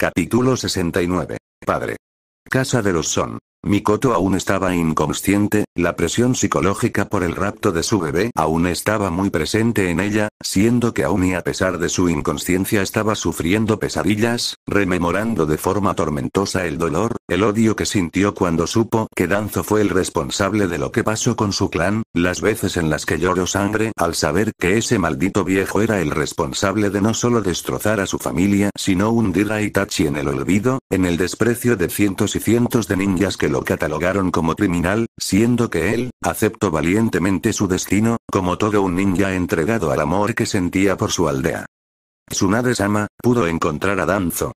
Capítulo 69. Padre. Casa de los Son. Mikoto aún estaba inconsciente, la presión psicológica por el rapto de su bebé aún estaba muy presente en ella, siendo que aún y a pesar de su inconsciencia estaba sufriendo pesadillas, rememorando de forma tormentosa el dolor, el odio que sintió cuando supo que Danzo fue el responsable de lo que pasó con su clan, las veces en las que lloró sangre al saber que ese maldito viejo era el responsable de no solo destrozar a su familia, sino hundir a Itachi en el olvido, en el desprecio de cientos y cientos de ninjas que lo catalogaron como criminal, siendo que él, aceptó valientemente su destino, como todo un ninja entregado al amor que sentía por su aldea. Tsunade-sama, pudo encontrar a Danzo.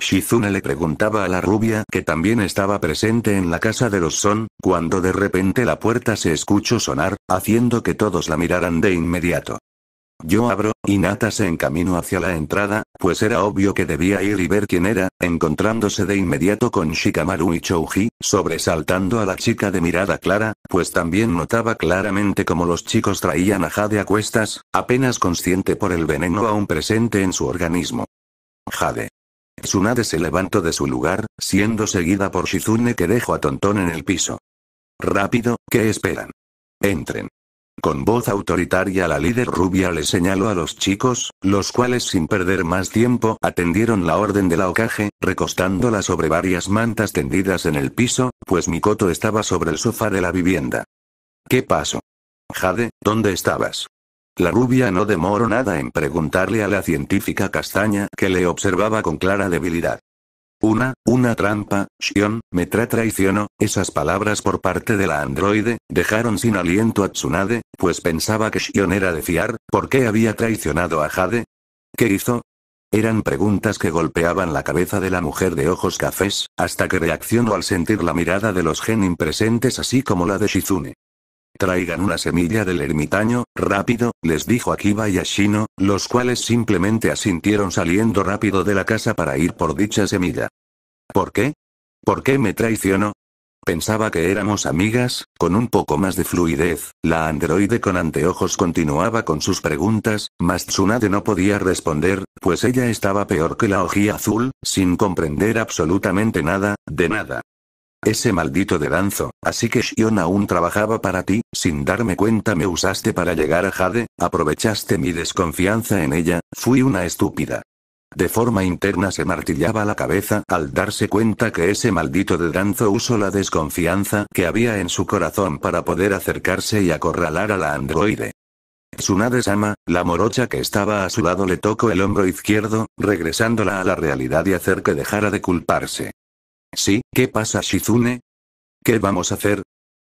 Shizune le preguntaba a la rubia que también estaba presente en la casa de los Son, cuando de repente la puerta se escuchó sonar, haciendo que todos la miraran de inmediato. Yo abro, y Nata se encaminó hacia la entrada, pues era obvio que debía ir y ver quién era, encontrándose de inmediato con Shikamaru y Chouji, sobresaltando a la chica de mirada clara, pues también notaba claramente cómo los chicos traían a Jade a cuestas, apenas consciente por el veneno aún presente en su organismo. Jade. Tsunade se levantó de su lugar, siendo seguida por Shizune que dejó a Tontón en el piso. Rápido, ¿qué esperan? Entren. Con voz autoritaria la líder rubia le señaló a los chicos, los cuales sin perder más tiempo atendieron la orden de la ocaje, recostándola sobre varias mantas tendidas en el piso, pues Mikoto estaba sobre el sofá de la vivienda. ¿Qué pasó? Jade, ¿dónde estabas? La rubia no demoró nada en preguntarle a la científica castaña que le observaba con clara debilidad. Una, una trampa, Shion, me traicionó, esas palabras por parte de la androide, dejaron sin aliento a Tsunade, pues pensaba que Shion era de fiar, ¿por qué había traicionado a Jade? ¿Qué hizo? Eran preguntas que golpeaban la cabeza de la mujer de ojos cafés, hasta que reaccionó al sentir la mirada de los genin presentes así como la de Shizune. Traigan una semilla del ermitaño, rápido, les dijo Akiba y Ashino, los cuales simplemente asintieron saliendo rápido de la casa para ir por dicha semilla. ¿Por qué? ¿Por qué me traicionó? Pensaba que éramos amigas, con un poco más de fluidez, la androide con anteojos continuaba con sus preguntas, mas Tsunade no podía responder, pues ella estaba peor que la hojía azul, sin comprender absolutamente nada, de nada. Ese maldito de Danzo, así que Shion aún trabajaba para ti, sin darme cuenta me usaste para llegar a Jade, aprovechaste mi desconfianza en ella, fui una estúpida. De forma interna se martillaba la cabeza al darse cuenta que ese maldito de Danzo usó la desconfianza que había en su corazón para poder acercarse y acorralar a la androide. Tsunade-sama, la morocha que estaba a su lado le tocó el hombro izquierdo, regresándola a la realidad y hacer que dejara de culparse. Sí, ¿qué pasa Shizune? ¿Qué vamos a hacer?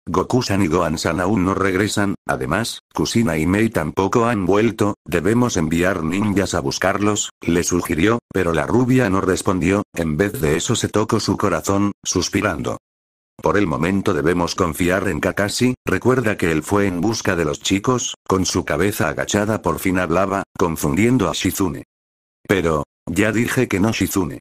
Goku-san y Gohan-san aún no regresan, además, Kusina y Mei tampoco han vuelto, debemos enviar ninjas a buscarlos, le sugirió, pero la rubia no respondió, en vez de eso se tocó su corazón, suspirando. Por el momento debemos confiar en Kakashi, recuerda que él fue en busca de los chicos, con su cabeza agachada por fin hablaba, confundiendo a Shizune. Pero, ya dije que no Shizune.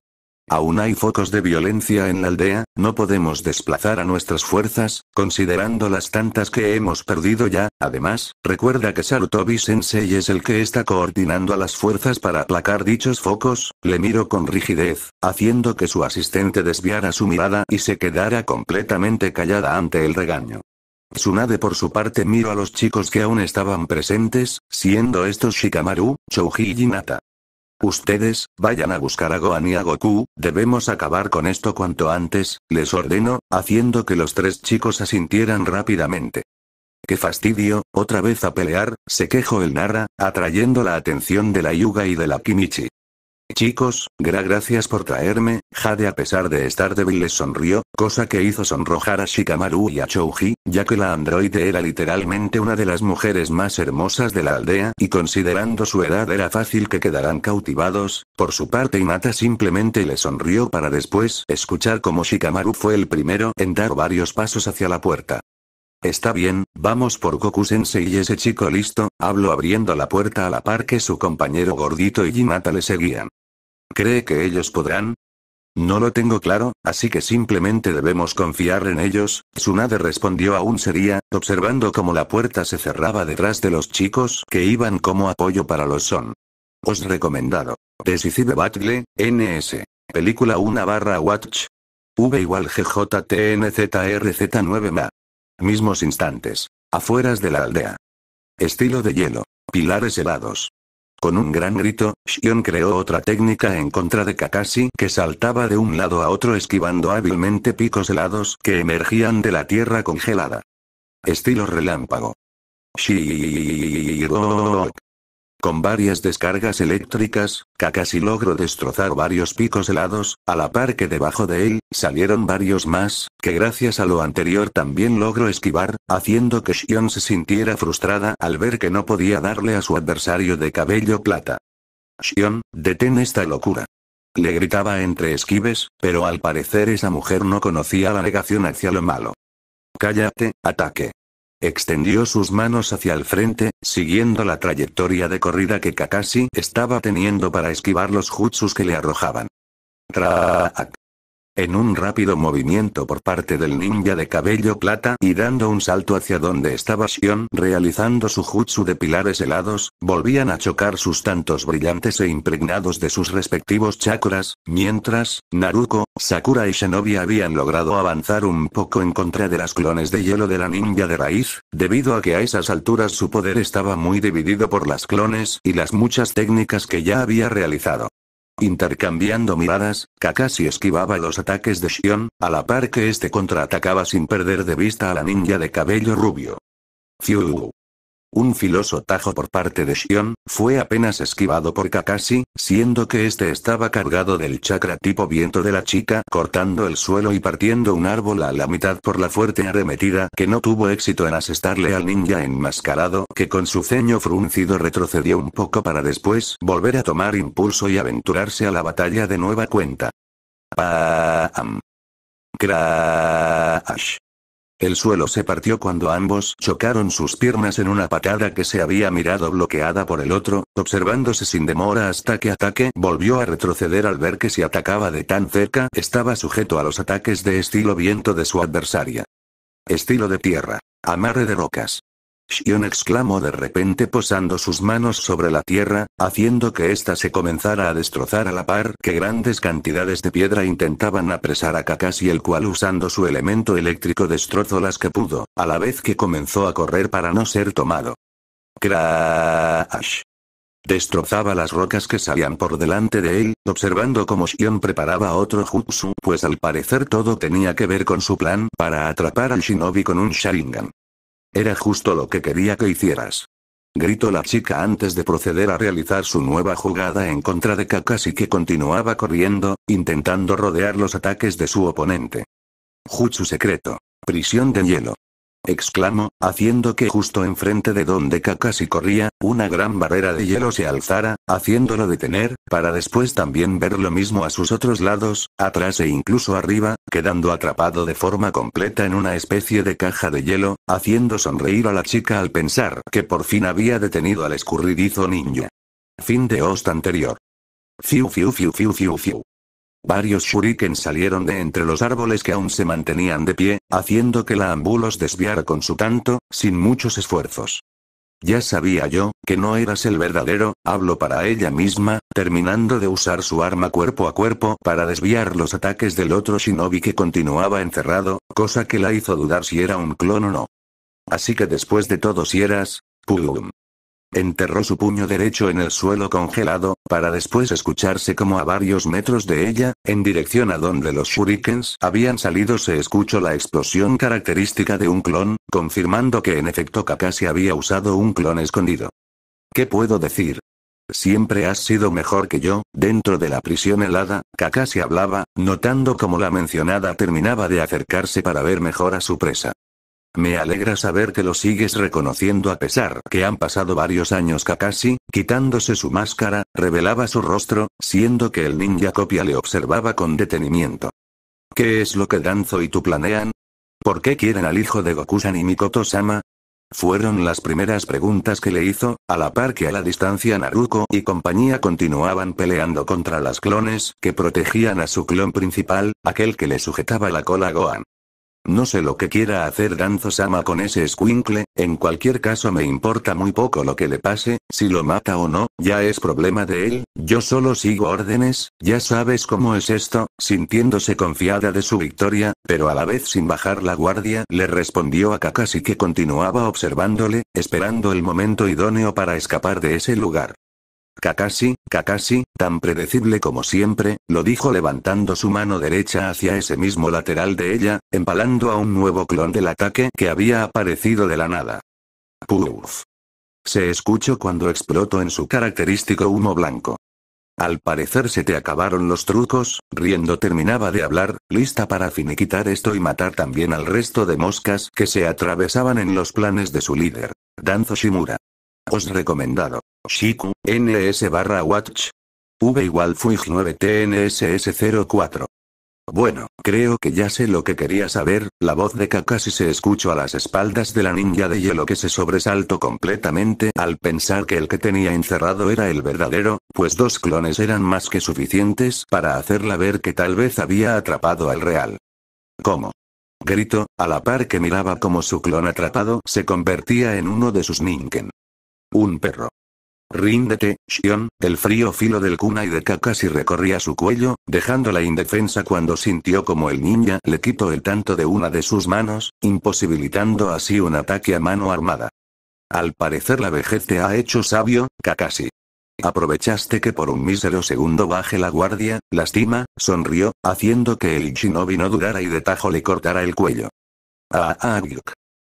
Aún hay focos de violencia en la aldea, no podemos desplazar a nuestras fuerzas, considerando las tantas que hemos perdido ya, además, recuerda que Sarutobi Sensei es el que está coordinando a las fuerzas para aplacar dichos focos, le miro con rigidez, haciendo que su asistente desviara su mirada y se quedara completamente callada ante el regaño. Tsunade por su parte miro a los chicos que aún estaban presentes, siendo estos Shikamaru, Chouji y Jinata. Ustedes, vayan a buscar a Gohan y a Goku, debemos acabar con esto cuanto antes, les ordeno, haciendo que los tres chicos asintieran rápidamente. ¡Qué fastidio, otra vez a pelear! se quejó el Nara, atrayendo la atención de la Yuga y de la Kimichi. Chicos, gracias por traerme, Jade a pesar de estar débil les sonrió, cosa que hizo sonrojar a Shikamaru y a Chouji, ya que la androide era literalmente una de las mujeres más hermosas de la aldea y considerando su edad era fácil que quedaran cautivados, por su parte Inata simplemente le sonrió para después escuchar como Shikamaru fue el primero en dar varios pasos hacia la puerta. Está bien, vamos por Goku Sensei y ese chico listo, habló abriendo la puerta a la par que su compañero gordito y Jimata le seguían. ¿Cree que ellos podrán? No lo tengo claro, así que simplemente debemos confiar en ellos, Tsunade respondió aún sería, observando cómo la puerta se cerraba detrás de los chicos que iban como apoyo para los son. Os recomendado. Decisive Battle, NS. Película 1 barra Watch. V igual GJTNZRZ9 MA. Mismos instantes. Afueras de la aldea. Estilo de hielo. Pilares helados. Con un gran grito, Shion creó otra técnica en contra de Kakashi que saltaba de un lado a otro esquivando hábilmente picos helados que emergían de la tierra congelada. Estilo relámpago. Con varias descargas eléctricas, Kakashi logró destrozar varios picos helados, a la par que debajo de él, salieron varios más, que gracias a lo anterior también logró esquivar, haciendo que Shion se sintiera frustrada al ver que no podía darle a su adversario de cabello plata. Shion, detén esta locura. Le gritaba entre esquives, pero al parecer esa mujer no conocía la negación hacia lo malo. Cállate, ataque. Extendió sus manos hacia el frente, siguiendo la trayectoria de corrida que Kakashi estaba teniendo para esquivar los jutsus que le arrojaban. En un rápido movimiento por parte del ninja de cabello plata y dando un salto hacia donde estaba Shion realizando su jutsu de pilares helados, volvían a chocar sus tantos brillantes e impregnados de sus respectivos chakras, mientras, Naruko, Sakura y Shinobi habían logrado avanzar un poco en contra de las clones de hielo de la ninja de raíz, debido a que a esas alturas su poder estaba muy dividido por las clones y las muchas técnicas que ya había realizado. Intercambiando miradas, Kakashi esquivaba los ataques de Shion, a la par que este contraatacaba sin perder de vista a la ninja de cabello rubio. Un filoso tajo por parte de Shion, fue apenas esquivado por Kakashi, siendo que este estaba cargado del chakra tipo viento de la chica, cortando el suelo y partiendo un árbol a la mitad por la fuerte arremetida que no tuvo éxito en asestarle al ninja enmascarado, que con su ceño fruncido retrocedió un poco para después volver a tomar impulso y aventurarse a la batalla de nueva cuenta. El suelo se partió cuando ambos chocaron sus piernas en una patada que se había mirado bloqueada por el otro, observándose sin demora hasta que ataque volvió a retroceder al ver que si atacaba de tan cerca estaba sujeto a los ataques de estilo viento de su adversaria. Estilo de tierra. Amarre de rocas. Xion exclamó de repente posando sus manos sobre la tierra, haciendo que ésta se comenzara a destrozar a la par que grandes cantidades de piedra intentaban apresar a Kakashi el cual usando su elemento eléctrico destrozó las que pudo, a la vez que comenzó a correr para no ser tomado. Crash. Destrozaba las rocas que salían por delante de él, observando cómo Shion preparaba otro jutsu, pues al parecer todo tenía que ver con su plan para atrapar al shinobi con un Sharingan. Era justo lo que quería que hicieras. Gritó la chica antes de proceder a realizar su nueva jugada en contra de Kakashi que continuaba corriendo, intentando rodear los ataques de su oponente. Jutsu secreto. Prisión de hielo exclamó, haciendo que justo enfrente de donde Kakashi corría, una gran barrera de hielo se alzara, haciéndolo detener, para después también ver lo mismo a sus otros lados, atrás e incluso arriba, quedando atrapado de forma completa en una especie de caja de hielo, haciendo sonreír a la chica al pensar que por fin había detenido al escurridizo niño. Fin de host anterior. Fiu fiu fiu fiu fiu fiu. Varios shuriken salieron de entre los árboles que aún se mantenían de pie, haciendo que la ambulos desviara con su tanto, sin muchos esfuerzos. Ya sabía yo, que no eras el verdadero, hablo para ella misma, terminando de usar su arma cuerpo a cuerpo para desviar los ataques del otro shinobi que continuaba encerrado, cosa que la hizo dudar si era un clon o no. Así que después de todo si eras, ¡pum! Enterró su puño derecho en el suelo congelado, para después escucharse como a varios metros de ella, en dirección a donde los shurikens habían salido se escuchó la explosión característica de un clon, confirmando que en efecto Kakashi había usado un clon escondido. ¿Qué puedo decir? Siempre has sido mejor que yo, dentro de la prisión helada, Kakashi hablaba, notando como la mencionada terminaba de acercarse para ver mejor a su presa. Me alegra saber que lo sigues reconociendo a pesar que han pasado varios años. Kakashi, quitándose su máscara, revelaba su rostro, siendo que el ninja copia le observaba con detenimiento. ¿Qué es lo que Danzo y tú planean? ¿Por qué quieren al hijo de Goku-san y Mikoto-sama? Fueron las primeras preguntas que le hizo, a la par que a la distancia Naruto y compañía continuaban peleando contra las clones que protegían a su clon principal, aquel que le sujetaba la cola Gohan. No sé lo que quiera hacer Danzo Sama con ese squinkle. en cualquier caso me importa muy poco lo que le pase, si lo mata o no, ya es problema de él, yo solo sigo órdenes, ya sabes cómo es esto, sintiéndose confiada de su victoria, pero a la vez sin bajar la guardia, le respondió a Kakashi que continuaba observándole, esperando el momento idóneo para escapar de ese lugar. Kakashi, Kakashi, tan predecible como siempre, lo dijo levantando su mano derecha hacia ese mismo lateral de ella, empalando a un nuevo clon del ataque que había aparecido de la nada. Puff. Se escuchó cuando explotó en su característico humo blanco. Al parecer se te acabaron los trucos, riendo terminaba de hablar, lista para finiquitar esto y matar también al resto de moscas que se atravesaban en los planes de su líder, Danzo Shimura. Os recomendado. Shiku, NS barra watch. V igual fuig 9 TNSS04. Bueno, creo que ya sé lo que quería saber, la voz de Kakashi se escuchó a las espaldas de la ninja de hielo que se sobresaltó completamente al pensar que el que tenía encerrado era el verdadero, pues dos clones eran más que suficientes para hacerla ver que tal vez había atrapado al real. ¿Cómo? Grito, a la par que miraba como su clon atrapado se convertía en uno de sus ninken. Un perro. Ríndete, Shion, el frío filo del kunai de Kakashi recorría su cuello, dejándola indefensa cuando sintió como el ninja le quitó el tanto de una de sus manos, imposibilitando así un ataque a mano armada. Al parecer la vejez te ha hecho sabio, Kakashi. Aprovechaste que por un mísero segundo baje la guardia, lastima, sonrió, haciendo que el shinobi no durara y de tajo le cortara el cuello. Ah, ah,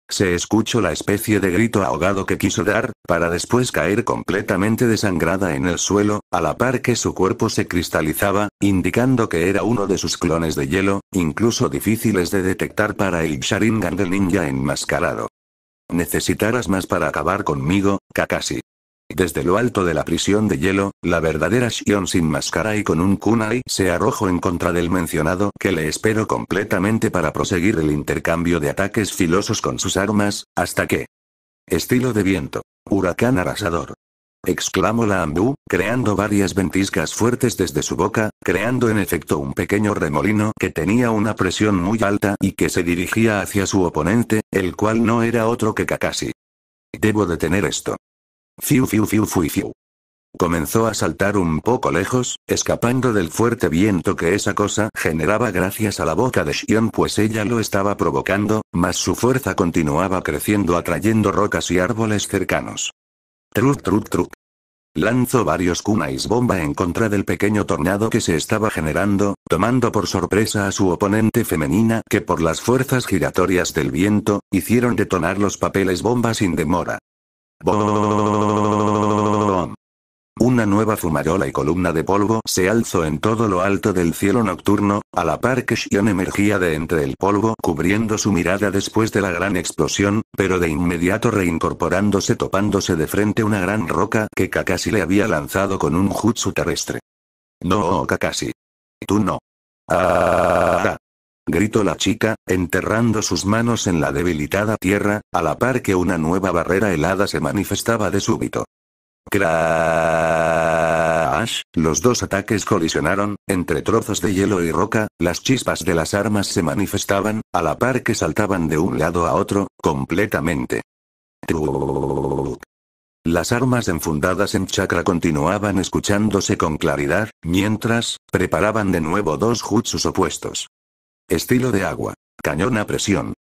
se escuchó la especie de grito ahogado que quiso dar, para después caer completamente desangrada en el suelo, a la par que su cuerpo se cristalizaba, indicando que era uno de sus clones de hielo, incluso difíciles de detectar para el Sharingan del ninja enmascarado. Necesitarás más para acabar conmigo, Kakashi. Desde lo alto de la prisión de hielo, la verdadera Shion sin máscara y con un kunai se arrojó en contra del mencionado que le esperó completamente para proseguir el intercambio de ataques filosos con sus armas, hasta que... Estilo de viento. Huracán arrasador. Exclamó la Ambu, creando varias ventiscas fuertes desde su boca, creando en efecto un pequeño remolino que tenía una presión muy alta y que se dirigía hacia su oponente, el cual no era otro que Kakashi. Debo detener esto. Fiu fiu fiu fui fiu. Comenzó a saltar un poco lejos, escapando del fuerte viento que esa cosa generaba gracias a la boca de Shion pues ella lo estaba provocando, mas su fuerza continuaba creciendo atrayendo rocas y árboles cercanos. Truk truc truc. Lanzó varios kunais bomba en contra del pequeño tornado que se estaba generando, tomando por sorpresa a su oponente femenina que por las fuerzas giratorias del viento, hicieron detonar los papeles bomba sin demora. Una nueva fumarola y columna de polvo se alzó en todo lo alto del cielo nocturno, a la par que Shion emergía de entre el polvo cubriendo su mirada después de la gran explosión, pero de inmediato reincorporándose topándose de frente una gran roca que Kakashi le había lanzado con un jutsu terrestre. No, Kakashi. Tú no. Ah, gritó la chica, enterrando sus manos en la debilitada tierra, a la par que una nueva barrera helada se manifestaba de súbito. Crash, los dos ataques colisionaron, entre trozos de hielo y roca, las chispas de las armas se manifestaban, a la par que saltaban de un lado a otro, completamente. Las armas enfundadas en chakra continuaban escuchándose con claridad, mientras, preparaban de nuevo dos jutsus opuestos. Estilo de agua. Cañón a presión.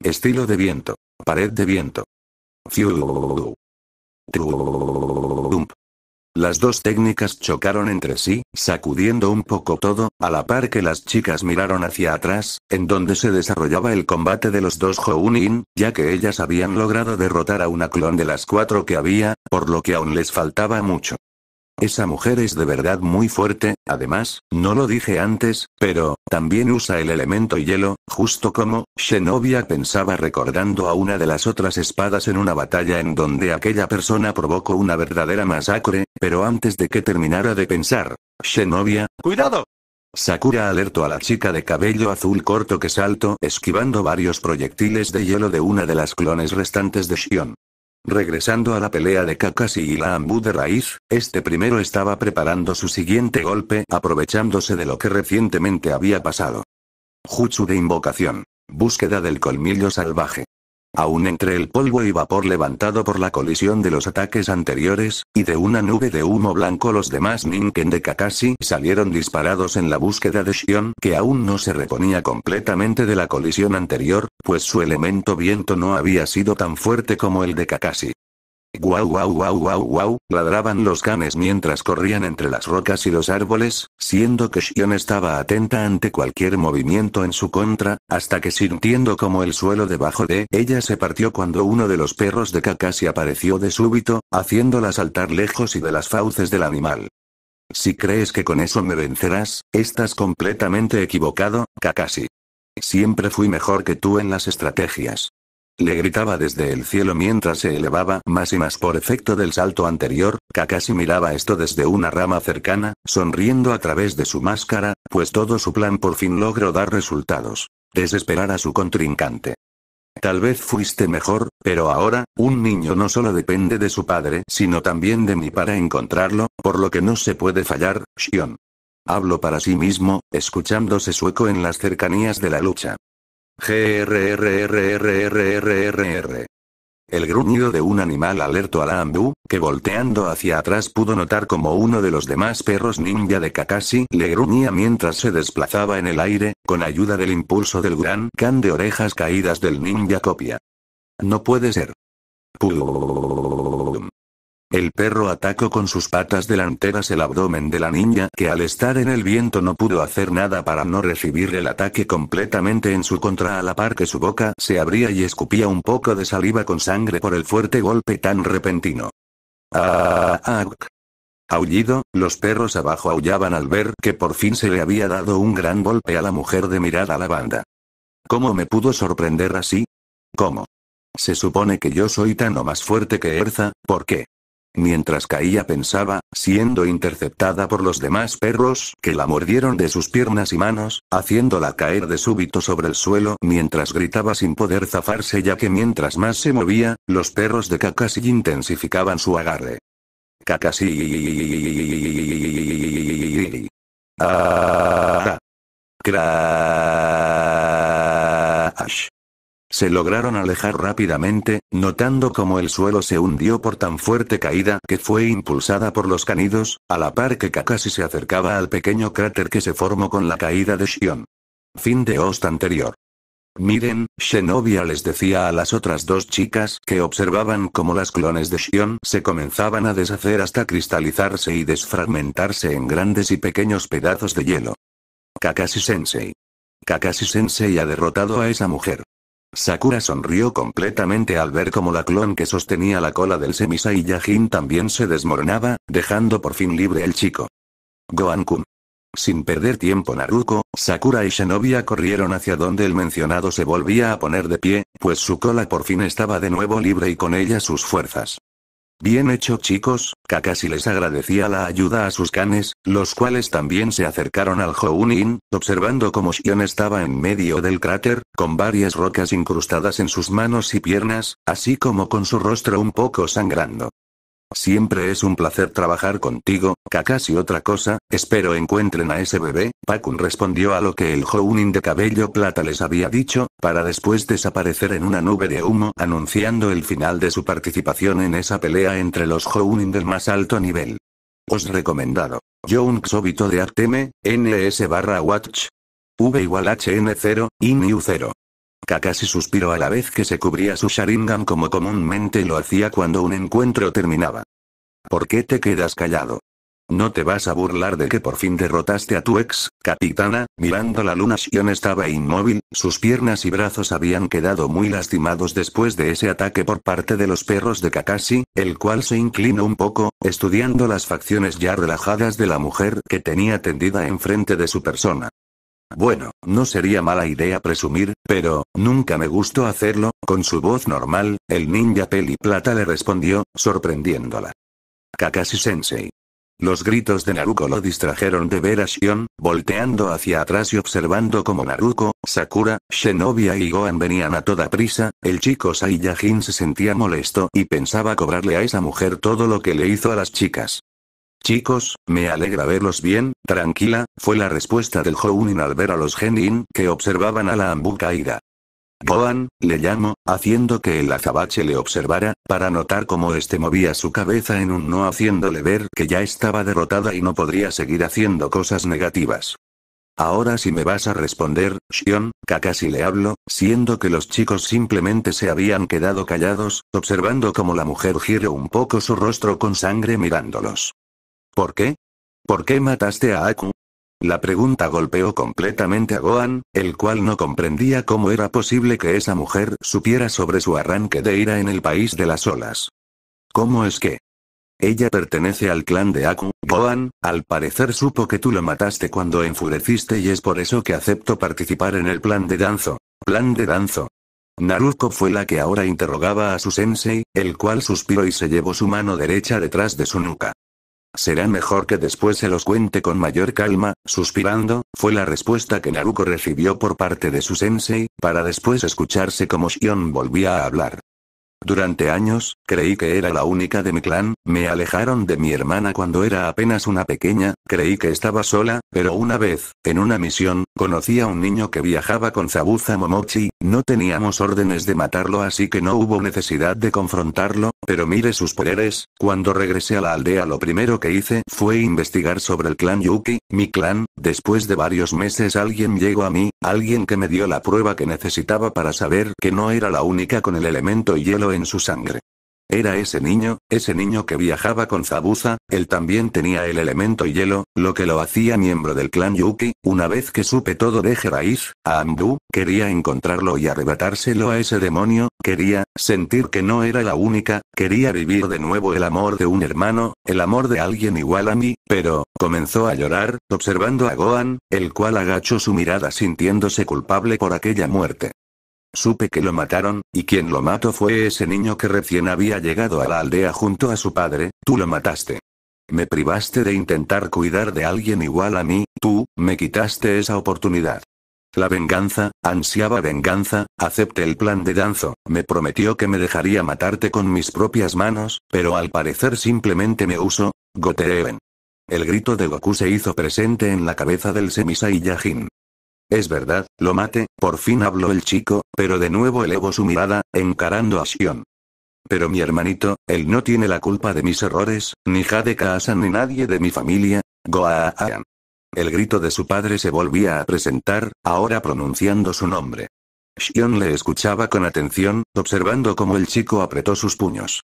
Estilo de viento. Pared de viento. Las dos técnicas chocaron entre sí, sacudiendo un poco todo, a la par que las chicas miraron hacia atrás, en donde se desarrollaba el combate de los dos Hounin, ya que ellas habían logrado derrotar a una clon de las cuatro que había, por lo que aún les faltaba mucho. Esa mujer es de verdad muy fuerte, además, no lo dije antes, pero, también usa el elemento hielo, justo como, Shenobia pensaba recordando a una de las otras espadas en una batalla en donde aquella persona provocó una verdadera masacre, pero antes de que terminara de pensar, Shenobia, ¡cuidado! Sakura alertó a la chica de cabello azul corto que saltó esquivando varios proyectiles de hielo de una de las clones restantes de Shion. Regresando a la pelea de Kakashi y la Ambu de raíz, este primero estaba preparando su siguiente golpe aprovechándose de lo que recientemente había pasado. Jutsu de invocación. Búsqueda del colmillo salvaje. Aún entre el polvo y vapor levantado por la colisión de los ataques anteriores, y de una nube de humo blanco los demás Ninken de Kakashi salieron disparados en la búsqueda de Shion que aún no se reponía completamente de la colisión anterior, pues su elemento viento no había sido tan fuerte como el de Kakashi. Guau guau guau guau guau, ladraban los canes mientras corrían entre las rocas y los árboles, siendo que Shion estaba atenta ante cualquier movimiento en su contra, hasta que sintiendo como el suelo debajo de ella se partió cuando uno de los perros de Kakashi apareció de súbito, haciéndola saltar lejos y de las fauces del animal. Si crees que con eso me vencerás, estás completamente equivocado, Kakashi. Siempre fui mejor que tú en las estrategias. Le gritaba desde el cielo mientras se elevaba más y más por efecto del salto anterior, Kakashi miraba esto desde una rama cercana, sonriendo a través de su máscara, pues todo su plan por fin logró dar resultados. Desesperar a su contrincante. Tal vez fuiste mejor, pero ahora, un niño no solo depende de su padre, sino también de mí para encontrarlo, por lo que no se puede fallar, Shion. Hablo para sí mismo, escuchándose sueco en las cercanías de la lucha. GRRRRRRRR. El gruñido de un animal alerto a la Ambu, que volteando hacia atrás pudo notar como uno de los demás perros ninja de Kakashi le gruñía mientras se desplazaba en el aire, con ayuda del impulso del gran can de orejas caídas del ninja copia. No puede ser. El perro atacó con sus patas delanteras el abdomen de la niña que al estar en el viento no pudo hacer nada para no recibir el ataque completamente en su contra a la par que su boca se abría y escupía un poco de saliva con sangre por el fuerte golpe tan repentino. Ah, ah, ah. Aullido, los perros abajo aullaban al ver que por fin se le había dado un gran golpe a la mujer de mirada banda. ¿Cómo me pudo sorprender así? ¿Cómo? Se supone que yo soy tan o más fuerte que Erza, ¿por qué? Mientras caía pensaba, siendo interceptada por los demás perros que la mordieron de sus piernas y manos, haciéndola caer de súbito sobre el suelo mientras gritaba sin poder zafarse ya que mientras más se movía, los perros de Kakashi intensificaban su agarre. Kakashi... Ah... Crash. Se lograron alejar rápidamente, notando cómo el suelo se hundió por tan fuerte caída que fue impulsada por los canidos, a la par que Kakashi se acercaba al pequeño cráter que se formó con la caída de Shion. Fin de host anterior. Miren, Shenobia les decía a las otras dos chicas que observaban cómo las clones de Shion se comenzaban a deshacer hasta cristalizarse y desfragmentarse en grandes y pequeños pedazos de hielo. Kakashi Sensei. Kakashi Sensei ha derrotado a esa mujer. Sakura sonrió completamente al ver cómo la clon que sostenía la cola del Semisa y Yajin también se desmoronaba, dejando por fin libre el chico. Gohan-kun. Sin perder tiempo Naruko, Sakura y Shinobia corrieron hacia donde el mencionado se volvía a poner de pie, pues su cola por fin estaba de nuevo libre y con ella sus fuerzas. Bien hecho chicos, Kakashi les agradecía la ayuda a sus canes, los cuales también se acercaron al Hounin, observando cómo Shion estaba en medio del cráter, con varias rocas incrustadas en sus manos y piernas, así como con su rostro un poco sangrando. Siempre es un placer trabajar contigo, Kakashi. Otra cosa, espero encuentren a ese bebé. Pakun respondió a lo que el Jounin de cabello plata les había dicho, para después desaparecer en una nube de humo, anunciando el final de su participación en esa pelea entre los Jounin del más alto nivel. Os recomendado. Young Xobito de Arteme, NS barra Watch. V igual HN0, INU0. Kakashi suspiró a la vez que se cubría su Sharingan como comúnmente lo hacía cuando un encuentro terminaba. ¿Por qué te quedas callado? ¿No te vas a burlar de que por fin derrotaste a tu ex, capitana? Mirando la luna Shion estaba inmóvil, sus piernas y brazos habían quedado muy lastimados después de ese ataque por parte de los perros de Kakashi, el cual se inclinó un poco, estudiando las facciones ya relajadas de la mujer que tenía tendida enfrente de su persona. Bueno, no sería mala idea presumir, pero, nunca me gustó hacerlo, con su voz normal, el ninja plata le respondió, sorprendiéndola. Kakashi Sensei. Los gritos de Naruko lo distrajeron de ver a Shion, volteando hacia atrás y observando cómo Naruko, Sakura, Shenobia y Gohan venían a toda prisa, el chico Saiyajin se sentía molesto y pensaba cobrarle a esa mujer todo lo que le hizo a las chicas. Chicos, me alegra verlos bien, tranquila, fue la respuesta del Jounin al ver a los Genin que observaban a la Ambu caída. le llamo, haciendo que el azabache le observara, para notar cómo este movía su cabeza en un no haciéndole ver que ya estaba derrotada y no podría seguir haciendo cosas negativas. Ahora si me vas a responder, Shion, Kakashi le hablo, siendo que los chicos simplemente se habían quedado callados, observando cómo la mujer giró un poco su rostro con sangre mirándolos. ¿Por qué? ¿Por qué mataste a Aku? La pregunta golpeó completamente a Gohan, el cual no comprendía cómo era posible que esa mujer supiera sobre su arranque de ira en el país de las olas. ¿Cómo es que? Ella pertenece al clan de Aku, Gohan, al parecer supo que tú lo mataste cuando enfureciste y es por eso que acepto participar en el plan de Danzo. Plan de Danzo. Naruko fue la que ahora interrogaba a su sensei, el cual suspiró y se llevó su mano derecha detrás de su nuca. Será mejor que después se los cuente con mayor calma, suspirando, fue la respuesta que Naruko recibió por parte de su sensei, para después escucharse como Shion volvía a hablar. Durante años, creí que era la única de mi clan, me alejaron de mi hermana cuando era apenas una pequeña, creí que estaba sola, pero una vez, en una misión, conocí a un niño que viajaba con Zabuza Momochi, no teníamos órdenes de matarlo así que no hubo necesidad de confrontarlo, pero mire sus poderes, cuando regresé a la aldea lo primero que hice fue investigar sobre el clan Yuki, mi clan, después de varios meses alguien llegó a mí, alguien que me dio la prueba que necesitaba para saber que no era la única con el elemento hielo en su sangre. Era ese niño, ese niño que viajaba con Zabuza, él también tenía el elemento hielo, lo que lo hacía miembro del clan Yuki, una vez que supe todo de Gerais, a Amdu, quería encontrarlo y arrebatárselo a ese demonio, quería, sentir que no era la única, quería vivir de nuevo el amor de un hermano, el amor de alguien igual a mí, pero, comenzó a llorar, observando a Gohan, el cual agachó su mirada sintiéndose culpable por aquella muerte. Supe que lo mataron, y quien lo mató fue ese niño que recién había llegado a la aldea junto a su padre, tú lo mataste. Me privaste de intentar cuidar de alguien igual a mí, tú, me quitaste esa oportunidad. La venganza, ansiaba venganza, acepté el plan de Danzo, me prometió que me dejaría matarte con mis propias manos, pero al parecer simplemente me uso, Gotereven. El grito de Goku se hizo presente en la cabeza del Semisa y Yajin. Es verdad, lo mate, por fin habló el chico, pero de nuevo elevó su mirada, encarando a Sion. Pero mi hermanito, él no tiene la culpa de mis errores, ni Jade Kaasan ni nadie de mi familia, Goaan. El grito de su padre se volvía a presentar, ahora pronunciando su nombre. Shion le escuchaba con atención, observando cómo el chico apretó sus puños.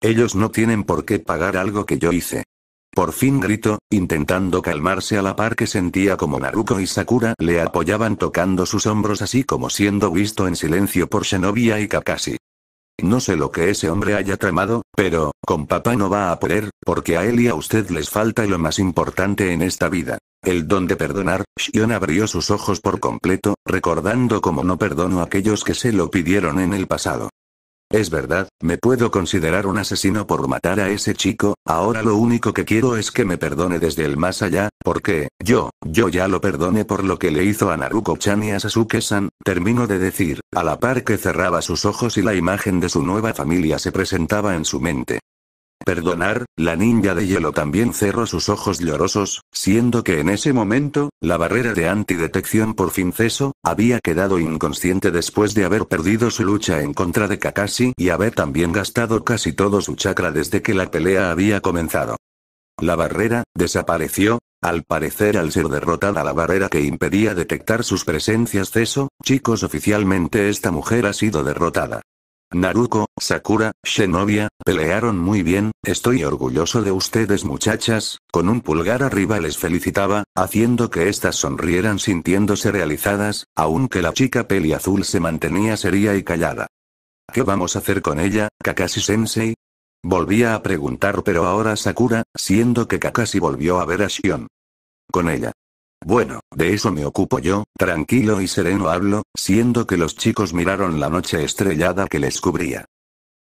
Ellos no tienen por qué pagar algo que yo hice. Por fin gritó, intentando calmarse a la par que sentía como Naruko y Sakura le apoyaban tocando sus hombros así como siendo visto en silencio por Shinobi y Kakashi. No sé lo que ese hombre haya tramado, pero, con papá no va a poder, porque a él y a usted les falta lo más importante en esta vida. El don de perdonar, Shion abrió sus ojos por completo, recordando cómo no perdono a aquellos que se lo pidieron en el pasado. Es verdad, me puedo considerar un asesino por matar a ese chico, ahora lo único que quiero es que me perdone desde el más allá, porque, yo, yo ya lo perdone por lo que le hizo a Naruko-chan y a Sasuke-san, termino de decir, a la par que cerraba sus ojos y la imagen de su nueva familia se presentaba en su mente. Perdonar, la ninja de hielo también cerró sus ojos llorosos, siendo que en ese momento, la barrera de antidetección por fin cesó, había quedado inconsciente después de haber perdido su lucha en contra de Kakashi y haber también gastado casi todo su chakra desde que la pelea había comenzado. La barrera, desapareció, al parecer al ser derrotada la barrera que impedía detectar sus presencias cesó, chicos oficialmente esta mujer ha sido derrotada. Naruko, Sakura, Shenobia, pelearon muy bien, estoy orgulloso de ustedes muchachas, con un pulgar arriba les felicitaba, haciendo que éstas sonrieran sintiéndose realizadas, aunque la chica azul se mantenía seria y callada. ¿Qué vamos a hacer con ella, Kakashi-sensei? Volvía a preguntar pero ahora Sakura, siendo que Kakashi volvió a ver a Shion. Con ella. Bueno, de eso me ocupo yo, tranquilo y sereno hablo, siendo que los chicos miraron la noche estrellada que les cubría.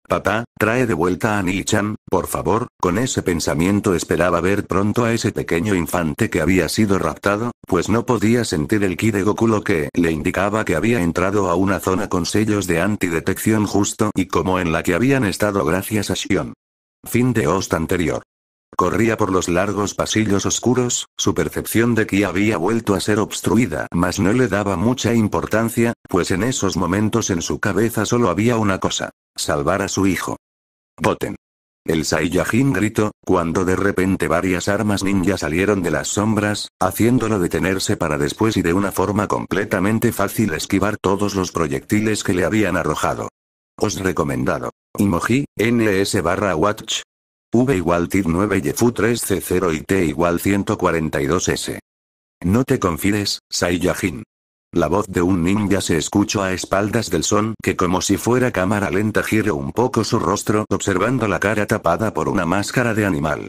Papá, trae de vuelta a Nichan, por favor, con ese pensamiento esperaba ver pronto a ese pequeño infante que había sido raptado, pues no podía sentir el ki de lo que le indicaba que había entrado a una zona con sellos de antidetección justo y como en la que habían estado gracias a Shion. Fin de host anterior. Corría por los largos pasillos oscuros, su percepción de que había vuelto a ser obstruida, mas no le daba mucha importancia, pues en esos momentos en su cabeza solo había una cosa, salvar a su hijo. Boten, El Saiyajin gritó, cuando de repente varias armas ninja salieron de las sombras, haciéndolo detenerse para después y de una forma completamente fácil esquivar todos los proyectiles que le habían arrojado. Os recomendado. Imoji, NS barra Watch, V igual TIR 9 y 3 C0 y T igual 142S. No te confíes, Saiyajin. La voz de un ninja se escuchó a espaldas del son que como si fuera cámara lenta giró un poco su rostro observando la cara tapada por una máscara de animal.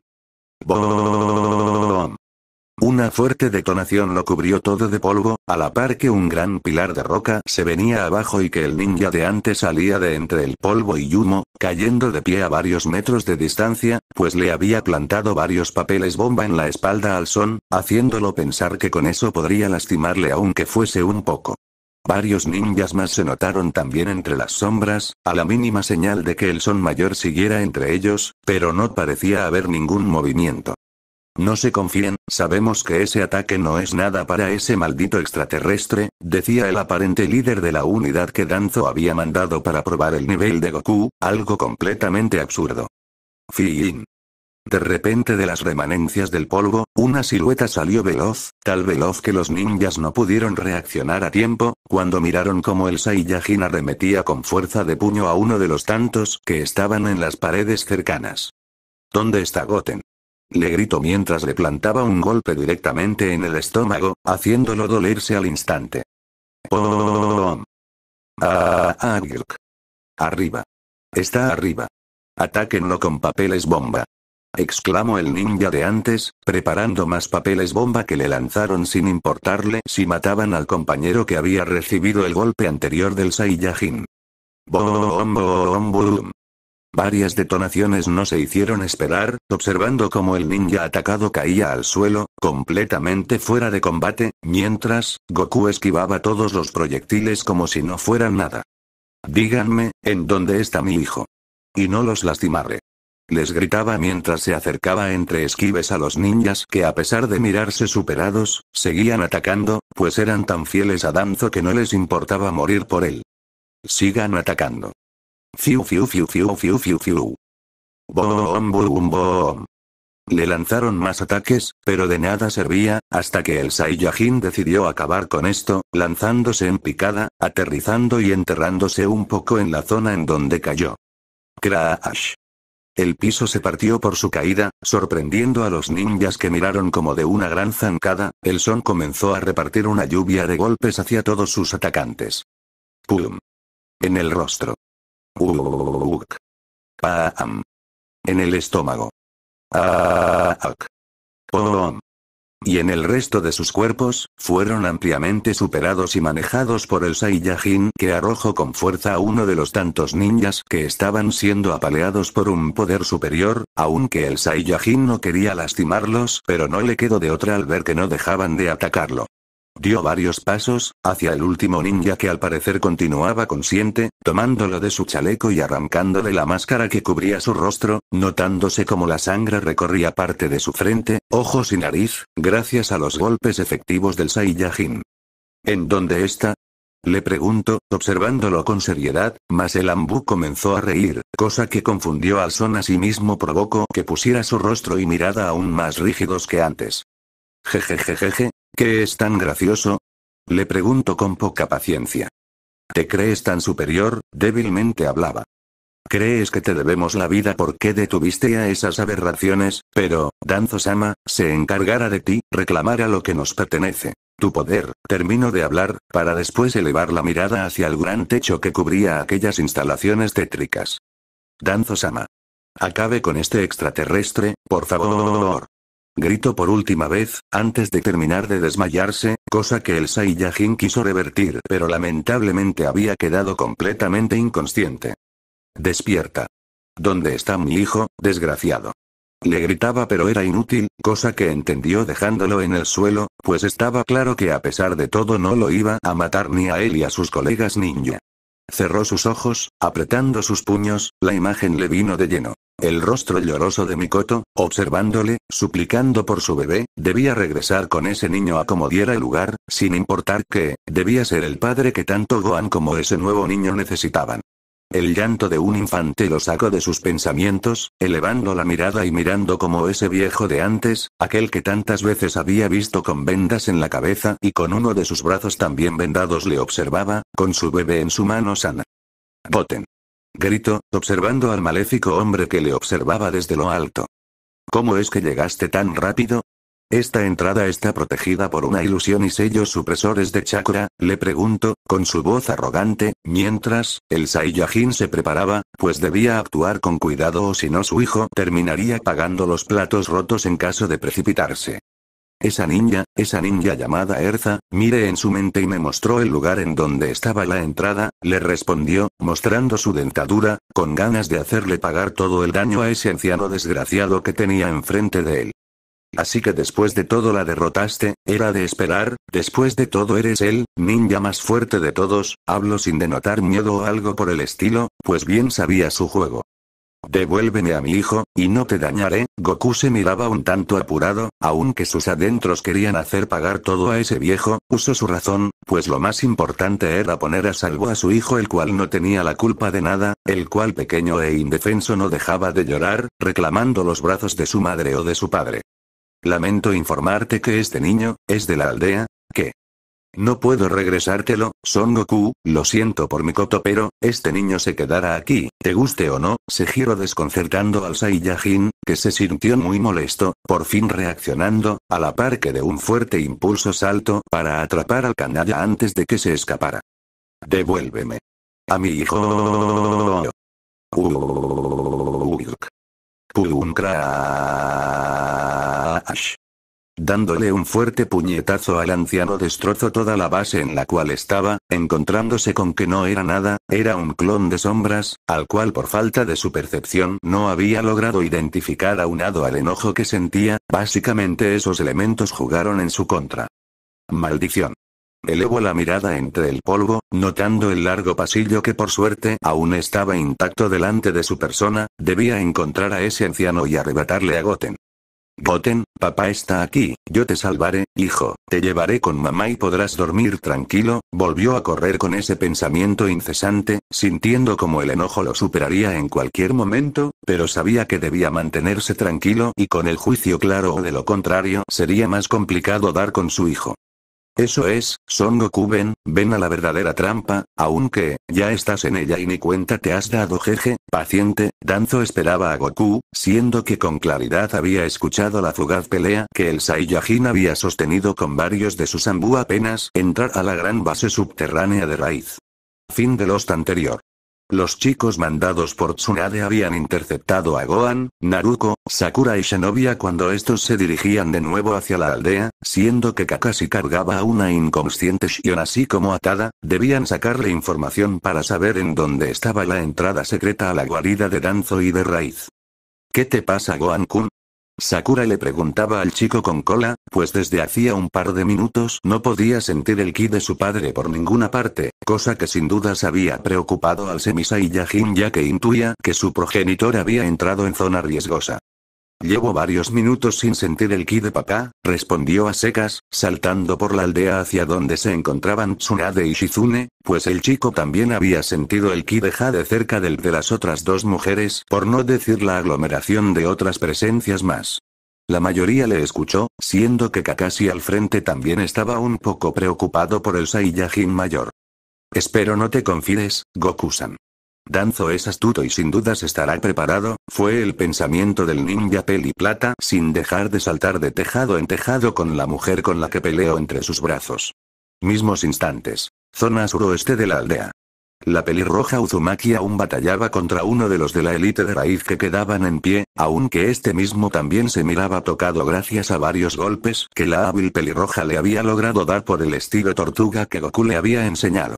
Una fuerte detonación lo cubrió todo de polvo, a la par que un gran pilar de roca se venía abajo y que el ninja de antes salía de entre el polvo y humo, cayendo de pie a varios metros de distancia, pues le había plantado varios papeles bomba en la espalda al son, haciéndolo pensar que con eso podría lastimarle aunque fuese un poco. Varios ninjas más se notaron también entre las sombras, a la mínima señal de que el son mayor siguiera entre ellos, pero no parecía haber ningún movimiento. No se confíen, sabemos que ese ataque no es nada para ese maldito extraterrestre, decía el aparente líder de la unidad que Danzo había mandado para probar el nivel de Goku, algo completamente absurdo. Fin. De repente de las remanencias del polvo, una silueta salió veloz, tal veloz que los ninjas no pudieron reaccionar a tiempo, cuando miraron como el Saiyajin arremetía con fuerza de puño a uno de los tantos que estaban en las paredes cercanas. ¿Dónde está Goten? le gritó mientras le plantaba un golpe directamente en el estómago, haciéndolo dolerse al instante. ¡Oh! ¡Ah! ah arriba Está arriba. Atáquenlo con papeles bomba. Exclamó el ninja de antes, preparando más papeles bomba que le lanzaron sin importarle si mataban al compañero que había recibido el golpe anterior del Saiyajin. Varias detonaciones no se hicieron esperar, observando cómo el ninja atacado caía al suelo, completamente fuera de combate, mientras, Goku esquivaba todos los proyectiles como si no fueran nada. Díganme, ¿en dónde está mi hijo? Y no los lastimaré. Les gritaba mientras se acercaba entre esquives a los ninjas que a pesar de mirarse superados, seguían atacando, pues eran tan fieles a Danzo que no les importaba morir por él. Sigan atacando. Fiu fiu fiu fiu fiu fiu fiu. Boom boom boom. Le lanzaron más ataques, pero de nada servía, hasta que el Saiyajin decidió acabar con esto, lanzándose en picada, aterrizando y enterrándose un poco en la zona en donde cayó. Crash. El piso se partió por su caída, sorprendiendo a los ninjas que miraron como de una gran zancada, el son comenzó a repartir una lluvia de golpes hacia todos sus atacantes. ¡Pum! En el rostro. En el estómago. Y en el resto de sus cuerpos, fueron ampliamente superados y manejados por el Saiyajin que arrojó con fuerza a uno de los tantos ninjas que estaban siendo apaleados por un poder superior, aunque el Saiyajin no quería lastimarlos pero no le quedó de otra al ver que no dejaban de atacarlo. Dio varios pasos, hacia el último ninja que al parecer continuaba consciente, tomándolo de su chaleco y arrancando de la máscara que cubría su rostro, notándose como la sangre recorría parte de su frente, ojos y nariz, gracias a los golpes efectivos del Saiyajin. ¿En dónde está? Le pregunto, observándolo con seriedad, mas el ambú comenzó a reír, cosa que confundió al son a sí mismo provocó que pusiera su rostro y mirada aún más rígidos que antes. Jejejejeje, ¿Qué es tan gracioso? Le pregunto con poca paciencia. ¿Te crees tan superior? débilmente hablaba. ¿Crees que te debemos la vida porque detuviste a esas aberraciones? Pero, Danzo-sama, se encargará de ti, reclamará lo que nos pertenece. Tu poder, termino de hablar, para después elevar la mirada hacia el gran techo que cubría aquellas instalaciones tétricas. Danzo-sama. Acabe con este extraterrestre, por favor. Gritó por última vez, antes de terminar de desmayarse, cosa que el Saiyajin quiso revertir pero lamentablemente había quedado completamente inconsciente. Despierta. ¿Dónde está mi hijo, desgraciado? Le gritaba pero era inútil, cosa que entendió dejándolo en el suelo, pues estaba claro que a pesar de todo no lo iba a matar ni a él y a sus colegas ninja. Cerró sus ojos, apretando sus puños, la imagen le vino de lleno. El rostro lloroso de Mikoto, observándole, suplicando por su bebé, debía regresar con ese niño a como diera el lugar, sin importar que, debía ser el padre que tanto Gohan como ese nuevo niño necesitaban. El llanto de un infante lo sacó de sus pensamientos, elevando la mirada y mirando como ese viejo de antes, aquel que tantas veces había visto con vendas en la cabeza y con uno de sus brazos también vendados le observaba, con su bebé en su mano sana. «¡Poten!», gritó, observando al maléfico hombre que le observaba desde lo alto. ¿Cómo es que llegaste tan rápido? Esta entrada está protegida por una ilusión y sellos supresores de chakra, le pregunto, con su voz arrogante, mientras, el Saiyajin se preparaba, pues debía actuar con cuidado o si no su hijo terminaría pagando los platos rotos en caso de precipitarse. Esa niña, esa niña llamada Erza, mire en su mente y me mostró el lugar en donde estaba la entrada, le respondió, mostrando su dentadura, con ganas de hacerle pagar todo el daño a ese anciano desgraciado que tenía enfrente de él. Así que después de todo la derrotaste, era de esperar, después de todo eres el ninja más fuerte de todos, hablo sin denotar miedo o algo por el estilo, pues bien sabía su juego. Devuélveme a mi hijo, y no te dañaré, Goku se miraba un tanto apurado, aunque sus adentros querían hacer pagar todo a ese viejo, usó su razón, pues lo más importante era poner a salvo a su hijo el cual no tenía la culpa de nada, el cual pequeño e indefenso no dejaba de llorar, reclamando los brazos de su madre o de su padre. Lamento informarte que este niño, es de la aldea, que... No puedo regresártelo, Son Goku, lo siento por mi coto pero, este niño se quedará aquí, te guste o no, se giro desconcertando al Saiyajin, que se sintió muy molesto, por fin reaccionando, a la par que de un fuerte impulso salto para atrapar al canalla antes de que se escapara. Devuélveme. A mi hijo. Pum Dándole un fuerte puñetazo al anciano destrozó toda la base en la cual estaba, encontrándose con que no era nada, era un clon de sombras, al cual por falta de su percepción no había logrado identificar aunado al enojo que sentía, básicamente esos elementos jugaron en su contra. Maldición. Elevo la mirada entre el polvo, notando el largo pasillo que por suerte aún estaba intacto delante de su persona, debía encontrar a ese anciano y arrebatarle a Goten. Goten, papá está aquí, yo te salvaré, hijo, te llevaré con mamá y podrás dormir tranquilo, volvió a correr con ese pensamiento incesante, sintiendo como el enojo lo superaría en cualquier momento, pero sabía que debía mantenerse tranquilo y con el juicio claro o de lo contrario sería más complicado dar con su hijo. Eso es, Son Goku ven, ven a la verdadera trampa, aunque, ya estás en ella y ni cuenta te has dado jeje, paciente, Danzo esperaba a Goku, siendo que con claridad había escuchado la fugaz pelea que el Saiyajin había sostenido con varios de sus ambú apenas entrar a la gran base subterránea de raíz. Fin del host anterior. Los chicos mandados por Tsunade habían interceptado a Gohan, Naruko, Sakura y Shinobia cuando estos se dirigían de nuevo hacia la aldea, siendo que Kakashi cargaba a una inconsciente Shion así como atada, debían sacarle información para saber en dónde estaba la entrada secreta a la guarida de Danzo y de Raiz. ¿Qué te pasa Gohan-kun? Sakura le preguntaba al chico con cola, pues desde hacía un par de minutos no podía sentir el ki de su padre por ninguna parte, cosa que sin dudas había preocupado al Semisa y ya que intuía que su progenitor había entrado en zona riesgosa. Llevo varios minutos sin sentir el ki de papá, respondió a secas, saltando por la aldea hacia donde se encontraban Tsunade y Shizune, pues el chico también había sentido el ki de Jade cerca del de las otras dos mujeres, por no decir la aglomeración de otras presencias más. La mayoría le escuchó, siendo que Kakashi al frente también estaba un poco preocupado por el Saiyajin mayor. Espero no te confíes, Goku-san. Danzo es astuto y sin dudas estará preparado, fue el pensamiento del ninja peli plata sin dejar de saltar de tejado en tejado con la mujer con la que peleó entre sus brazos. Mismos instantes. Zona suroeste de la aldea. La pelirroja Uzumaki aún batallaba contra uno de los de la élite de raíz que quedaban en pie, aunque este mismo también se miraba tocado gracias a varios golpes que la hábil pelirroja le había logrado dar por el estilo tortuga que Goku le había enseñado.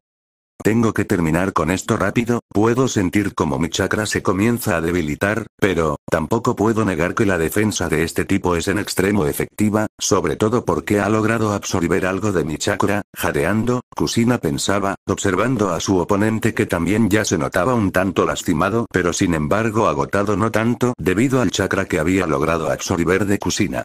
Tengo que terminar con esto rápido, puedo sentir como mi chakra se comienza a debilitar, pero, tampoco puedo negar que la defensa de este tipo es en extremo efectiva, sobre todo porque ha logrado absorber algo de mi chakra, jadeando, Kusina pensaba, observando a su oponente que también ya se notaba un tanto lastimado pero sin embargo agotado no tanto debido al chakra que había logrado absorber de Kusina.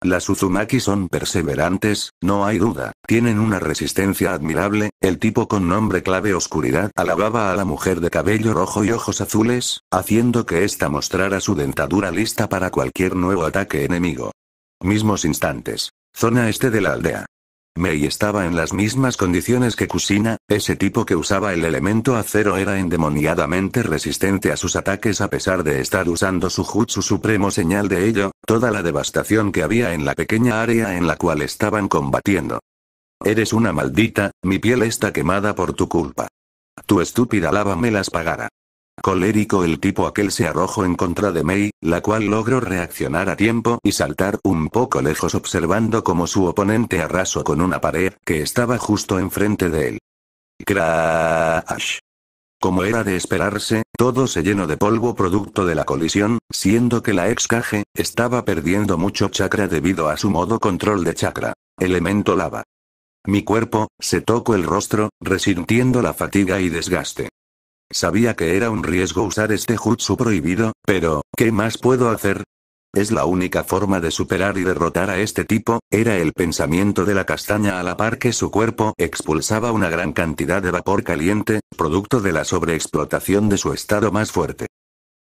Las Uzumaki son perseverantes, no hay duda, tienen una resistencia admirable, el tipo con nombre clave Oscuridad alababa a la mujer de cabello rojo y ojos azules, haciendo que ésta mostrara su dentadura lista para cualquier nuevo ataque enemigo. Mismos instantes. Zona este de la aldea. Mei estaba en las mismas condiciones que Kusina, ese tipo que usaba el elemento acero era endemoniadamente resistente a sus ataques a pesar de estar usando su jutsu supremo señal de ello, toda la devastación que había en la pequeña área en la cual estaban combatiendo. Eres una maldita, mi piel está quemada por tu culpa. Tu estúpida lava me las pagará. Colérico el tipo aquel se arrojó en contra de Mei, la cual logró reaccionar a tiempo y saltar un poco lejos observando como su oponente arrasó con una pared que estaba justo enfrente de él. Crash. Como era de esperarse, todo se llenó de polvo producto de la colisión, siendo que la ex estaba perdiendo mucho chakra debido a su modo control de chakra. Elemento lava. Mi cuerpo, se tocó el rostro, resintiendo la fatiga y desgaste. Sabía que era un riesgo usar este jutsu prohibido, pero, ¿qué más puedo hacer? Es la única forma de superar y derrotar a este tipo, era el pensamiento de la castaña a la par que su cuerpo expulsaba una gran cantidad de vapor caliente, producto de la sobreexplotación de su estado más fuerte.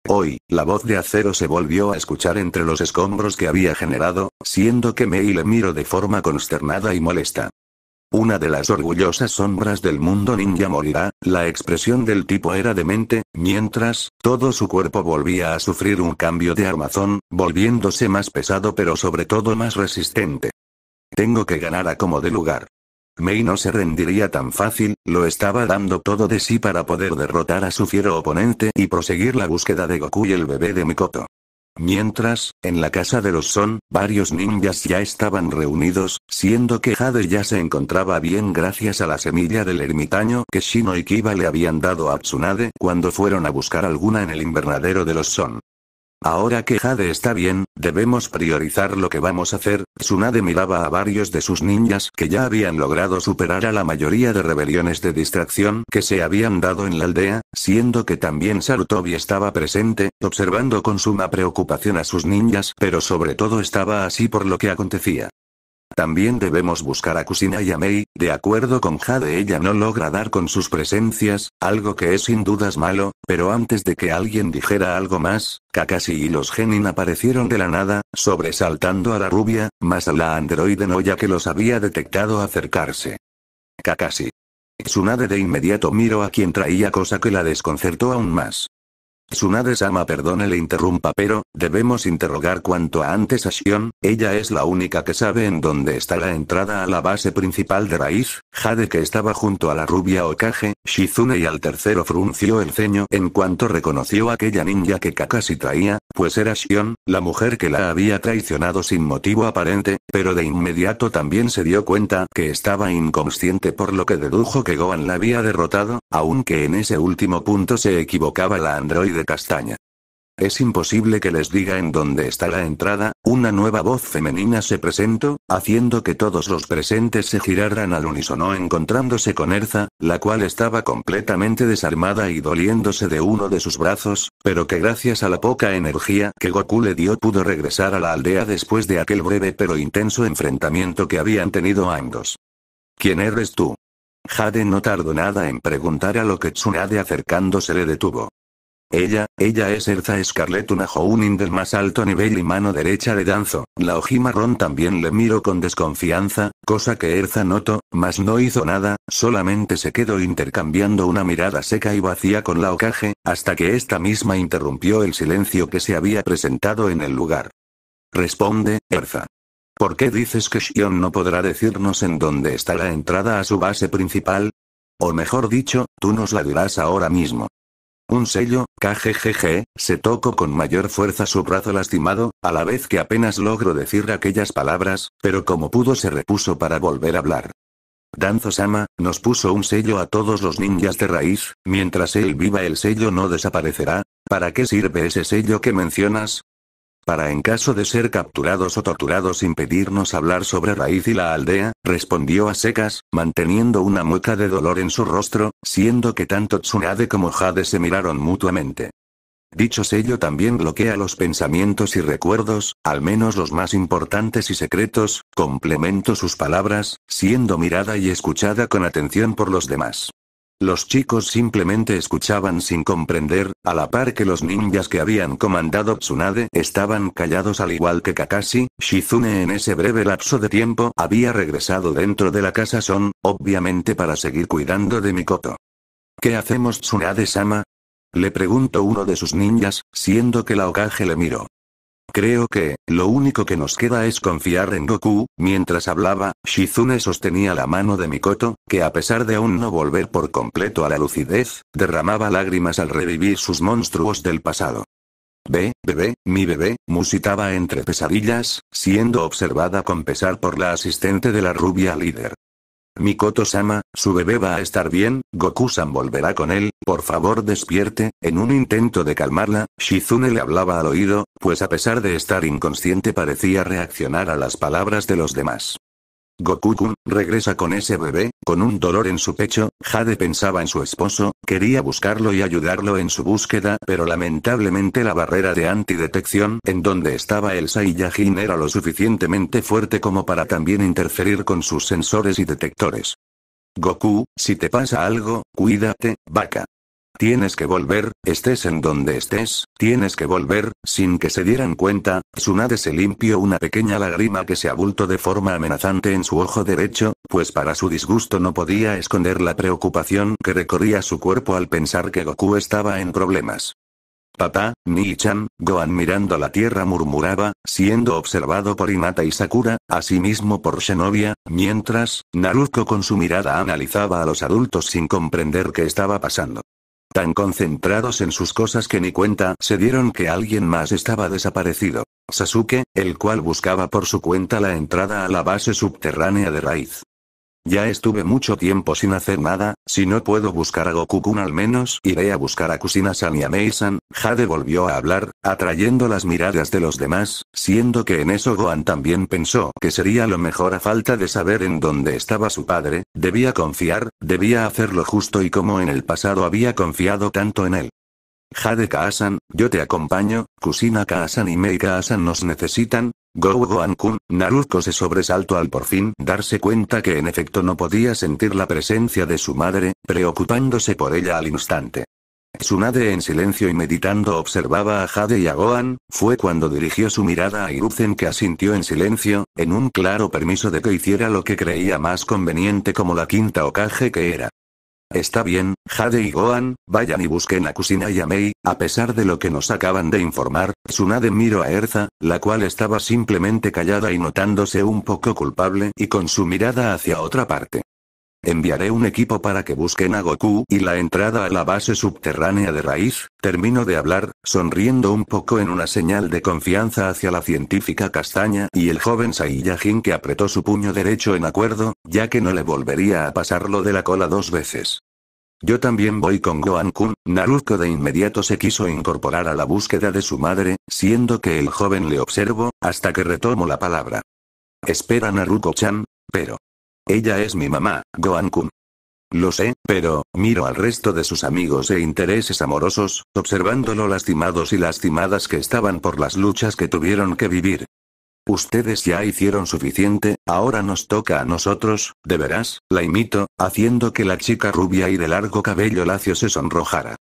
Hoy, la voz de acero se volvió a escuchar entre los escombros que había generado, siendo que Mei le miró de forma consternada y molesta. Una de las orgullosas sombras del mundo ninja morirá, la expresión del tipo era demente, mientras, todo su cuerpo volvía a sufrir un cambio de armazón, volviéndose más pesado pero sobre todo más resistente. Tengo que ganar a como de lugar. Mei no se rendiría tan fácil, lo estaba dando todo de sí para poder derrotar a su fiero oponente y proseguir la búsqueda de Goku y el bebé de Mikoto. Mientras, en la casa de los Son, varios ninjas ya estaban reunidos, siendo que Jade ya se encontraba bien gracias a la semilla del ermitaño que Shino y Kiba le habían dado a Tsunade cuando fueron a buscar alguna en el invernadero de los Son. Ahora que Jade está bien, debemos priorizar lo que vamos a hacer. Tsunade miraba a varios de sus ninjas que ya habían logrado superar a la mayoría de rebeliones de distracción que se habían dado en la aldea, siendo que también Sarutobi estaba presente, observando con suma preocupación a sus ninjas, pero sobre todo estaba así por lo que acontecía. También debemos buscar a Kusina y a Mei, de acuerdo con Jade ella no logra dar con sus presencias, algo que es sin dudas malo, pero antes de que alguien dijera algo más, Kakashi y los Genin aparecieron de la nada, sobresaltando a la rubia, más a la androide no ya que los había detectado acercarse. Kakashi. Tsunade de inmediato miró a quien traía cosa que la desconcertó aún más. Tsunade-sama perdone le interrumpa pero, debemos interrogar cuanto a antes a Shion, ella es la única que sabe en dónde está la entrada a la base principal de raíz, Jade que estaba junto a la rubia Okage, Shizune y al tercero frunció el ceño en cuanto reconoció aquella ninja que Kakashi traía, pues era Shion, la mujer que la había traicionado sin motivo aparente, pero de inmediato también se dio cuenta que estaba inconsciente por lo que dedujo que Gohan la había derrotado, aunque en ese último punto se equivocaba la androide castaña. Es imposible que les diga en dónde está la entrada, una nueva voz femenina se presentó, haciendo que todos los presentes se giraran al unísono encontrándose con Erza, la cual estaba completamente desarmada y doliéndose de uno de sus brazos, pero que gracias a la poca energía que Goku le dio pudo regresar a la aldea después de aquel breve pero intenso enfrentamiento que habían tenido ambos. ¿Quién eres tú? Jade no tardó nada en preguntar a lo que Tsunade acercándose le detuvo. Ella, ella es Erza Scarlett, una Jounin del más alto nivel y mano derecha de Danzo. La Ron también le miró con desconfianza, cosa que Erza notó, mas no hizo nada, solamente se quedó intercambiando una mirada seca y vacía con la ocaje, hasta que esta misma interrumpió el silencio que se había presentado en el lugar. Responde, Erza. ¿Por qué dices que Shion no podrá decirnos en dónde está la entrada a su base principal? O mejor dicho, tú nos la dirás ahora mismo. Un sello, KGGG, se tocó con mayor fuerza su brazo lastimado, a la vez que apenas logró decir aquellas palabras, pero como pudo se repuso para volver a hablar. Danzo-sama, nos puso un sello a todos los ninjas de raíz, mientras él viva el sello no desaparecerá, ¿para qué sirve ese sello que mencionas? Para en caso de ser capturados o torturados impedirnos hablar sobre Raíz y la aldea, respondió a secas, manteniendo una mueca de dolor en su rostro, siendo que tanto Tsunade como Jade se miraron mutuamente. Dicho sello también bloquea los pensamientos y recuerdos, al menos los más importantes y secretos, complemento sus palabras, siendo mirada y escuchada con atención por los demás. Los chicos simplemente escuchaban sin comprender, a la par que los ninjas que habían comandado Tsunade estaban callados al igual que Kakashi, Shizune en ese breve lapso de tiempo había regresado dentro de la casa Son, obviamente para seguir cuidando de Mikoto. ¿Qué hacemos Tsunade-sama? Le preguntó uno de sus ninjas, siendo que la Okage le miró. Creo que, lo único que nos queda es confiar en Goku, mientras hablaba, Shizune sostenía la mano de Mikoto, que a pesar de aún no volver por completo a la lucidez, derramaba lágrimas al revivir sus monstruos del pasado. Ve, bebé, mi bebé, musitaba entre pesadillas, siendo observada con pesar por la asistente de la rubia líder. Mikoto-sama, su bebé va a estar bien, Goku-san volverá con él, por favor despierte, en un intento de calmarla, Shizune le hablaba al oído, pues a pesar de estar inconsciente parecía reaccionar a las palabras de los demás. Goku-kun, regresa con ese bebé, con un dolor en su pecho, Jade pensaba en su esposo, quería buscarlo y ayudarlo en su búsqueda, pero lamentablemente la barrera de antidetección en donde estaba el Saiyajin era lo suficientemente fuerte como para también interferir con sus sensores y detectores. Goku, si te pasa algo, cuídate, vaca. Tienes que volver, estés en donde estés, tienes que volver, sin que se dieran cuenta, Tsunade se limpió una pequeña lágrima que se abultó de forma amenazante en su ojo derecho, pues para su disgusto no podía esconder la preocupación que recorría su cuerpo al pensar que Goku estaba en problemas. Papá, Nii-chan, Gohan mirando la tierra murmuraba, siendo observado por Inata y Sakura, asimismo por Shinobia, mientras, Naruto con su mirada analizaba a los adultos sin comprender qué estaba pasando tan concentrados en sus cosas que ni cuenta se dieron que alguien más estaba desaparecido. Sasuke, el cual buscaba por su cuenta la entrada a la base subterránea de Raiz. Ya estuve mucho tiempo sin hacer nada, si no puedo buscar a Goku-kun al menos iré a buscar a Kusina-san y a Mei-san, Jade volvió a hablar, atrayendo las miradas de los demás, siendo que en eso Gohan también pensó que sería lo mejor a falta de saber en dónde estaba su padre, debía confiar, debía hacerlo justo y como en el pasado había confiado tanto en él. Jade Kaasan, yo te acompaño, Kusina Kaasan y Mei Kaasan nos necesitan, Gohan-kun, Naruto se sobresaltó al por fin darse cuenta que en efecto no podía sentir la presencia de su madre, preocupándose por ella al instante. Tsunade en silencio y meditando observaba a Jade y a Gohan, fue cuando dirigió su mirada a Iruzen que asintió en silencio, en un claro permiso de que hiciera lo que creía más conveniente como la quinta ocaje que era. Está bien, Jade y Gohan, vayan y busquen a Kusina y a Mei, a pesar de lo que nos acaban de informar, Tsunade miró a Erza, la cual estaba simplemente callada y notándose un poco culpable y con su mirada hacia otra parte. Enviaré un equipo para que busquen a Goku y la entrada a la base subterránea de raíz, termino de hablar, sonriendo un poco en una señal de confianza hacia la científica castaña y el joven Saiyajin que apretó su puño derecho en acuerdo, ya que no le volvería a pasarlo de la cola dos veces. Yo también voy con Gohan-kun, Naruto de inmediato se quiso incorporar a la búsqueda de su madre, siendo que el joven le observó, hasta que retomo la palabra. Espera Naruto-chan, pero... Ella es mi mamá, Gohan-kun. Lo sé, pero, miro al resto de sus amigos e intereses amorosos, observando lo lastimados y lastimadas que estaban por las luchas que tuvieron que vivir. Ustedes ya hicieron suficiente, ahora nos toca a nosotros, de veras, la imito, haciendo que la chica rubia y de largo cabello lacio se sonrojara.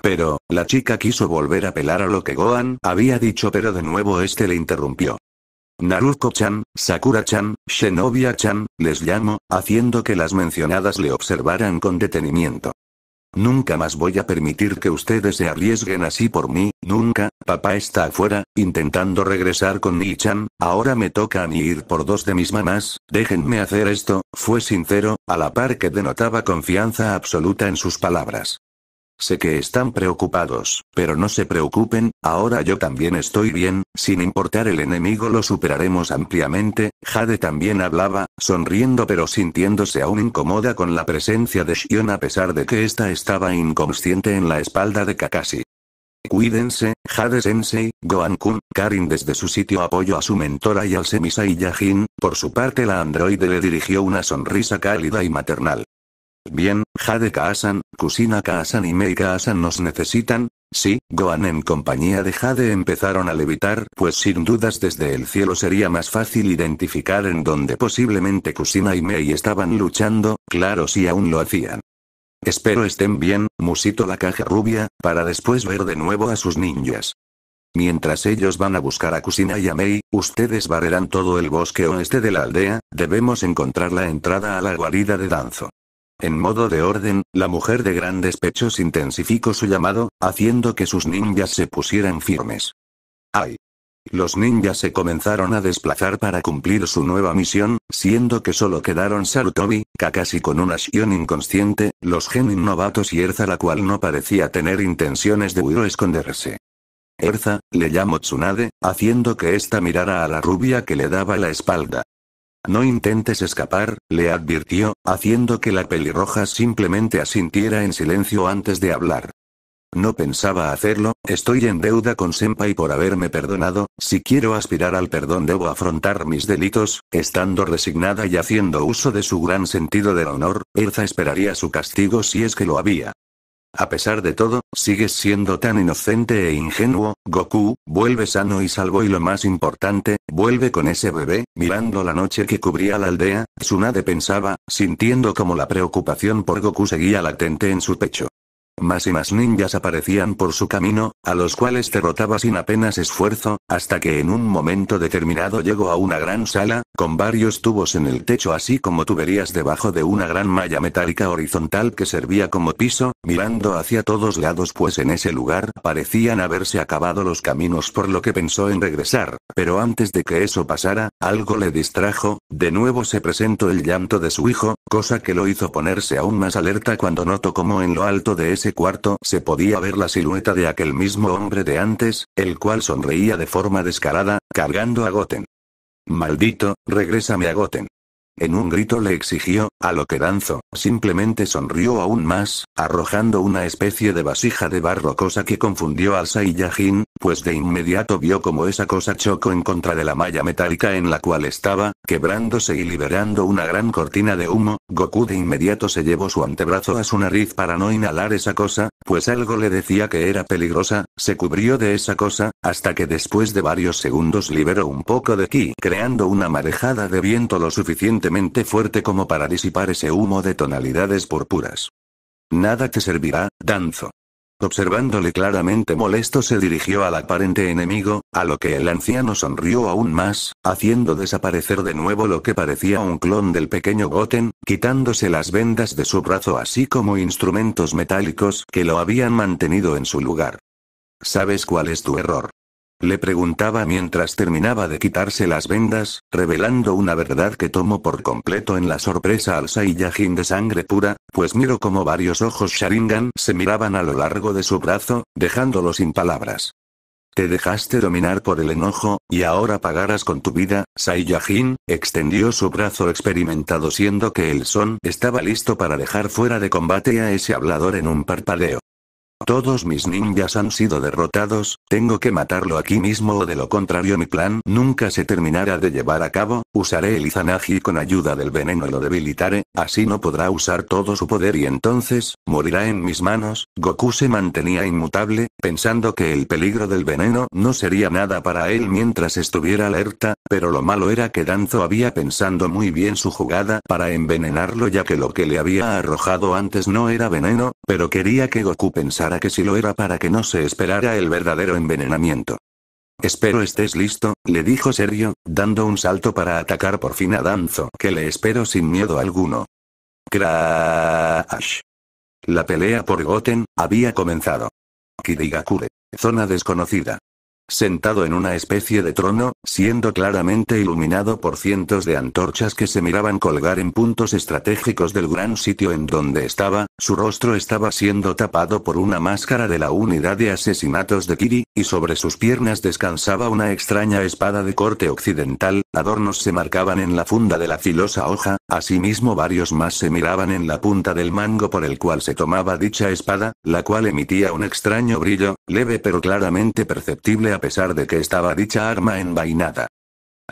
Pero, la chica quiso volver a apelar a lo que Gohan había dicho pero de nuevo este le interrumpió naruko chan Sakura-chan, Shenobia-chan, les llamo, haciendo que las mencionadas le observaran con detenimiento. Nunca más voy a permitir que ustedes se arriesguen así por mí, nunca, papá está afuera, intentando regresar con ni chan ahora me toca a mí ir por dos de mis mamás, déjenme hacer esto, fue sincero, a la par que denotaba confianza absoluta en sus palabras. Sé que están preocupados, pero no se preocupen, ahora yo también estoy bien, sin importar el enemigo lo superaremos ampliamente, Jade también hablaba, sonriendo pero sintiéndose aún incómoda con la presencia de Shion a pesar de que ésta estaba inconsciente en la espalda de Kakashi. Cuídense, Jade Sensei, Gohan-kun, Karin desde su sitio apoyo a su mentora y al y Yajin, por su parte la androide le dirigió una sonrisa cálida y maternal. Bien, Jade Kaasan, Kusina Kaasan y Mei Kaasan nos necesitan. Sí, Gohan en compañía de Jade empezaron a levitar, pues sin dudas desde el cielo sería más fácil identificar en donde posiblemente Kusina y Mei estaban luchando, claro si aún lo hacían. Espero estén bien, musito la caja rubia, para después ver de nuevo a sus ninjas. Mientras ellos van a buscar a Kusina y a Mei, ustedes barrerán todo el bosque oeste de la aldea, debemos encontrar la entrada a la guarida de Danzo. En modo de orden, la mujer de grandes pechos intensificó su llamado, haciendo que sus ninjas se pusieran firmes. ¡Ay! Los ninjas se comenzaron a desplazar para cumplir su nueva misión, siendo que solo quedaron Sarutobi, Kakashi con una Shion inconsciente, los genin novatos y Erza la cual no parecía tener intenciones de huir o esconderse. Erza, le llamó Tsunade, haciendo que ésta mirara a la rubia que le daba la espalda. No intentes escapar, le advirtió, haciendo que la pelirroja simplemente asintiera en silencio antes de hablar. No pensaba hacerlo, estoy en deuda con y por haberme perdonado, si quiero aspirar al perdón debo afrontar mis delitos, estando resignada y haciendo uso de su gran sentido del honor, Erza esperaría su castigo si es que lo había. A pesar de todo, sigues siendo tan inocente e ingenuo, Goku, vuelve sano y salvo y lo más importante, vuelve con ese bebé, mirando la noche que cubría la aldea, Tsunade pensaba, sintiendo como la preocupación por Goku seguía latente en su pecho. Más y más ninjas aparecían por su camino, a los cuales derrotaba sin apenas esfuerzo, hasta que en un momento determinado llegó a una gran sala, con varios tubos en el techo así como tuberías debajo de una gran malla metálica horizontal que servía como piso, mirando hacia todos lados pues en ese lugar parecían haberse acabado los caminos por lo que pensó en regresar, pero antes de que eso pasara, algo le distrajo, de nuevo se presentó el llanto de su hijo, cosa que lo hizo ponerse aún más alerta cuando notó como en lo alto de ese cuarto se podía ver la silueta de aquel mismo hombre de antes, el cual sonreía de forma descarada, cargando a Goten. Maldito, regrésame a Goten. En un grito le exigió, a lo que Danzo, simplemente sonrió aún más, arrojando una especie de vasija de barro cosa que confundió a Saiyajin, pues de inmediato vio como esa cosa chocó en contra de la malla metálica en la cual estaba, quebrándose y liberando una gran cortina de humo, Goku de inmediato se llevó su antebrazo a su nariz para no inhalar esa cosa, pues algo le decía que era peligrosa, se cubrió de esa cosa, hasta que después de varios segundos liberó un poco de ki creando una marejada de viento lo suficiente fuerte como para disipar ese humo de tonalidades purpuras. Nada te servirá, Danzo. Observándole claramente molesto se dirigió al aparente enemigo, a lo que el anciano sonrió aún más, haciendo desaparecer de nuevo lo que parecía un clon del pequeño Goten, quitándose las vendas de su brazo así como instrumentos metálicos que lo habían mantenido en su lugar. ¿Sabes cuál es tu error? Le preguntaba mientras terminaba de quitarse las vendas, revelando una verdad que tomo por completo en la sorpresa al Saiyajin de sangre pura, pues miro como varios ojos Sharingan se miraban a lo largo de su brazo, dejándolo sin palabras. Te dejaste dominar por el enojo, y ahora pagarás con tu vida, Saiyajin, extendió su brazo experimentado siendo que el son estaba listo para dejar fuera de combate a ese hablador en un parpadeo. Todos mis ninjas han sido derrotados, tengo que matarlo aquí mismo o de lo contrario mi plan nunca se terminará de llevar a cabo, usaré el Izanagi con ayuda del veneno y lo debilitaré, así no podrá usar todo su poder y entonces, morirá en mis manos, Goku se mantenía inmutable, pensando que el peligro del veneno no sería nada para él mientras estuviera alerta, pero lo malo era que Danzo había pensando muy bien su jugada para envenenarlo ya que lo que le había arrojado antes no era veneno, pero quería que Goku pensara para que si lo era para que no se esperara el verdadero envenenamiento. Espero estés listo, le dijo Sergio, dando un salto para atacar por fin a Danzo, que le espero sin miedo alguno. Crash. La pelea por Goten, había comenzado. Kirigakure. Zona desconocida. Sentado en una especie de trono, siendo claramente iluminado por cientos de antorchas que se miraban colgar en puntos estratégicos del gran sitio en donde estaba, su rostro estaba siendo tapado por una máscara de la unidad de asesinatos de Kiri, y sobre sus piernas descansaba una extraña espada de corte occidental, adornos se marcaban en la funda de la filosa hoja, asimismo varios más se miraban en la punta del mango por el cual se tomaba dicha espada, la cual emitía un extraño brillo, leve pero claramente perceptible a pesar de que estaba dicha arma envainada.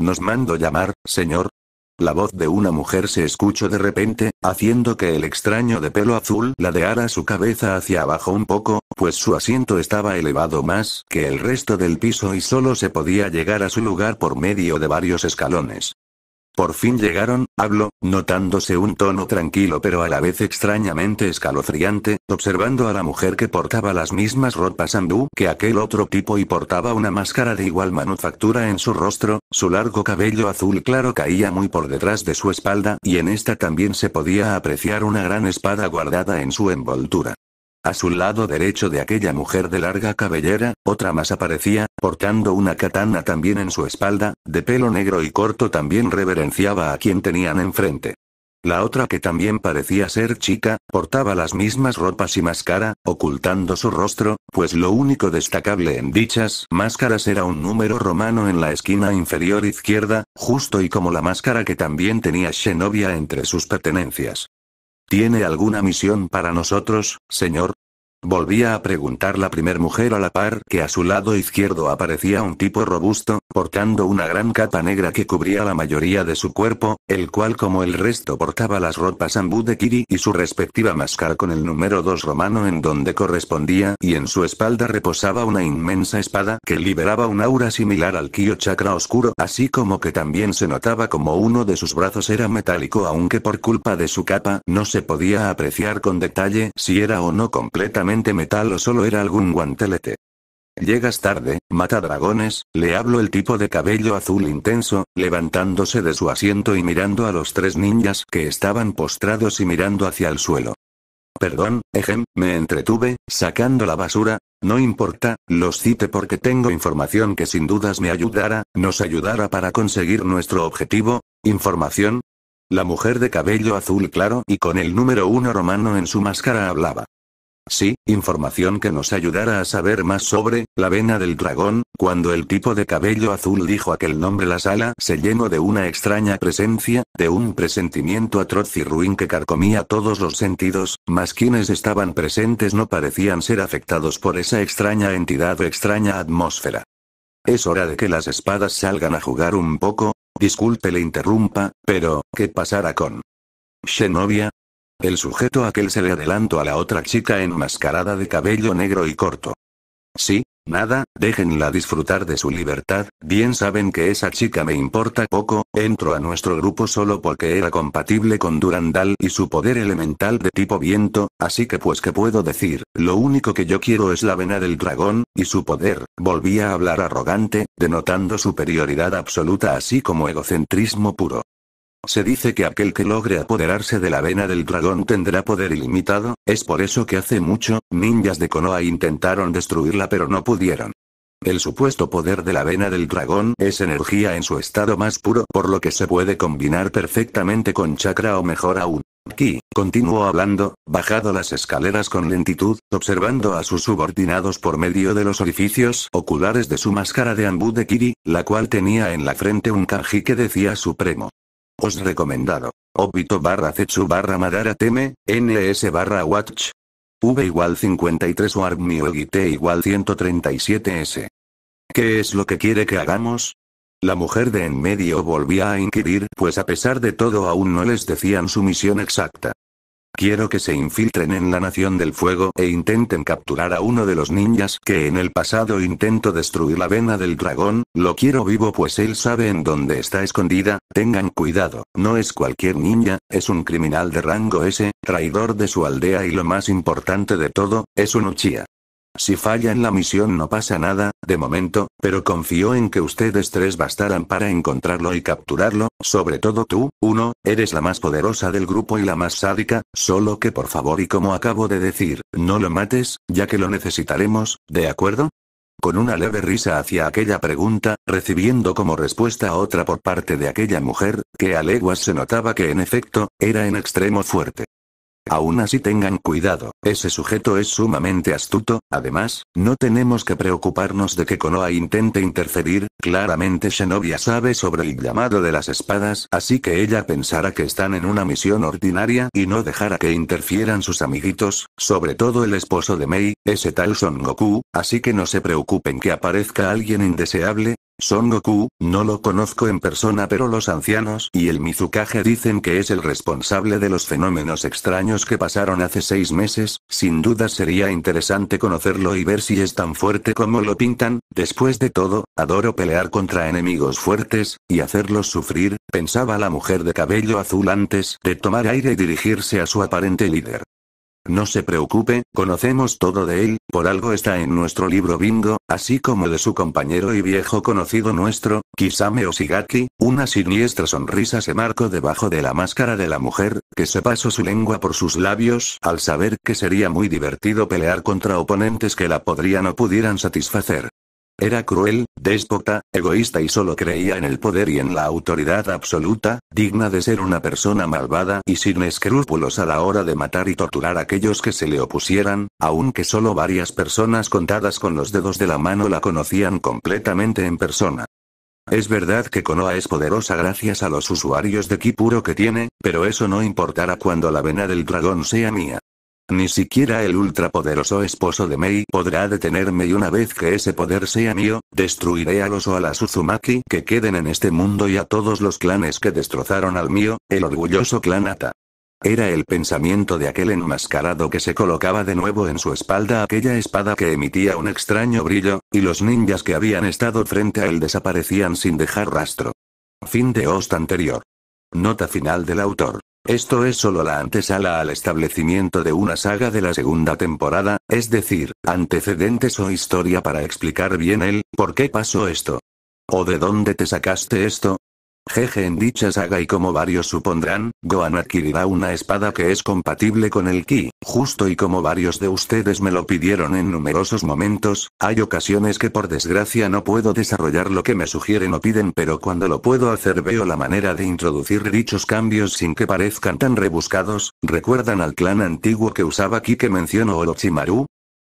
Nos mando llamar, señor. La voz de una mujer se escuchó de repente, haciendo que el extraño de pelo azul ladeara su cabeza hacia abajo un poco, pues su asiento estaba elevado más que el resto del piso y solo se podía llegar a su lugar por medio de varios escalones. Por fin llegaron, habló, notándose un tono tranquilo pero a la vez extrañamente escalofriante, observando a la mujer que portaba las mismas ropas andú que aquel otro tipo y portaba una máscara de igual manufactura en su rostro, su largo cabello azul claro caía muy por detrás de su espalda y en esta también se podía apreciar una gran espada guardada en su envoltura. A su lado derecho de aquella mujer de larga cabellera, otra más aparecía, portando una katana también en su espalda, de pelo negro y corto también reverenciaba a quien tenían enfrente. La otra que también parecía ser chica, portaba las mismas ropas y máscara, ocultando su rostro, pues lo único destacable en dichas máscaras era un número romano en la esquina inferior izquierda, justo y como la máscara que también tenía Xenobia entre sus pertenencias. ¿Tiene alguna misión para nosotros, señor? Volvía a preguntar la primer mujer a la par que a su lado izquierdo aparecía un tipo robusto, portando una gran capa negra que cubría la mayoría de su cuerpo, el cual como el resto portaba las ropas ambú de Kiri y su respectiva máscara con el número 2 romano en donde correspondía y en su espalda reposaba una inmensa espada que liberaba un aura similar al Kyo Chakra oscuro así como que también se notaba como uno de sus brazos era metálico aunque por culpa de su capa no se podía apreciar con detalle si era o no completamente metal o solo era algún guantelete. Llegas tarde, mata dragones, le habló el tipo de cabello azul intenso, levantándose de su asiento y mirando a los tres ninjas que estaban postrados y mirando hacia el suelo. Perdón, Ejem, me entretuve, sacando la basura, no importa, los cite porque tengo información que sin dudas me ayudará, nos ayudará para conseguir nuestro objetivo, información. La mujer de cabello azul claro y con el número uno romano en su máscara hablaba. Sí, información que nos ayudara a saber más sobre la vena del dragón. Cuando el tipo de cabello azul dijo aquel nombre, la sala se llenó de una extraña presencia, de un presentimiento atroz y ruin que carcomía todos los sentidos, mas quienes estaban presentes no parecían ser afectados por esa extraña entidad o extraña atmósfera. Es hora de que las espadas salgan a jugar un poco. Disculpe le interrumpa, pero, ¿qué pasará con Xenobia? El sujeto aquel se le adelantó a la otra chica enmascarada de cabello negro y corto. Sí, nada, déjenla disfrutar de su libertad, bien saben que esa chica me importa poco, entro a nuestro grupo solo porque era compatible con Durandal y su poder elemental de tipo viento, así que pues que puedo decir, lo único que yo quiero es la vena del dragón, y su poder, volvía a hablar arrogante, denotando superioridad absoluta así como egocentrismo puro. Se dice que aquel que logre apoderarse de la vena del dragón tendrá poder ilimitado, es por eso que hace mucho, ninjas de Konoha intentaron destruirla pero no pudieron. El supuesto poder de la vena del dragón es energía en su estado más puro, por lo que se puede combinar perfectamente con chakra o mejor aún. Ki, continuó hablando, bajado las escaleras con lentitud, observando a sus subordinados por medio de los orificios oculares de su máscara de ambú de Kiri, la cual tenía en la frente un kanji que decía Supremo. Os recomendado. Obito barra Zetsu barra Madara Teme, NS barra Watch. V igual 53 o igual 137S. ¿Qué es lo que quiere que hagamos? La mujer de en medio volvía a inquirir, pues a pesar de todo aún no les decían su misión exacta. Quiero que se infiltren en la Nación del Fuego e intenten capturar a uno de los ninjas que en el pasado intentó destruir la vena del dragón, lo quiero vivo pues él sabe en dónde está escondida, tengan cuidado, no es cualquier ninja, es un criminal de rango S, traidor de su aldea y lo más importante de todo, es un Uchiha. Si falla en la misión no pasa nada, de momento, pero confío en que ustedes tres bastarán para encontrarlo y capturarlo, sobre todo tú, uno, eres la más poderosa del grupo y la más sádica, solo que por favor y como acabo de decir, no lo mates, ya que lo necesitaremos, ¿de acuerdo? Con una leve risa hacia aquella pregunta, recibiendo como respuesta otra por parte de aquella mujer, que a leguas se notaba que en efecto, era en extremo fuerte. Aún así tengan cuidado, ese sujeto es sumamente astuto, además, no tenemos que preocuparnos de que Konoha intente interferir, claramente Shenobia sabe sobre el llamado de las espadas, así que ella pensará que están en una misión ordinaria y no dejará que interfieran sus amiguitos, sobre todo el esposo de Mei, ese tal Son Goku, así que no se preocupen que aparezca alguien indeseable, son Goku, no lo conozco en persona pero los ancianos y el Mizukage dicen que es el responsable de los fenómenos extraños que pasaron hace seis meses, sin duda sería interesante conocerlo y ver si es tan fuerte como lo pintan, después de todo, adoro pelear contra enemigos fuertes, y hacerlos sufrir, pensaba la mujer de cabello azul antes de tomar aire y dirigirse a su aparente líder. No se preocupe, conocemos todo de él, por algo está en nuestro libro Bingo, así como de su compañero y viejo conocido nuestro, Kisame Osigaki, una siniestra sonrisa se marcó debajo de la máscara de la mujer, que se pasó su lengua por sus labios, al saber que sería muy divertido pelear contra oponentes que la podrían o pudieran satisfacer. Era cruel, déspota, egoísta y solo creía en el poder y en la autoridad absoluta, digna de ser una persona malvada y sin escrúpulos a la hora de matar y torturar a aquellos que se le opusieran, aunque solo varias personas contadas con los dedos de la mano la conocían completamente en persona. Es verdad que Konoa es poderosa gracias a los usuarios de Kipuro que tiene, pero eso no importará cuando la vena del dragón sea mía. Ni siquiera el ultrapoderoso esposo de Mei podrá detenerme y una vez que ese poder sea mío, destruiré a los o a las Uzumaki que queden en este mundo y a todos los clanes que destrozaron al mío, el orgulloso clan Ata. Era el pensamiento de aquel enmascarado que se colocaba de nuevo en su espalda aquella espada que emitía un extraño brillo, y los ninjas que habían estado frente a él desaparecían sin dejar rastro. Fin de host anterior. Nota final del autor. Esto es solo la antesala al establecimiento de una saga de la segunda temporada, es decir, antecedentes o historia para explicar bien el por qué pasó esto. O de dónde te sacaste esto, Jeje en dicha saga y como varios supondrán, Gohan adquirirá una espada que es compatible con el ki, justo y como varios de ustedes me lo pidieron en numerosos momentos, hay ocasiones que por desgracia no puedo desarrollar lo que me sugieren o piden pero cuando lo puedo hacer veo la manera de introducir dichos cambios sin que parezcan tan rebuscados, recuerdan al clan antiguo que usaba ki que menciono Orochimaru,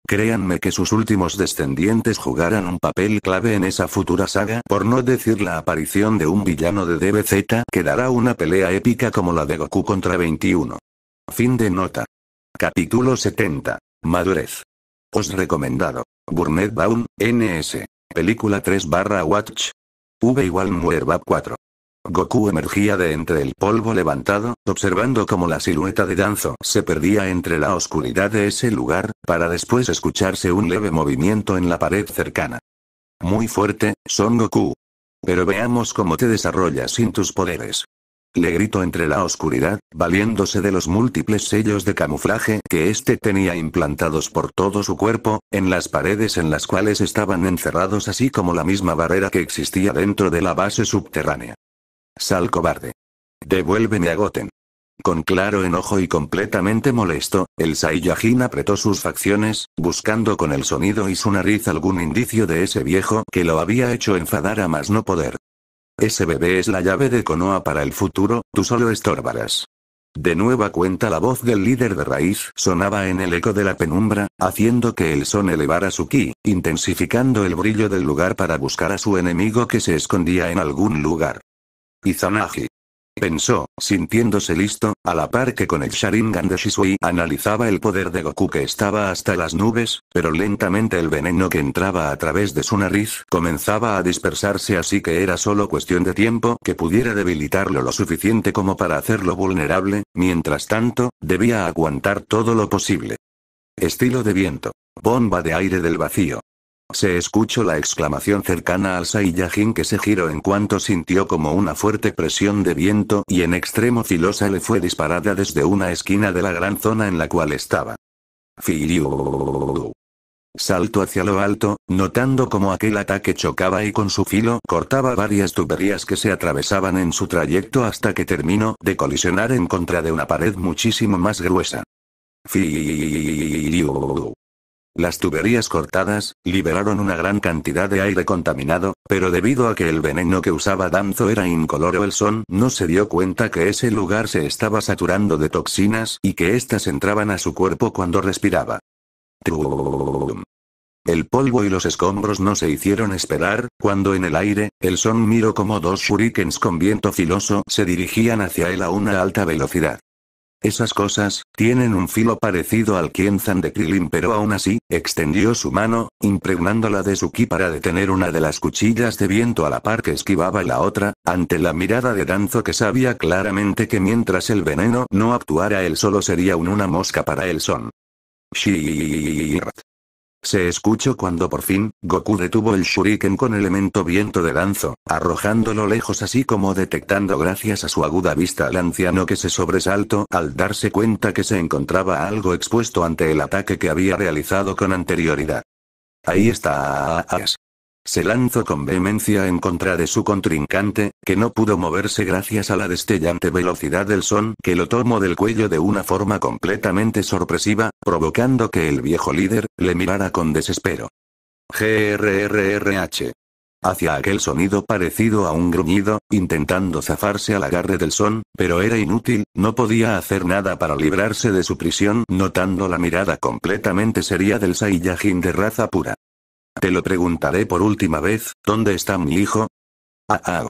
Créanme que sus últimos descendientes jugarán un papel clave en esa futura saga, por no decir la aparición de un villano de DBZ que dará una pelea épica como la de Goku contra 21. Fin de nota. Capítulo 70. Madurez. Os recomendado. Burnett Baum, NS. Película 3 barra Watch. V igual Muerbab 4. Goku emergía de entre el polvo levantado, observando cómo la silueta de Danzo se perdía entre la oscuridad de ese lugar, para después escucharse un leve movimiento en la pared cercana. Muy fuerte, Son Goku. Pero veamos cómo te desarrollas sin tus poderes. Le gritó entre la oscuridad, valiéndose de los múltiples sellos de camuflaje que éste tenía implantados por todo su cuerpo, en las paredes en las cuales estaban encerrados así como la misma barrera que existía dentro de la base subterránea. Sal cobarde. Devuélveme a Goten. Con claro enojo y completamente molesto, el Saiyajin apretó sus facciones, buscando con el sonido y su nariz algún indicio de ese viejo que lo había hecho enfadar a más no poder. Ese bebé es la llave de Konoha para el futuro, tú solo estorbarás. De nueva cuenta la voz del líder de raíz sonaba en el eco de la penumbra, haciendo que el son elevara su ki, intensificando el brillo del lugar para buscar a su enemigo que se escondía en algún lugar. Izanagi. Pensó, sintiéndose listo, a la par que con el Sharingan de Shisui analizaba el poder de Goku que estaba hasta las nubes, pero lentamente el veneno que entraba a través de su nariz comenzaba a dispersarse así que era solo cuestión de tiempo que pudiera debilitarlo lo suficiente como para hacerlo vulnerable, mientras tanto, debía aguantar todo lo posible. Estilo de viento. Bomba de aire del vacío. Se escuchó la exclamación cercana al Saiyajin que se giró en cuanto sintió como una fuerte presión de viento y en extremo filosa le fue disparada desde una esquina de la gran zona en la cual estaba. Firiu. Salto hacia lo alto, notando como aquel ataque chocaba y con su filo cortaba varias tuberías que se atravesaban en su trayecto hasta que terminó de colisionar en contra de una pared muchísimo más gruesa. Las tuberías cortadas, liberaron una gran cantidad de aire contaminado, pero debido a que el veneno que usaba Danzo era incoloro el son no se dio cuenta que ese lugar se estaba saturando de toxinas y que éstas entraban a su cuerpo cuando respiraba. El polvo y los escombros no se hicieron esperar, cuando en el aire, el son miró como dos shurikens con viento filoso se dirigían hacia él a una alta velocidad. Esas cosas, tienen un filo parecido al Kienzan de Krilin pero aún así, extendió su mano, impregnándola de su ki para detener una de las cuchillas de viento a la par que esquivaba la otra, ante la mirada de Danzo que sabía claramente que mientras el veneno no actuara él solo sería una mosca para el son. Se escuchó cuando por fin, Goku detuvo el shuriken con elemento viento de lanzo, arrojándolo lejos así como detectando gracias a su aguda vista al anciano que se sobresaltó al darse cuenta que se encontraba algo expuesto ante el ataque que había realizado con anterioridad. Ahí está. Ah, ah, ah, se lanzó con vehemencia en contra de su contrincante, que no pudo moverse gracias a la destellante velocidad del son que lo tomó del cuello de una forma completamente sorpresiva, provocando que el viejo líder, le mirara con desespero. GRRRH. Hacia aquel sonido parecido a un gruñido, intentando zafarse al agarre del son, pero era inútil, no podía hacer nada para librarse de su prisión, notando la mirada completamente seria del Saiyajin de raza pura. Te lo preguntaré por última vez, ¿dónde está mi hijo? Aak. Ah, ah,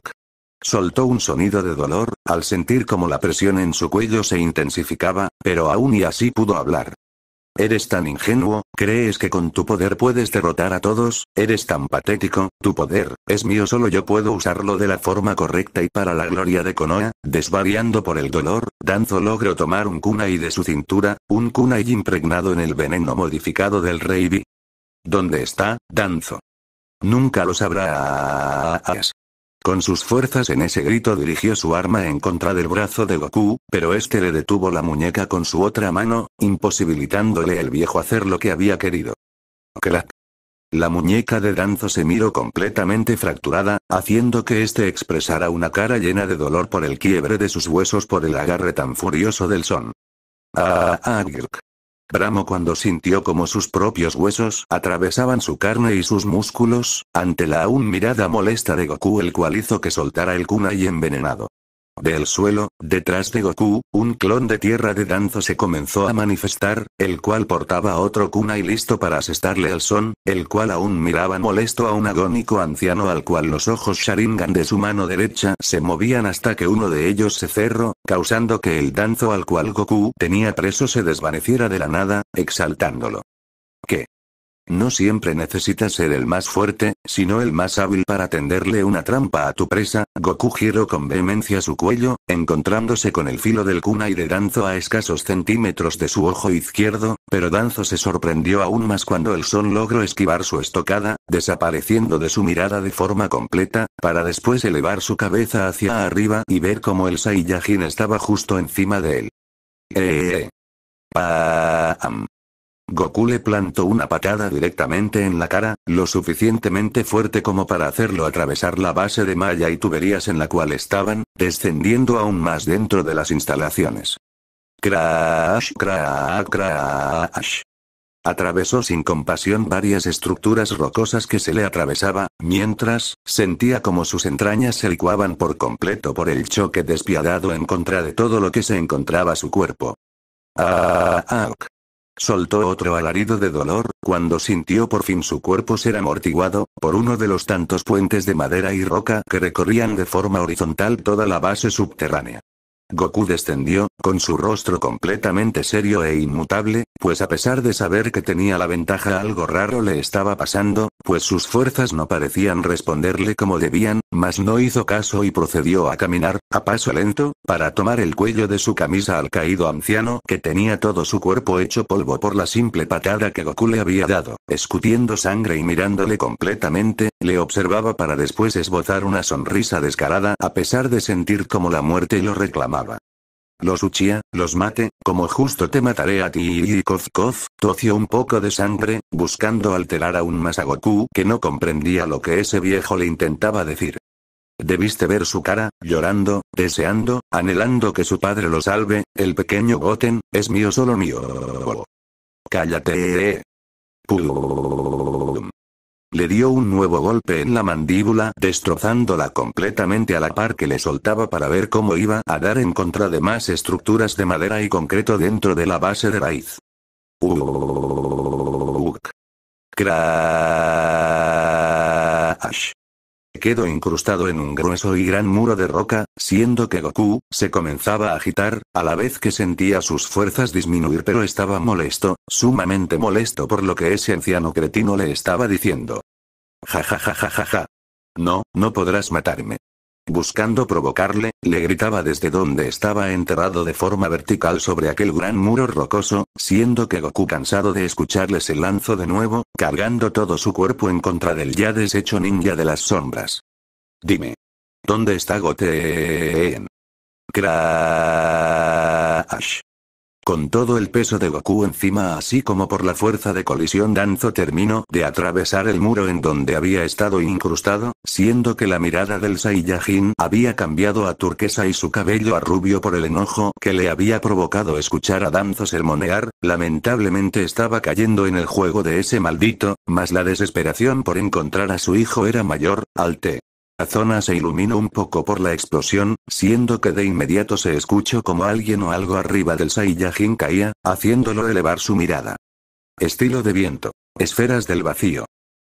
Soltó un sonido de dolor, al sentir como la presión en su cuello se intensificaba, pero aún y así pudo hablar. Eres tan ingenuo, crees que con tu poder puedes derrotar a todos, eres tan patético, tu poder, es mío solo yo puedo usarlo de la forma correcta y para la gloria de Konoha, desvariando por el dolor, Danzo logró tomar un kunai de su cintura, un kunai impregnado en el veneno modificado del rey ¿Dónde está, Danzo? Nunca lo sabrá. Con sus fuerzas en ese grito dirigió su arma en contra del brazo de Goku, pero este le detuvo la muñeca con su otra mano, imposibilitándole el viejo hacer lo que había querido. La muñeca de Danzo se miró completamente fracturada, haciendo que este expresara una cara llena de dolor por el quiebre de sus huesos por el agarre tan furioso del son. Ah, ah, Bramo cuando sintió como sus propios huesos atravesaban su carne y sus músculos, ante la aún mirada molesta de Goku el cual hizo que soltara el kunai envenenado del suelo, detrás de Goku, un clon de tierra de Danzo se comenzó a manifestar, el cual portaba otro kunai listo para asestarle al son, el cual aún miraba molesto a un agónico anciano al cual los ojos Sharingan de su mano derecha se movían hasta que uno de ellos se cerró, causando que el Danzo al cual Goku tenía preso se desvaneciera de la nada, exaltándolo. ¿Qué? No siempre necesitas ser el más fuerte, sino el más hábil para tenderle una trampa a tu presa. Goku giró con vehemencia su cuello, encontrándose con el filo del kunai de Danzo a escasos centímetros de su ojo izquierdo, pero Danzo se sorprendió aún más cuando el son logró esquivar su estocada, desapareciendo de su mirada de forma completa, para después elevar su cabeza hacia arriba y ver cómo el Saiyajin estaba justo encima de él. Eh, eh, eh. Goku le plantó una patada directamente en la cara, lo suficientemente fuerte como para hacerlo atravesar la base de malla y tuberías en la cual estaban, descendiendo aún más dentro de las instalaciones. Crash, crash, crash. Atravesó sin compasión varias estructuras rocosas que se le atravesaba, mientras, sentía como sus entrañas se licuaban por completo por el choque despiadado en contra de todo lo que se encontraba su cuerpo. Ah, ah, Soltó otro alarido de dolor, cuando sintió por fin su cuerpo ser amortiguado, por uno de los tantos puentes de madera y roca que recorrían de forma horizontal toda la base subterránea. Goku descendió, con su rostro completamente serio e inmutable, pues a pesar de saber que tenía la ventaja algo raro le estaba pasando, pues sus fuerzas no parecían responderle como debían, mas no hizo caso y procedió a caminar, a paso lento, para tomar el cuello de su camisa al caído anciano que tenía todo su cuerpo hecho polvo por la simple patada que Goku le había dado, escutiendo sangre y mirándole completamente, le observaba para después esbozar una sonrisa descarada a pesar de sentir como la muerte lo reclamaba. Los Uchiha, los mate, como justo te mataré a ti y Koz toció un poco de sangre, buscando alterar a un masagoku que no comprendía lo que ese viejo le intentaba decir. Debiste ver su cara, llorando, deseando, anhelando que su padre lo salve, el pequeño Goten, es mío solo mío. Cállate. Eh. Le dio un nuevo golpe en la mandíbula, destrozándola completamente a la par que le soltaba para ver cómo iba a dar en contra de más estructuras de madera y concreto dentro de la base de raíz quedó incrustado en un grueso y gran muro de roca, siendo que Goku, se comenzaba a agitar, a la vez que sentía sus fuerzas disminuir pero estaba molesto, sumamente molesto por lo que ese anciano cretino le estaba diciendo. Ja ja ja ja ja ja. No, no podrás matarme. Buscando provocarle, le gritaba desde donde estaba enterrado de forma vertical sobre aquel gran muro rocoso, siendo que Goku cansado de escucharles se lanzó de nuevo, cargando todo su cuerpo en contra del ya deshecho ninja de las sombras. Dime. ¿Dónde está Goten? Crash. Con todo el peso de Goku encima así como por la fuerza de colisión Danzo terminó de atravesar el muro en donde había estado incrustado, siendo que la mirada del Saiyajin había cambiado a turquesa y su cabello a rubio por el enojo que le había provocado escuchar a Danzo sermonear, lamentablemente estaba cayendo en el juego de ese maldito, mas la desesperación por encontrar a su hijo era mayor, al T zona se iluminó un poco por la explosión, siendo que de inmediato se escuchó como alguien o algo arriba del Saiyajin caía, haciéndolo elevar su mirada. Estilo de viento. Esferas del vacío.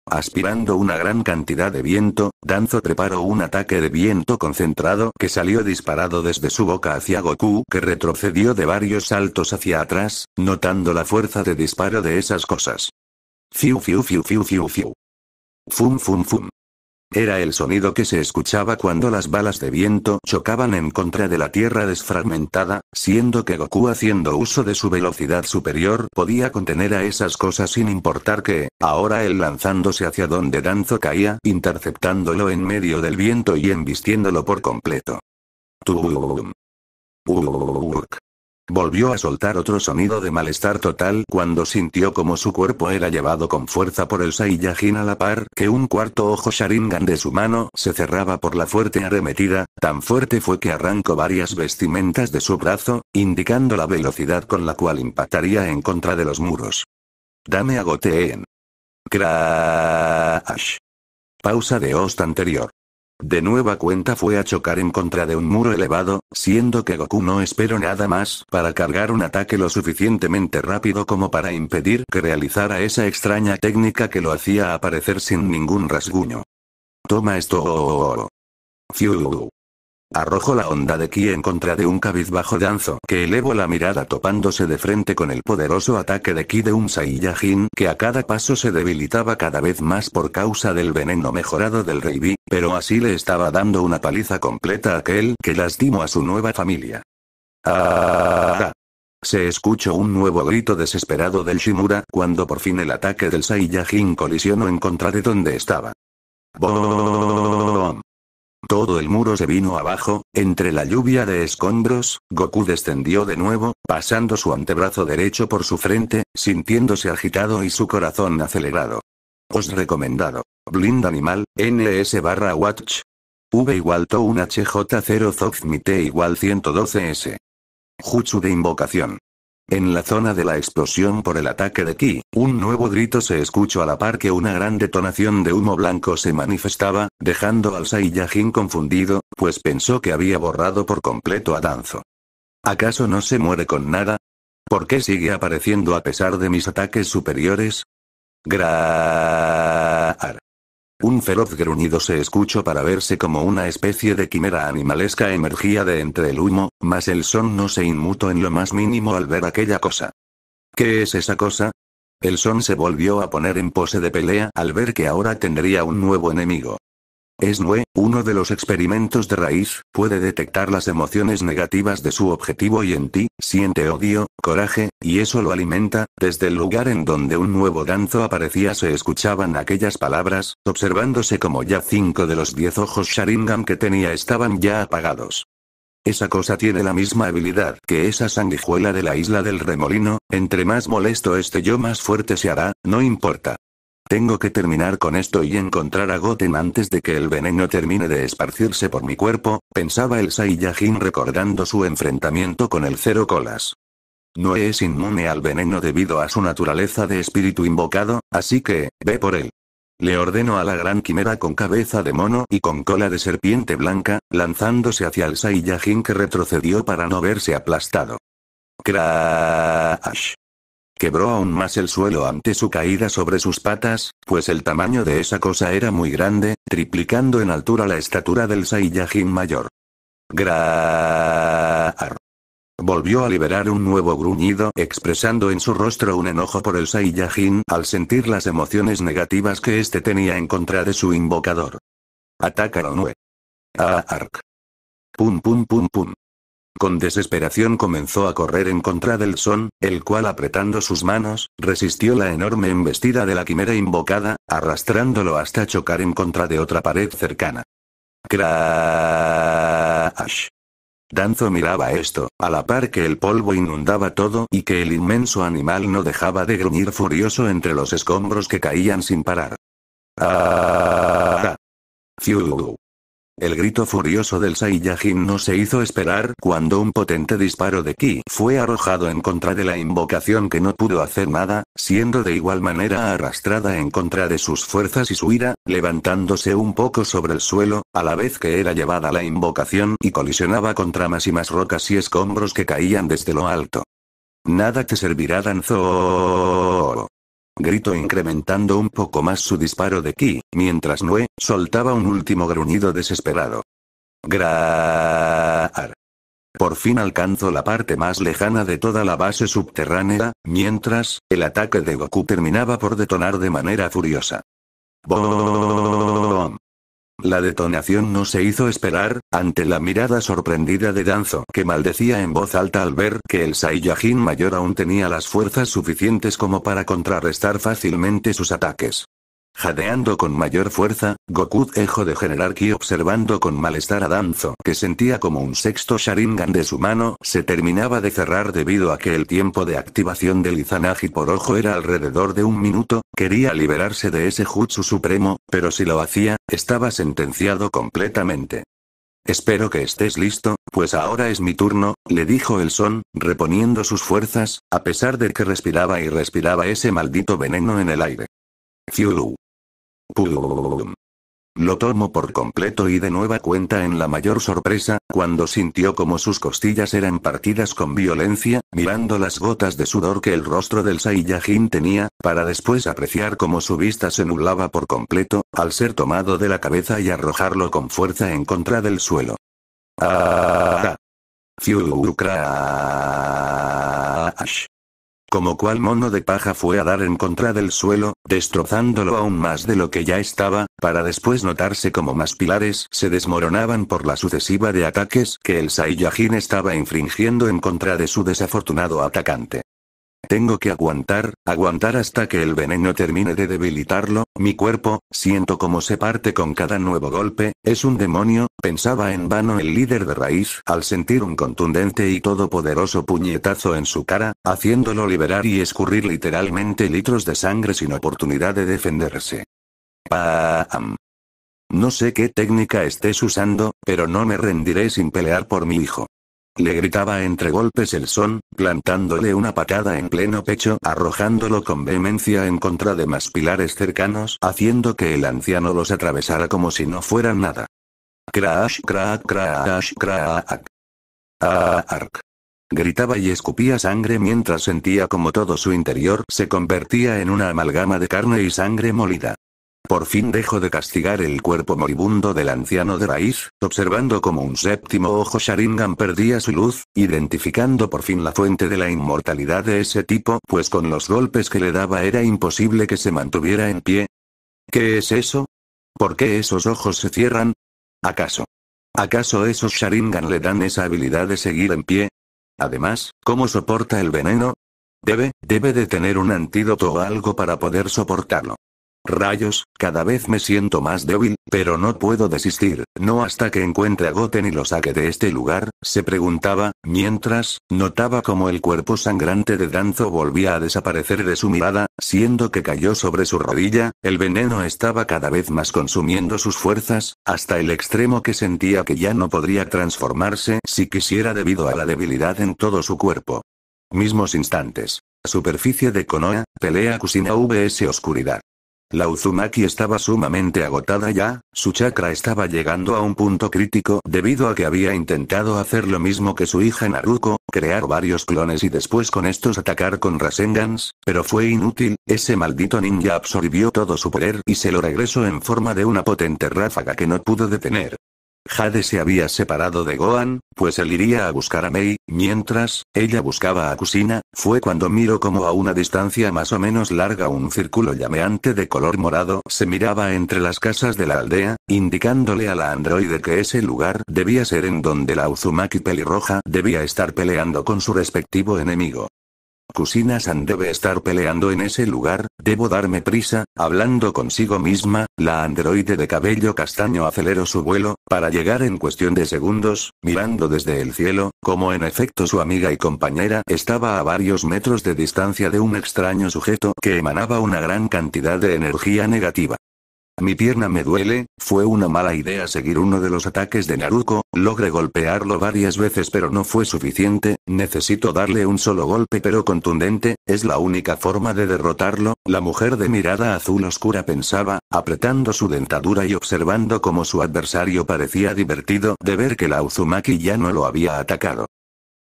Aspirando una gran cantidad de viento, Danzo preparó un ataque de viento concentrado que salió disparado desde su boca hacia Goku que retrocedió de varios saltos hacia atrás, notando la fuerza de disparo de esas cosas. Fiu fiu fiu fiu fiu fiu. Fum fum fum. Era el sonido que se escuchaba cuando las balas de viento chocaban en contra de la tierra desfragmentada, siendo que Goku haciendo uso de su velocidad superior podía contener a esas cosas sin importar que, ahora él lanzándose hacia donde Danzo caía, interceptándolo en medio del viento y embistiéndolo por completo. Volvió a soltar otro sonido de malestar total cuando sintió como su cuerpo era llevado con fuerza por el Saiyajin a la par que un cuarto ojo Sharingan de su mano se cerraba por la fuerte arremetida, tan fuerte fue que arrancó varias vestimentas de su brazo, indicando la velocidad con la cual impactaría en contra de los muros. Dame a Crash. Pausa de host anterior. De nueva cuenta fue a chocar en contra de un muro elevado, siendo que Goku no esperó nada más para cargar un ataque lo suficientemente rápido como para impedir que realizara esa extraña técnica que lo hacía aparecer sin ningún rasguño. Toma esto. Oh, oh, oh, fiu. Arrojó la onda de ki en contra de un cabizbajo danzo que elevó la mirada topándose de frente con el poderoso ataque de ki de un Saiyajin que a cada paso se debilitaba cada vez más por causa del veneno mejorado del Rey B, pero así le estaba dando una paliza completa a aquel que lastimó a su nueva familia. ¡Ah! Se escuchó un nuevo grito desesperado del Shimura cuando por fin el ataque del Saiyajin colisionó en contra de donde estaba. Todo el muro se vino abajo, entre la lluvia de escombros, Goku descendió de nuevo, pasando su antebrazo derecho por su frente, sintiéndose agitado y su corazón acelerado. Os recomendado. Blind Animal, NS barra Watch. V igual to HJ0 T igual 112S. Jutsu de invocación. En la zona de la explosión por el ataque de Ki, un nuevo grito se escuchó a la par que una gran detonación de humo blanco se manifestaba, dejando al Saiyajin confundido, pues pensó que había borrado por completo a Danzo. ¿Acaso no se muere con nada? ¿Por qué sigue apareciendo a pesar de mis ataques superiores? Graar. Un feroz gruñido se escuchó para verse como una especie de quimera animalesca emergía de entre el humo, mas el son no se inmutó en lo más mínimo al ver aquella cosa. ¿Qué es esa cosa? El son se volvió a poner en pose de pelea al ver que ahora tendría un nuevo enemigo. Es Nue, uno de los experimentos de raíz, puede detectar las emociones negativas de su objetivo y en ti, siente odio, coraje, y eso lo alimenta, desde el lugar en donde un nuevo danzo aparecía se escuchaban aquellas palabras, observándose como ya cinco de los diez ojos Sharingan que tenía estaban ya apagados. Esa cosa tiene la misma habilidad que esa sanguijuela de la isla del remolino, entre más molesto este yo más fuerte se hará, no importa. Tengo que terminar con esto y encontrar a Goten antes de que el veneno termine de esparcirse por mi cuerpo, pensaba el Saiyajin recordando su enfrentamiento con el Cero Colas. No es inmune al veneno debido a su naturaleza de espíritu invocado, así que, ve por él. Le ordeno a la gran quimera con cabeza de mono y con cola de serpiente blanca, lanzándose hacia el Saiyajin que retrocedió para no verse aplastado. Crash. Quebró aún más el suelo ante su caída sobre sus patas, pues el tamaño de esa cosa era muy grande, triplicando en altura la estatura del Saiyajin mayor. Graar. Volvió a liberar un nuevo gruñido, expresando en su rostro un enojo por el Saiyajin al sentir las emociones negativas que éste tenía en contra de su invocador. Ataca a Pum pum pum pum. Con desesperación comenzó a correr en contra del son, el cual apretando sus manos, resistió la enorme embestida de la quimera invocada, arrastrándolo hasta chocar en contra de otra pared cercana. Crash. Danzo miraba esto, a la par que el polvo inundaba todo y que el inmenso animal no dejaba de gruñir furioso entre los escombros que caían sin parar. Ah. ah. El grito furioso del Saiyajin no se hizo esperar cuando un potente disparo de ki fue arrojado en contra de la invocación que no pudo hacer nada, siendo de igual manera arrastrada en contra de sus fuerzas y su ira, levantándose un poco sobre el suelo, a la vez que era llevada la invocación y colisionaba contra más y más rocas y escombros que caían desde lo alto. Nada te servirá Danzo. Grito incrementando un poco más su disparo de ki, mientras Noé soltaba un último gruñido desesperado. Graar. Por fin alcanzó la parte más lejana de toda la base subterránea, mientras, el ataque de Goku terminaba por detonar de manera furiosa. La detonación no se hizo esperar, ante la mirada sorprendida de Danzo que maldecía en voz alta al ver que el Saiyajin mayor aún tenía las fuerzas suficientes como para contrarrestar fácilmente sus ataques. Jadeando con mayor fuerza, Goku dejó de generar ki observando con malestar a Danzo que sentía como un sexto Sharingan de su mano se terminaba de cerrar debido a que el tiempo de activación del Izanagi por ojo era alrededor de un minuto, quería liberarse de ese Jutsu supremo, pero si lo hacía, estaba sentenciado completamente. Espero que estés listo, pues ahora es mi turno, le dijo el son, reponiendo sus fuerzas, a pesar de que respiraba y respiraba ese maldito veneno en el aire. Lo tomó por completo y de nueva cuenta en la mayor sorpresa, cuando sintió como sus costillas eran partidas con violencia, mirando las gotas de sudor que el rostro del Saiyajin tenía, para después apreciar cómo su vista se nublaba por completo, al ser tomado de la cabeza y arrojarlo con fuerza en contra del suelo como cual mono de paja fue a dar en contra del suelo, destrozándolo aún más de lo que ya estaba, para después notarse como más pilares se desmoronaban por la sucesiva de ataques que el Saiyajin estaba infringiendo en contra de su desafortunado atacante. Tengo que aguantar, aguantar hasta que el veneno termine de debilitarlo, mi cuerpo, siento como se parte con cada nuevo golpe, es un demonio, pensaba en vano el líder de raíz al sentir un contundente y todopoderoso puñetazo en su cara, haciéndolo liberar y escurrir literalmente litros de sangre sin oportunidad de defenderse. Pam. No sé qué técnica estés usando, pero no me rendiré sin pelear por mi hijo. Le gritaba entre golpes el son, plantándole una patada en pleno pecho, arrojándolo con vehemencia en contra de más pilares cercanos, haciendo que el anciano los atravesara como si no fueran nada. Crash, crash, crash, crash. arc. Gritaba y escupía sangre mientras sentía como todo su interior se convertía en una amalgama de carne y sangre molida. Por fin dejó de castigar el cuerpo moribundo del anciano de raíz, observando como un séptimo ojo Sharingan perdía su luz, identificando por fin la fuente de la inmortalidad de ese tipo, pues con los golpes que le daba era imposible que se mantuviera en pie. ¿Qué es eso? ¿Por qué esos ojos se cierran? ¿Acaso? ¿Acaso esos Sharingan le dan esa habilidad de seguir en pie? Además, ¿cómo soporta el veneno? Debe, debe de tener un antídoto o algo para poder soportarlo. Rayos, cada vez me siento más débil, pero no puedo desistir, no hasta que encuentre a Goten y lo saque de este lugar, se preguntaba, mientras, notaba como el cuerpo sangrante de Danzo volvía a desaparecer de su mirada, siendo que cayó sobre su rodilla, el veneno estaba cada vez más consumiendo sus fuerzas, hasta el extremo que sentía que ya no podría transformarse si quisiera debido a la debilidad en todo su cuerpo. Mismos instantes. Superficie de Konoha, pelea Kusina vs Oscuridad. La Uzumaki estaba sumamente agotada ya, su chakra estaba llegando a un punto crítico debido a que había intentado hacer lo mismo que su hija Naruko, crear varios clones y después con estos atacar con Rasengans, pero fue inútil, ese maldito ninja absorbió todo su poder y se lo regresó en forma de una potente ráfaga que no pudo detener. Jade se había separado de Gohan, pues él iría a buscar a Mei, mientras, ella buscaba a Kusina, fue cuando miró como a una distancia más o menos larga un círculo llameante de color morado se miraba entre las casas de la aldea, indicándole a la androide que ese lugar debía ser en donde la Uzumaki pelirroja debía estar peleando con su respectivo enemigo. Kusina-san debe estar peleando en ese lugar, debo darme prisa, hablando consigo misma, la androide de cabello castaño aceleró su vuelo, para llegar en cuestión de segundos, mirando desde el cielo, como en efecto su amiga y compañera estaba a varios metros de distancia de un extraño sujeto que emanaba una gran cantidad de energía negativa. Mi pierna me duele, fue una mala idea seguir uno de los ataques de Naruto, logré golpearlo varias veces pero no fue suficiente, necesito darle un solo golpe pero contundente, es la única forma de derrotarlo, la mujer de mirada azul oscura pensaba, apretando su dentadura y observando cómo su adversario parecía divertido de ver que la Uzumaki ya no lo había atacado.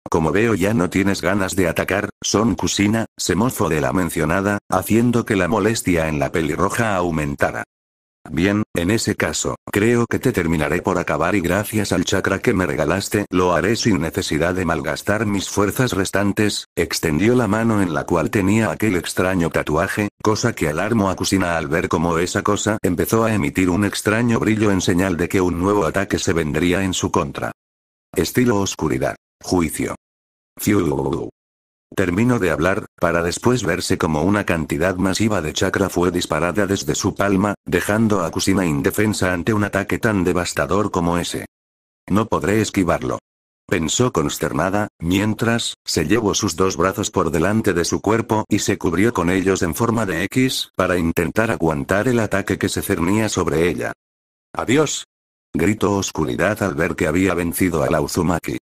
Como veo ya no tienes ganas de atacar, Son Kusina, se mozo de la mencionada, haciendo que la molestia en la pelirroja aumentara. Bien, en ese caso, creo que te terminaré por acabar y gracias al chakra que me regalaste lo haré sin necesidad de malgastar mis fuerzas restantes, extendió la mano en la cual tenía aquel extraño tatuaje, cosa que alarmó a Kusina al ver cómo esa cosa empezó a emitir un extraño brillo en señal de que un nuevo ataque se vendría en su contra. Estilo oscuridad. Juicio. Terminó de hablar, para después verse como una cantidad masiva de chakra fue disparada desde su palma, dejando a Kusina indefensa ante un ataque tan devastador como ese. No podré esquivarlo. Pensó consternada, mientras, se llevó sus dos brazos por delante de su cuerpo y se cubrió con ellos en forma de X, para intentar aguantar el ataque que se cernía sobre ella. ¡Adiós! Gritó Oscuridad al ver que había vencido a la Uzumaki.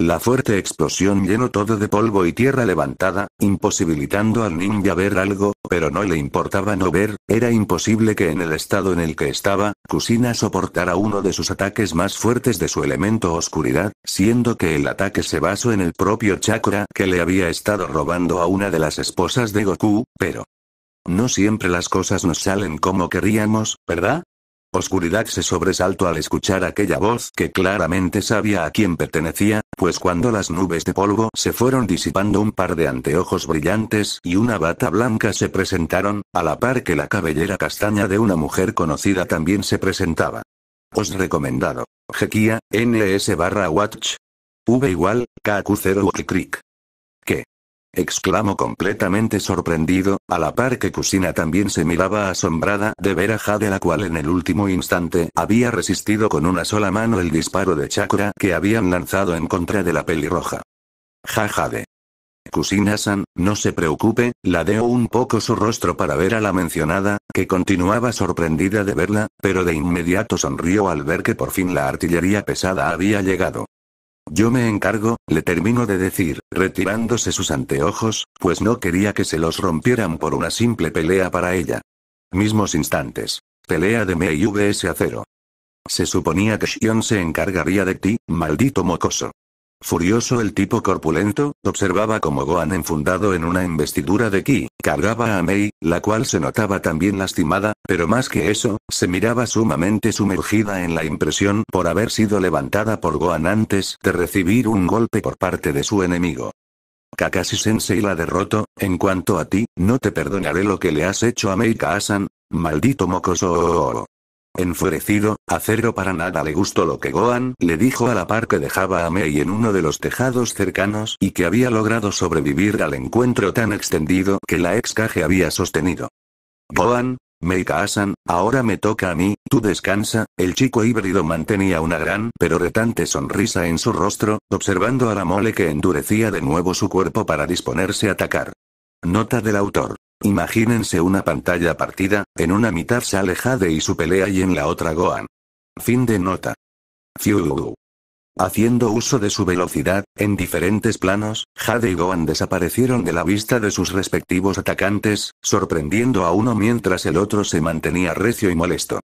La fuerte explosión llenó todo de polvo y tierra levantada, imposibilitando al ninja ver algo, pero no le importaba no ver, era imposible que en el estado en el que estaba, Kusina soportara uno de sus ataques más fuertes de su elemento oscuridad, siendo que el ataque se basó en el propio chakra que le había estado robando a una de las esposas de Goku, pero... No siempre las cosas nos salen como queríamos, ¿verdad? Oscuridad se sobresaltó al escuchar aquella voz que claramente sabía a quién pertenecía, pues cuando las nubes de polvo se fueron disipando un par de anteojos brillantes y una bata blanca se presentaron, a la par que la cabellera castaña de una mujer conocida también se presentaba. Os recomendado. Jequia, NS barra Watch. V igual, KQ0 Creek exclamó completamente sorprendido, a la par que kusina también se miraba asombrada de ver a Jade la cual en el último instante había resistido con una sola mano el disparo de chakra que habían lanzado en contra de la pelirroja. Ja Jade. Kusina-san, no se preocupe, ladeó un poco su rostro para ver a la mencionada, que continuaba sorprendida de verla, pero de inmediato sonrió al ver que por fin la artillería pesada había llegado. Yo me encargo, le termino de decir, retirándose sus anteojos, pues no quería que se los rompieran por una simple pelea para ella. Mismos instantes. Pelea de ME y VS a cero. Se suponía que Shion se encargaría de ti, maldito mocoso. Furioso el tipo corpulento, observaba como Gohan enfundado en una investidura de ki, cargaba a Mei, la cual se notaba también lastimada, pero más que eso, se miraba sumamente sumergida en la impresión por haber sido levantada por Gohan antes de recibir un golpe por parte de su enemigo. Kakashi-sensei la derrotó. en cuanto a ti, no te perdonaré lo que le has hecho a Mei Kaasan, maldito mocoso. Enfurecido, a Cero para nada le gustó lo que Gohan le dijo a la par que dejaba a Mei en uno de los tejados cercanos y que había logrado sobrevivir al encuentro tan extendido que la ex caje había sostenido. Gohan, Mei Kaasan, ahora me toca a mí, tú descansa, el chico híbrido mantenía una gran pero retante sonrisa en su rostro, observando a la mole que endurecía de nuevo su cuerpo para disponerse a atacar. Nota del autor. Imagínense una pantalla partida, en una mitad sale Jade y su pelea y en la otra Gohan. Fin de nota. Fiu. Haciendo uso de su velocidad, en diferentes planos, Jade y Gohan desaparecieron de la vista de sus respectivos atacantes, sorprendiendo a uno mientras el otro se mantenía recio y molesto.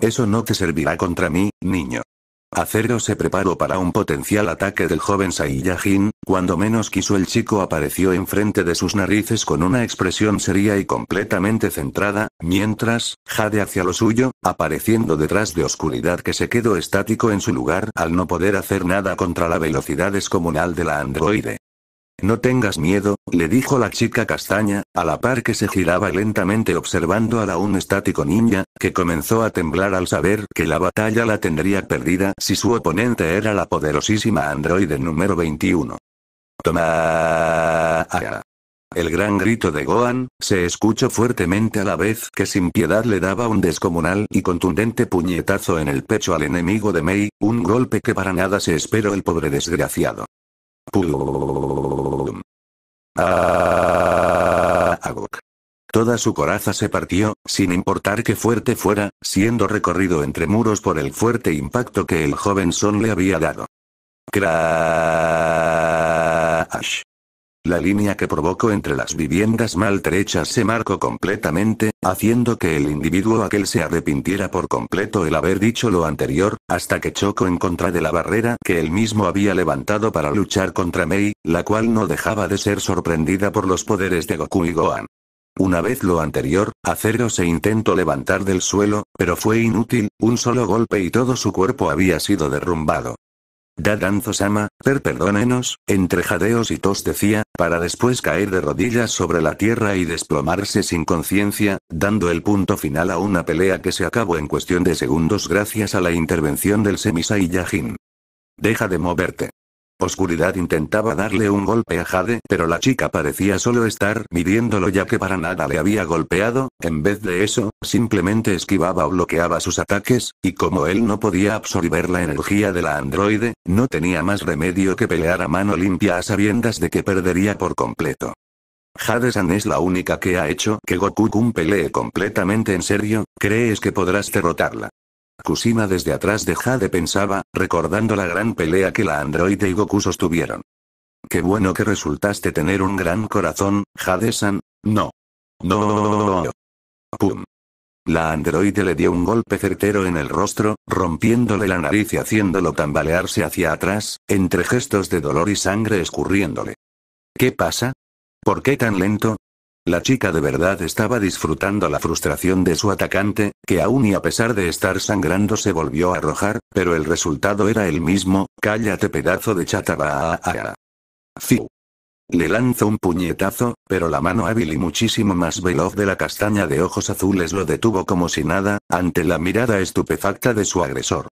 Eso no te servirá contra mí, niño. Acero se preparó para un potencial ataque del joven Saiyajin, cuando menos quiso el chico apareció enfrente de sus narices con una expresión seria y completamente centrada, mientras, Jade hacia lo suyo, apareciendo detrás de oscuridad que se quedó estático en su lugar al no poder hacer nada contra la velocidad descomunal de la androide. No tengas miedo, le dijo la chica castaña, a la par que se giraba lentamente observando a la un estático ninja, que comenzó a temblar al saber que la batalla la tendría perdida si su oponente era la poderosísima androide número 21. Toma. El gran grito de Gohan, se escuchó fuertemente a la vez que sin piedad le daba un descomunal y contundente puñetazo en el pecho al enemigo de Mei, un golpe que para nada se esperó el pobre desgraciado. Ah, ah, ah. Toda su coraza se partió, sin importar qué fuerte fuera, siendo recorrido entre muros por el fuerte impacto que el joven Son le había dado. Crash. La línea que provocó entre las viviendas maltrechas se marcó completamente, haciendo que el individuo aquel se arrepintiera por completo el haber dicho lo anterior, hasta que chocó en contra de la barrera que él mismo había levantado para luchar contra Mei, la cual no dejaba de ser sorprendida por los poderes de Goku y Gohan. Una vez lo anterior, Acero se intentó levantar del suelo, pero fue inútil, un solo golpe y todo su cuerpo había sido derrumbado. Dadanzo-sama, per perdónenos, entre jadeos y tos decía, para después caer de rodillas sobre la tierra y desplomarse sin conciencia, dando el punto final a una pelea que se acabó en cuestión de segundos gracias a la intervención del Semisa y Yajin. Deja de moverte. Oscuridad intentaba darle un golpe a Jade, pero la chica parecía solo estar midiéndolo ya que para nada le había golpeado, en vez de eso, simplemente esquivaba o bloqueaba sus ataques, y como él no podía absorber la energía de la androide, no tenía más remedio que pelear a mano limpia a sabiendas de que perdería por completo. Jade-san es la única que ha hecho que Goku-kun pelee completamente en serio, ¿crees que podrás derrotarla? Kusima desde atrás de Jade pensaba, recordando la gran pelea que la androide y Goku sostuvieron. Qué bueno que resultaste tener un gran corazón, Jade-san. No. No. Pum. La androide le dio un golpe certero en el rostro, rompiéndole la nariz y haciéndolo tambalearse hacia atrás, entre gestos de dolor y sangre escurriéndole. ¿Qué pasa? ¿Por qué tan lento? La chica de verdad estaba disfrutando la frustración de su atacante, que aún y a pesar de estar sangrando se volvió a arrojar, pero el resultado era el mismo, cállate pedazo de chatarra. Ah, ah, ah. Le lanzó un puñetazo, pero la mano hábil y muchísimo más veloz de la castaña de ojos azules lo detuvo como si nada, ante la mirada estupefacta de su agresor.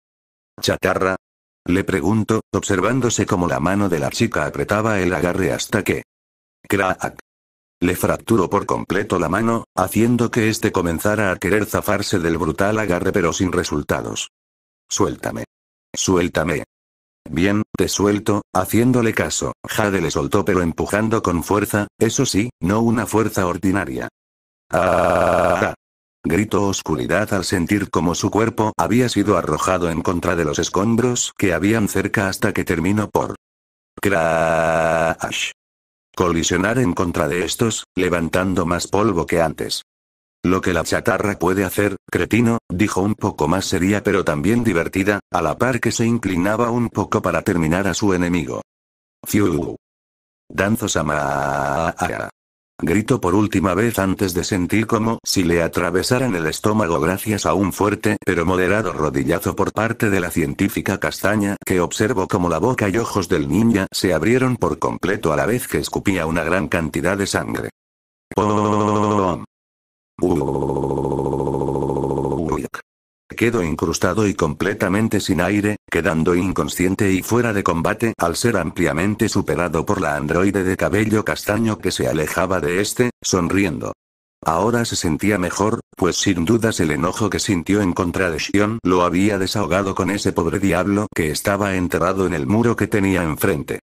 ¿Chatarra? Le preguntó, observándose como la mano de la chica apretaba el agarre hasta que... Crack. Le fracturó por completo la mano, haciendo que éste comenzara a querer zafarse del brutal agarre pero sin resultados. Suéltame. Suéltame. Bien, te suelto, haciéndole caso, Jade le soltó pero empujando con fuerza, eso sí, no una fuerza ordinaria. ¡Ah! Gritó oscuridad al sentir como su cuerpo había sido arrojado en contra de los escombros que habían cerca hasta que terminó por... Crash colisionar en contra de estos, levantando más polvo que antes. Lo que la chatarra puede hacer, cretino, dijo un poco más seria pero también divertida, a la par que se inclinaba un poco para terminar a su enemigo. Fiu. Danzo sama. Gritó por última vez antes de sentir como si le atravesaran el estómago gracias a un fuerte pero moderado rodillazo por parte de la científica castaña que observó como la boca y ojos del ninja se abrieron por completo a la vez que escupía una gran cantidad de sangre quedó incrustado y completamente sin aire, quedando inconsciente y fuera de combate al ser ampliamente superado por la androide de cabello castaño que se alejaba de este, sonriendo. Ahora se sentía mejor, pues sin dudas el enojo que sintió en contra de Shion lo había desahogado con ese pobre diablo que estaba enterrado en el muro que tenía enfrente.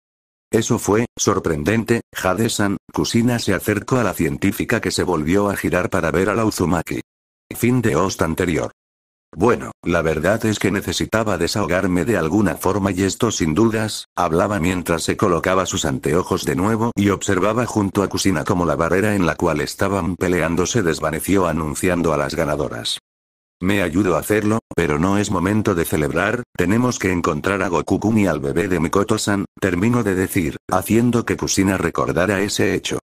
Eso fue, sorprendente, Hadesan, Kusina se acercó a la científica que se volvió a girar para ver a la Uzumaki. Fin de host anterior. Bueno, la verdad es que necesitaba desahogarme de alguna forma y esto sin dudas, hablaba mientras se colocaba sus anteojos de nuevo y observaba junto a Kusina como la barrera en la cual estaban peleando se desvaneció anunciando a las ganadoras. Me ayudo a hacerlo, pero no es momento de celebrar, tenemos que encontrar a goku y al bebé de Mikoto-san, termino de decir, haciendo que Kusina recordara ese hecho.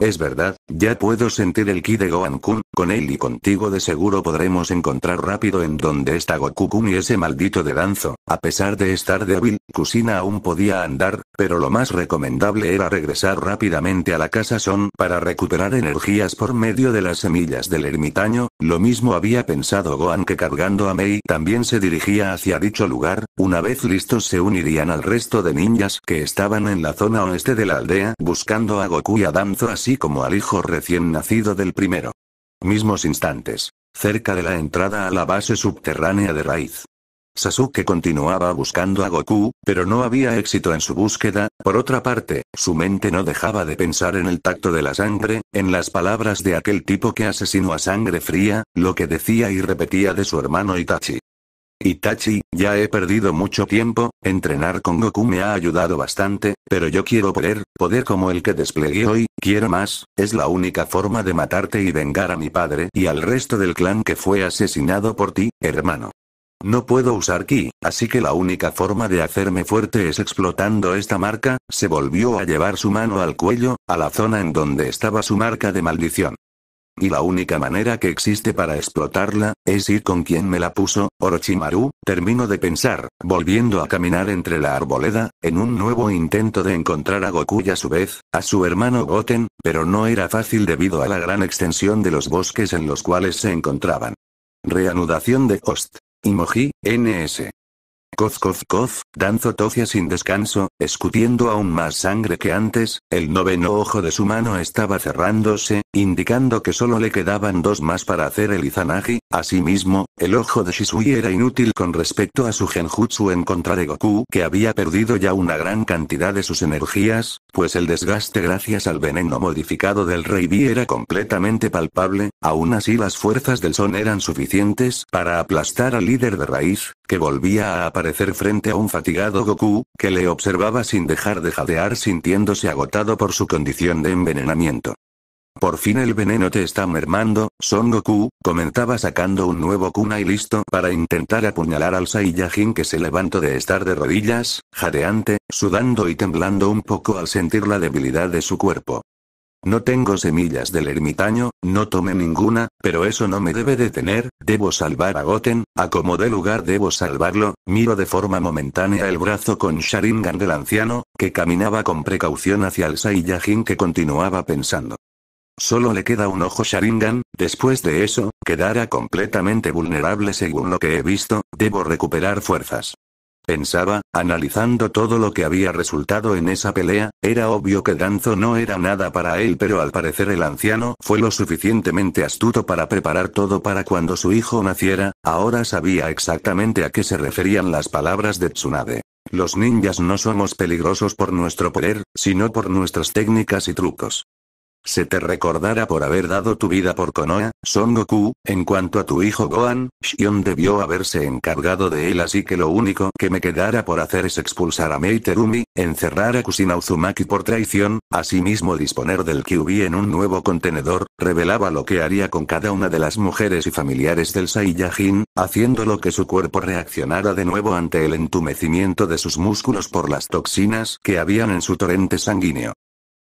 Es verdad, ya puedo sentir el ki de Gohan-kun, con él y contigo de seguro podremos encontrar rápido en donde está Goku-kun y ese maldito de Danzo. A pesar de estar débil, Kusina aún podía andar, pero lo más recomendable era regresar rápidamente a la casa Son para recuperar energías por medio de las semillas del ermitaño, lo mismo había pensado Gohan que cargando a Mei también se dirigía hacia dicho lugar, una vez listos se unirían al resto de ninjas que estaban en la zona oeste de la aldea buscando a Goku y a Danzo así así como al hijo recién nacido del primero. Mismos instantes, cerca de la entrada a la base subterránea de Raiz. Sasuke continuaba buscando a Goku, pero no había éxito en su búsqueda, por otra parte, su mente no dejaba de pensar en el tacto de la sangre, en las palabras de aquel tipo que asesinó a sangre fría, lo que decía y repetía de su hermano Itachi. Itachi, ya he perdido mucho tiempo, entrenar con Goku me ha ayudado bastante, pero yo quiero poder, poder como el que desplegué hoy, quiero más, es la única forma de matarte y vengar a mi padre y al resto del clan que fue asesinado por ti, hermano. No puedo usar ki, así que la única forma de hacerme fuerte es explotando esta marca, se volvió a llevar su mano al cuello, a la zona en donde estaba su marca de maldición y la única manera que existe para explotarla, es ir con quien me la puso, Orochimaru, termino de pensar, volviendo a caminar entre la arboleda, en un nuevo intento de encontrar a Goku y a su vez, a su hermano Goten, pero no era fácil debido a la gran extensión de los bosques en los cuales se encontraban. Reanudación de Host. Imoji, NS. Coz coz coz, danzo tocia sin descanso, escutiendo aún más sangre que antes, el noveno ojo de su mano estaba cerrándose, indicando que solo le quedaban dos más para hacer el Izanagi, asimismo, el ojo de Shisui era inútil con respecto a su genjutsu en contra de Goku que había perdido ya una gran cantidad de sus energías, pues el desgaste gracias al veneno modificado del rey B era completamente palpable, aún así las fuerzas del son eran suficientes para aplastar al líder de raíz, que volvía a aparecer frente a un fatigado Goku, que le observaba sin dejar de jadear sintiéndose agotado por su condición de envenenamiento. Por fin el veneno te está mermando, Son Goku, comentaba sacando un nuevo kunai listo para intentar apuñalar al Saiyajin que se levantó de estar de rodillas, jadeante, sudando y temblando un poco al sentir la debilidad de su cuerpo. No tengo semillas del ermitaño, no tomé ninguna, pero eso no me debe detener, debo salvar a Goten, a como de lugar debo salvarlo, miro de forma momentánea el brazo con Sharingan del anciano, que caminaba con precaución hacia el Saiyajin que continuaba pensando. Solo le queda un ojo Sharingan, después de eso, quedará completamente vulnerable según lo que he visto, debo recuperar fuerzas. Pensaba, analizando todo lo que había resultado en esa pelea, era obvio que Danzo no era nada para él pero al parecer el anciano fue lo suficientemente astuto para preparar todo para cuando su hijo naciera, ahora sabía exactamente a qué se referían las palabras de Tsunade. Los ninjas no somos peligrosos por nuestro poder, sino por nuestras técnicas y trucos. Se te recordará por haber dado tu vida por Konoha, Son Goku, en cuanto a tu hijo Gohan, Shion debió haberse encargado de él así que lo único que me quedara por hacer es expulsar a Meiterumi, encerrar a Kusina Uzumaki por traición, asimismo disponer del Kyubi en un nuevo contenedor, revelaba lo que haría con cada una de las mujeres y familiares del Saiyajin, haciéndolo que su cuerpo reaccionara de nuevo ante el entumecimiento de sus músculos por las toxinas que habían en su torrente sanguíneo.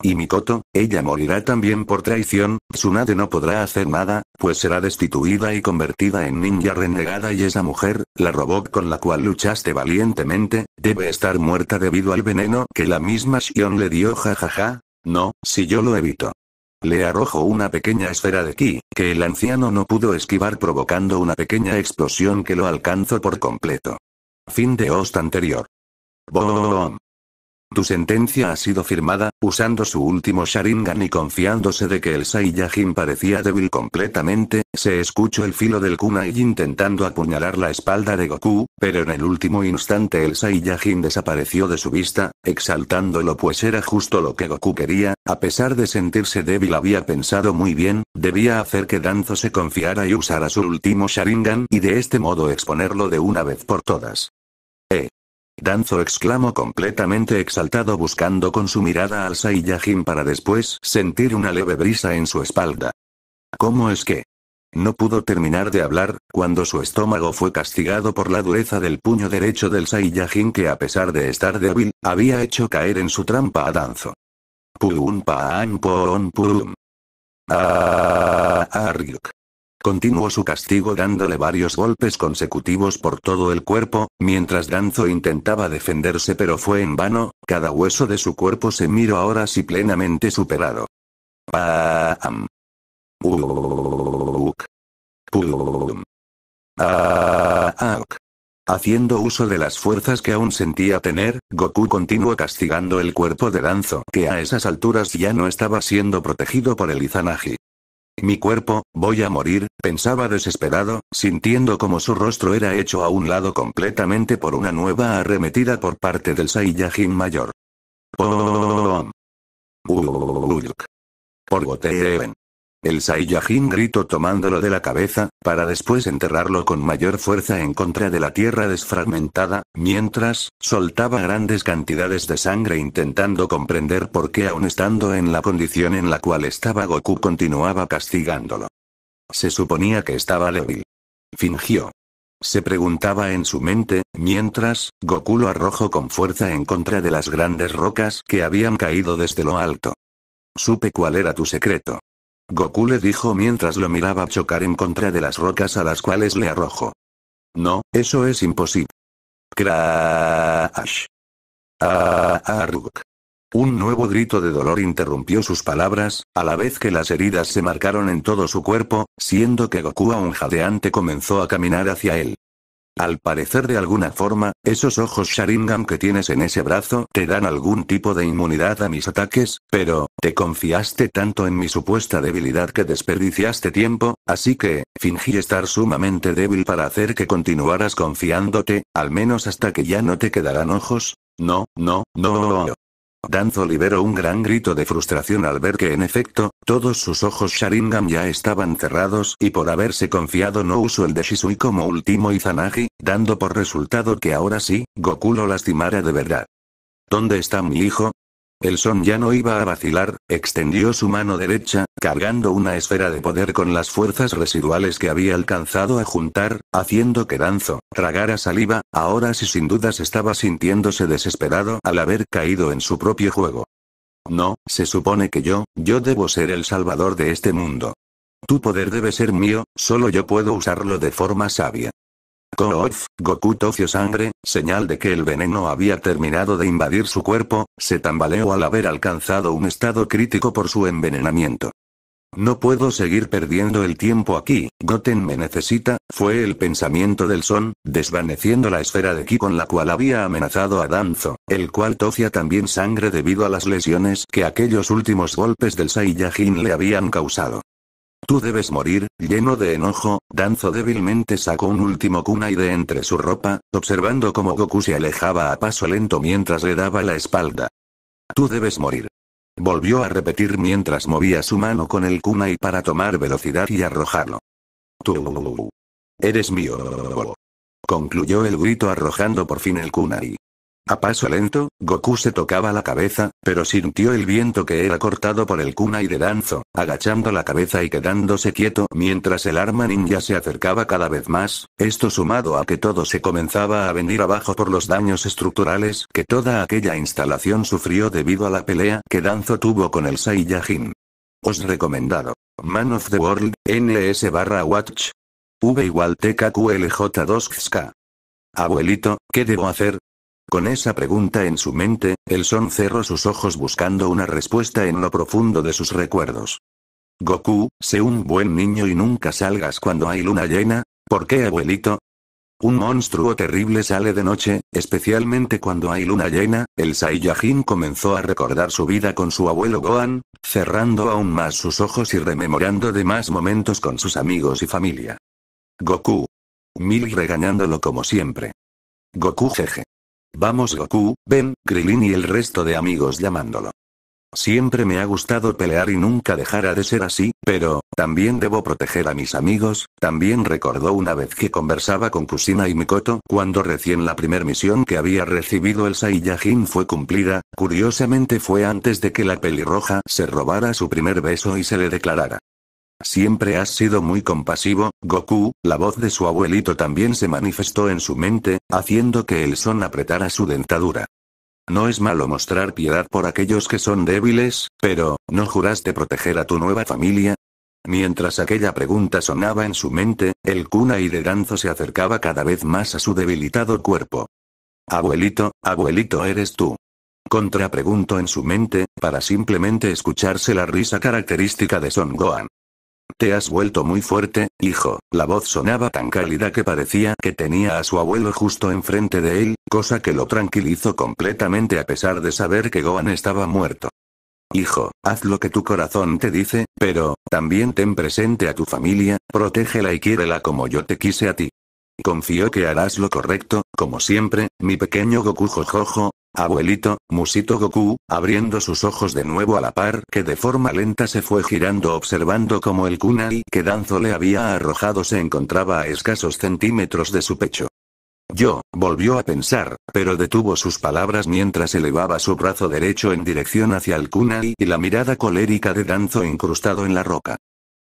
Y Mikoto, ella morirá también por traición, Tsunade no podrá hacer nada, pues será destituida y convertida en ninja renegada y esa mujer, la robot con la cual luchaste valientemente, debe estar muerta debido al veneno que la misma Shion le dio jajaja, no, si yo lo evito. Le arrojo una pequeña esfera de ki, que el anciano no pudo esquivar provocando una pequeña explosión que lo alcanzó por completo. Fin de host anterior. Tu sentencia ha sido firmada, usando su último Sharingan y confiándose de que el Saiyajin parecía débil completamente, se escuchó el filo del kunai intentando apuñalar la espalda de Goku, pero en el último instante el Saiyajin desapareció de su vista, exaltándolo pues era justo lo que Goku quería, a pesar de sentirse débil había pensado muy bien, debía hacer que Danzo se confiara y usara su último Sharingan y de este modo exponerlo de una vez por todas. Danzo exclamó completamente exaltado buscando con su mirada al Saiyajin para después sentir una leve brisa en su espalda. ¿Cómo es que? No pudo terminar de hablar, cuando su estómago fue castigado por la dureza del puño derecho del Saiyajin que a pesar de estar débil, había hecho caer en su trampa a Danzo. paan poon Continuó su castigo dándole varios golpes consecutivos por todo el cuerpo, mientras Danzo intentaba defenderse pero fue en vano, cada hueso de su cuerpo se miró ahora sí plenamente superado. Haciendo uso de las fuerzas que aún sentía tener, Goku continuó castigando el cuerpo de Danzo, que a esas alturas ya no estaba siendo protegido por el Izanagi. Mi cuerpo, voy a morir, pensaba desesperado, sintiendo como su rostro era hecho a un lado completamente por una nueva arremetida por parte del Saiyajin mayor. El Saiyajin gritó tomándolo de la cabeza, para después enterrarlo con mayor fuerza en contra de la tierra desfragmentada, mientras, soltaba grandes cantidades de sangre intentando comprender por qué aún estando en la condición en la cual estaba Goku continuaba castigándolo. Se suponía que estaba débil. Fingió. Se preguntaba en su mente, mientras, Goku lo arrojó con fuerza en contra de las grandes rocas que habían caído desde lo alto. Supe cuál era tu secreto. Goku le dijo mientras lo miraba chocar en contra de las rocas a las cuales le arrojó. No, eso es imposible. Crash. Ah, Aruk. Un nuevo grito de dolor interrumpió sus palabras, a la vez que las heridas se marcaron en todo su cuerpo, siendo que Goku aún jadeante comenzó a caminar hacia él. Al parecer de alguna forma, esos ojos Sharingan que tienes en ese brazo te dan algún tipo de inmunidad a mis ataques, pero, te confiaste tanto en mi supuesta debilidad que desperdiciaste tiempo, así que, fingí estar sumamente débil para hacer que continuaras confiándote, al menos hasta que ya no te quedarán ojos. No, no, no. Danzo liberó un gran grito de frustración al ver que en efecto, todos sus ojos Sharingan ya estaban cerrados y por haberse confiado no usó el de Shisui como último Izanagi, dando por resultado que ahora sí, Goku lo lastimara de verdad. ¿Dónde está mi hijo? El son ya no iba a vacilar, extendió su mano derecha, cargando una esfera de poder con las fuerzas residuales que había alcanzado a juntar, haciendo que Danzo tragara saliva, ahora sí sin dudas estaba sintiéndose desesperado al haber caído en su propio juego. No, se supone que yo, yo debo ser el salvador de este mundo. Tu poder debe ser mío, solo yo puedo usarlo de forma sabia. Goku toció sangre, señal de que el veneno había terminado de invadir su cuerpo, se tambaleó al haber alcanzado un estado crítico por su envenenamiento. No puedo seguir perdiendo el tiempo aquí, Goten me necesita, fue el pensamiento del Son, desvaneciendo la esfera de Ki con la cual había amenazado a Danzo, el cual tocia también sangre debido a las lesiones que aquellos últimos golpes del Saiyajin le habían causado. Tú debes morir, lleno de enojo, Danzo débilmente sacó un último kunai de entre su ropa, observando cómo Goku se alejaba a paso lento mientras le daba la espalda. Tú debes morir. Volvió a repetir mientras movía su mano con el kunai para tomar velocidad y arrojarlo. Tú. Eres mío. Concluyó el grito arrojando por fin el kunai. A paso lento, Goku se tocaba la cabeza, pero sintió el viento que era cortado por el kunai de Danzo, agachando la cabeza y quedándose quieto mientras el arma ninja se acercaba cada vez más, esto sumado a que todo se comenzaba a venir abajo por los daños estructurales que toda aquella instalación sufrió debido a la pelea que Danzo tuvo con el Saiyajin. Os recomendado. Man of the World, NS barra Watch. V igual TKQLJ2XK. Abuelito, ¿qué debo hacer? Con esa pregunta en su mente, el Son cerró sus ojos buscando una respuesta en lo profundo de sus recuerdos. Goku, sé un buen niño y nunca salgas cuando hay luna llena, ¿por qué abuelito? Un monstruo terrible sale de noche, especialmente cuando hay luna llena, el Saiyajin comenzó a recordar su vida con su abuelo Gohan, cerrando aún más sus ojos y rememorando de más momentos con sus amigos y familia. Goku. Mil regañándolo como siempre. Goku jeje. Vamos Goku, Ben, Krilin y el resto de amigos llamándolo. Siempre me ha gustado pelear y nunca dejará de ser así, pero, también debo proteger a mis amigos, también recordó una vez que conversaba con Kusina y Mikoto cuando recién la primer misión que había recibido el Saiyajin fue cumplida, curiosamente fue antes de que la pelirroja se robara su primer beso y se le declarara. Siempre has sido muy compasivo, Goku, la voz de su abuelito también se manifestó en su mente, haciendo que el son apretara su dentadura. No es malo mostrar piedad por aquellos que son débiles, pero, ¿no juraste proteger a tu nueva familia? Mientras aquella pregunta sonaba en su mente, el cuna y de danzo se acercaba cada vez más a su debilitado cuerpo. Abuelito, abuelito eres tú. Contrapreguntó en su mente, para simplemente escucharse la risa característica de Son Gohan. Te has vuelto muy fuerte, hijo. La voz sonaba tan cálida que parecía que tenía a su abuelo justo enfrente de él, cosa que lo tranquilizó completamente a pesar de saber que Gohan estaba muerto. Hijo, haz lo que tu corazón te dice, pero, también ten presente a tu familia, protégela y quiérela como yo te quise a ti. Confío que harás lo correcto, como siempre, mi pequeño Goku Jojojo, Abuelito, musito Goku, abriendo sus ojos de nuevo a la par que de forma lenta se fue girando observando como el kunai que Danzo le había arrojado se encontraba a escasos centímetros de su pecho. Yo, volvió a pensar, pero detuvo sus palabras mientras elevaba su brazo derecho en dirección hacia el kunai y la mirada colérica de Danzo incrustado en la roca.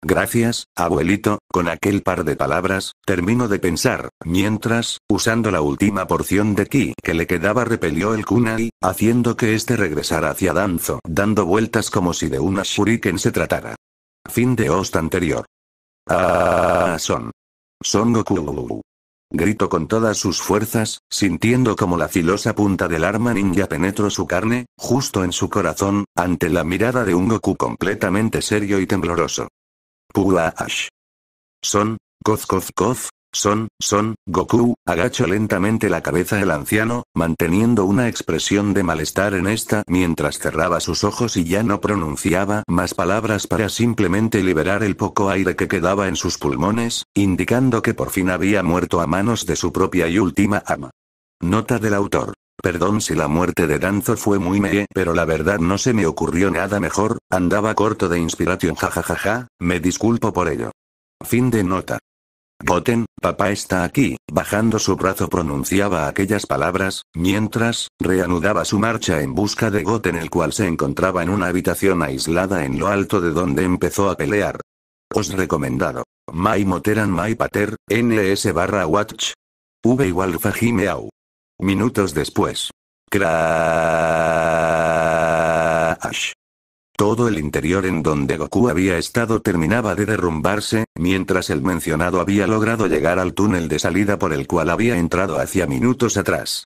Gracias, abuelito, con aquel par de palabras, termino de pensar, mientras, usando la última porción de ki que le quedaba repelió el kunai, haciendo que éste regresara hacia Danzo, dando vueltas como si de una shuriken se tratara. Fin de host anterior. Ah, son. Son Goku. Gritó con todas sus fuerzas, sintiendo como la filosa punta del arma ninja penetró su carne, justo en su corazón, ante la mirada de un Goku completamente serio y tembloroso ash. Son, coz coz coz, son, son, Goku, agachó lentamente la cabeza el anciano, manteniendo una expresión de malestar en esta mientras cerraba sus ojos y ya no pronunciaba más palabras para simplemente liberar el poco aire que quedaba en sus pulmones, indicando que por fin había muerto a manos de su propia y última ama. Nota del autor. Perdón si la muerte de Danzo fue muy me, pero la verdad no se me ocurrió nada mejor, andaba corto de inspiración jajajaja, me disculpo por ello. Fin de nota. Goten, papá está aquí, bajando su brazo pronunciaba aquellas palabras, mientras, reanudaba su marcha en busca de Goten el cual se encontraba en una habitación aislada en lo alto de donde empezó a pelear. Os recomendado. My Moteran My Pater, NS barra Watch. V igual Fajimeau. Minutos después. Crash. Todo el interior en donde Goku había estado terminaba de derrumbarse, mientras el mencionado había logrado llegar al túnel de salida por el cual había entrado hacía minutos atrás.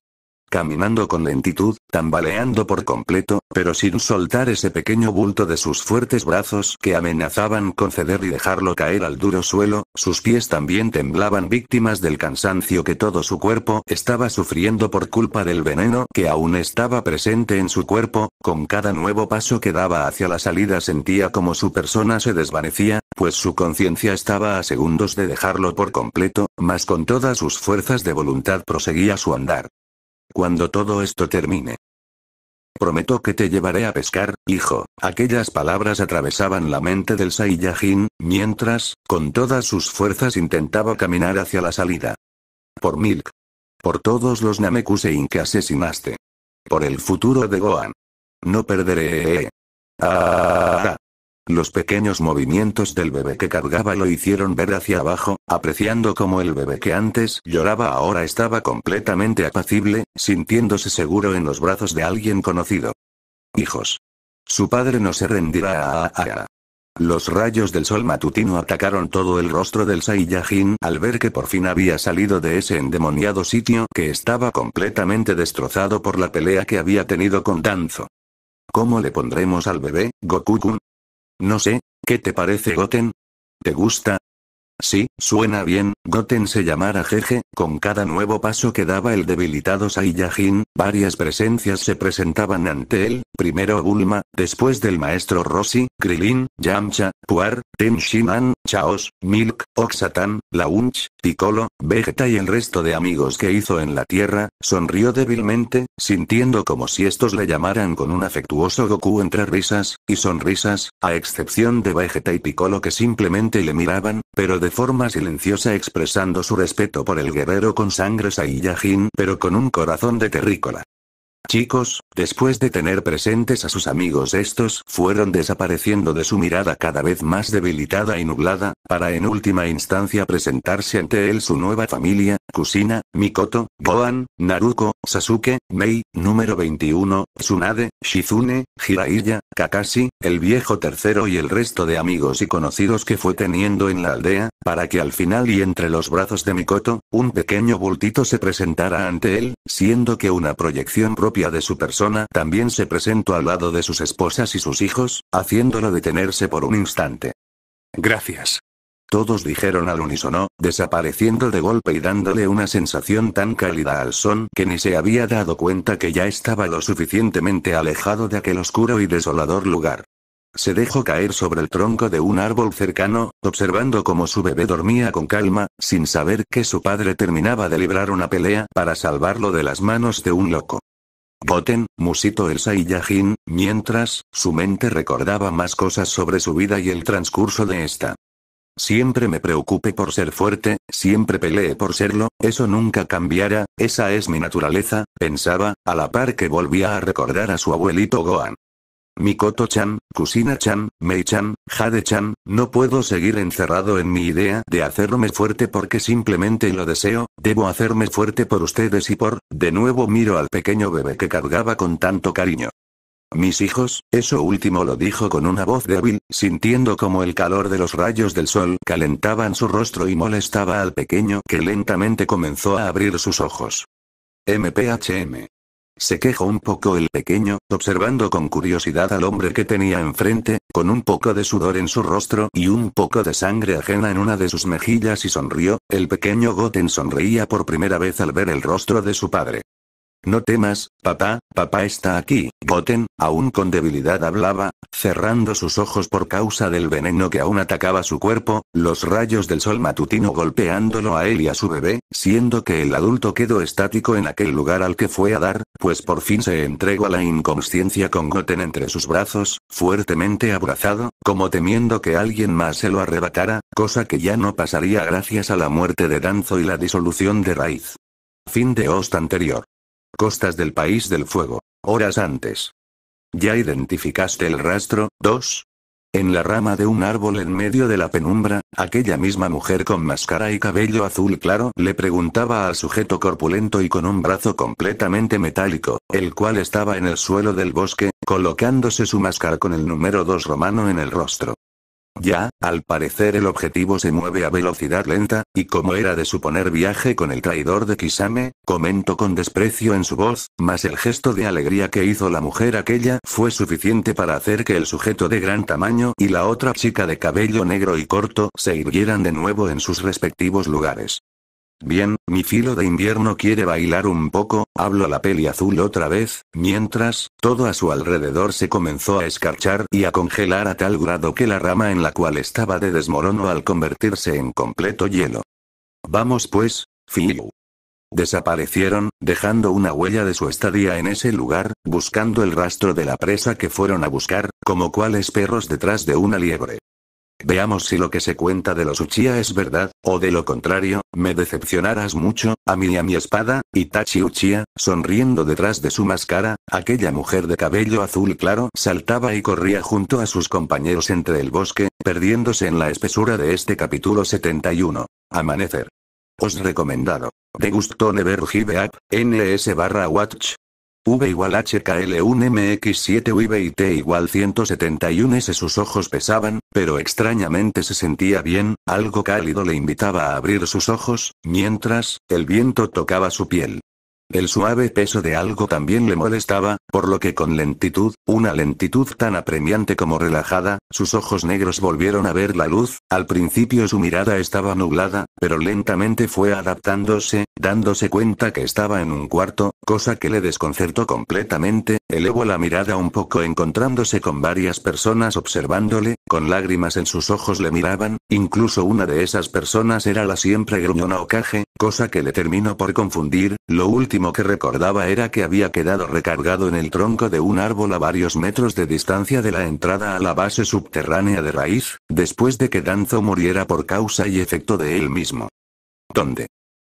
Caminando con lentitud, tambaleando por completo, pero sin soltar ese pequeño bulto de sus fuertes brazos que amenazaban con ceder y dejarlo caer al duro suelo, sus pies también temblaban víctimas del cansancio que todo su cuerpo estaba sufriendo por culpa del veneno que aún estaba presente en su cuerpo, con cada nuevo paso que daba hacia la salida sentía como su persona se desvanecía, pues su conciencia estaba a segundos de dejarlo por completo, mas con todas sus fuerzas de voluntad proseguía su andar cuando todo esto termine. Prometo que te llevaré a pescar, hijo. Aquellas palabras atravesaban la mente del Saiyajin, mientras, con todas sus fuerzas intentaba caminar hacia la salida. Por Milk. Por todos los Namekusein que asesinaste. Por el futuro de Gohan. No perderé. Eh, eh. Ah, ah, ah. Los pequeños movimientos del bebé que cargaba lo hicieron ver hacia abajo, apreciando cómo el bebé que antes lloraba ahora estaba completamente apacible, sintiéndose seguro en los brazos de alguien conocido. Hijos. Su padre no se rendirá a... Los rayos del sol matutino atacaron todo el rostro del Saiyajin al ver que por fin había salido de ese endemoniado sitio que estaba completamente destrozado por la pelea que había tenido con Danzo. ¿Cómo le pondremos al bebé, Goku-kun? No sé, ¿qué te parece Goten? ¿Te gusta? Sí, Suena bien, Goten se llamara Jeje, con cada nuevo paso que daba el debilitado Saiyajin, varias presencias se presentaban ante él, primero Bulma, después del maestro Rossi, Krilin, Yamcha, Puar, Tenshinhan, Chaos, Milk, Oxatan, Launch, Piccolo, Vegeta y el resto de amigos que hizo en la Tierra, sonrió débilmente, sintiendo como si estos le llamaran con un afectuoso Goku entre risas, y sonrisas, a excepción de Vegeta y Piccolo que simplemente le miraban, pero de forma silenciosa expresando su respeto por el guerrero con sangre Saiyajin pero con un corazón de terrícola. Chicos, después de tener presentes a sus amigos estos fueron desapareciendo de su mirada cada vez más debilitada y nublada, para en última instancia presentarse ante él su nueva familia, Kusina, Mikoto, Boan, Naruko, Sasuke, Mei, número 21, Tsunade, Shizune, Hiraiya, Kakashi, el viejo tercero y el resto de amigos y conocidos que fue teniendo en la aldea, para que al final y entre los brazos de Mikoto, un pequeño bultito se presentara ante él, siendo que una proyección propia de su persona también se presentó al lado de sus esposas y sus hijos, haciéndolo detenerse por un instante. Gracias. Todos dijeron al unísono, desapareciendo de golpe y dándole una sensación tan cálida al son que ni se había dado cuenta que ya estaba lo suficientemente alejado de aquel oscuro y desolador lugar. Se dejó caer sobre el tronco de un árbol cercano, observando cómo su bebé dormía con calma, sin saber que su padre terminaba de librar una pelea para salvarlo de las manos de un loco. Goten, Musito el Saiyajin, mientras, su mente recordaba más cosas sobre su vida y el transcurso de esta. Siempre me preocupe por ser fuerte, siempre peleé por serlo, eso nunca cambiará, esa es mi naturaleza, pensaba, a la par que volvía a recordar a su abuelito Gohan. Mikoto-chan, Kusina-chan, Mei-chan, Jade-chan, no puedo seguir encerrado en mi idea de hacerme fuerte porque simplemente lo deseo, debo hacerme fuerte por ustedes y por, de nuevo miro al pequeño bebé que cargaba con tanto cariño. Mis hijos, eso último lo dijo con una voz débil, sintiendo como el calor de los rayos del sol calentaban su rostro y molestaba al pequeño que lentamente comenzó a abrir sus ojos. MPHM. Se quejó un poco el pequeño, observando con curiosidad al hombre que tenía enfrente, con un poco de sudor en su rostro y un poco de sangre ajena en una de sus mejillas y sonrió, el pequeño Goten sonreía por primera vez al ver el rostro de su padre. No temas, papá, papá está aquí, Goten, aún con debilidad hablaba, cerrando sus ojos por causa del veneno que aún atacaba su cuerpo, los rayos del sol matutino golpeándolo a él y a su bebé, siendo que el adulto quedó estático en aquel lugar al que fue a dar, pues por fin se entregó a la inconsciencia con Goten entre sus brazos, fuertemente abrazado, como temiendo que alguien más se lo arrebatara, cosa que ya no pasaría gracias a la muerte de Danzo y la disolución de Raíz. Fin de host anterior. Costas del País del Fuego. Horas antes. ¿Ya identificaste el rastro? 2. En la rama de un árbol en medio de la penumbra, aquella misma mujer con máscara y cabello azul claro le preguntaba al sujeto corpulento y con un brazo completamente metálico, el cual estaba en el suelo del bosque, colocándose su máscara con el número 2 romano en el rostro. Ya, al parecer el objetivo se mueve a velocidad lenta, y como era de suponer viaje con el traidor de Kisame, comentó con desprecio en su voz, mas el gesto de alegría que hizo la mujer aquella fue suficiente para hacer que el sujeto de gran tamaño y la otra chica de cabello negro y corto se hirvieran de nuevo en sus respectivos lugares. Bien, mi filo de invierno quiere bailar un poco, habló la peli azul otra vez, mientras, todo a su alrededor se comenzó a escarchar y a congelar a tal grado que la rama en la cual estaba de desmoronó al convertirse en completo hielo. Vamos pues, filo. Desaparecieron, dejando una huella de su estadía en ese lugar, buscando el rastro de la presa que fueron a buscar, como cuales perros detrás de una liebre. Veamos si lo que se cuenta de los Uchiha es verdad, o de lo contrario, me decepcionarás mucho, a mí y a mi espada, Itachi Uchiha, sonriendo detrás de su máscara, aquella mujer de cabello azul claro saltaba y corría junto a sus compañeros entre el bosque, perdiéndose en la espesura de este capítulo 71. Amanecer. Os recomendado. De give up, NS barra Watch, V igual HKL1MX7 V y T igual 171 S sus ojos pesaban, pero extrañamente se sentía bien, algo cálido le invitaba a abrir sus ojos, mientras, el viento tocaba su piel. El suave peso de algo también le molestaba, por lo que con lentitud, una lentitud tan apremiante como relajada, sus ojos negros volvieron a ver la luz, al principio su mirada estaba nublada, pero lentamente fue adaptándose, dándose cuenta que estaba en un cuarto, cosa que le desconcertó completamente, elevó la mirada un poco encontrándose con varias personas observándole, con lágrimas en sus ojos le miraban, incluso una de esas personas era la siempre gruñona ocaje, cosa que le terminó por confundir, lo último que recordaba era que había quedado recargado en el tronco de un árbol a varios metros de distancia de la entrada a la base subterránea de raíz, después de que Danzo muriera por causa y efecto de él mismo. ¿Dónde?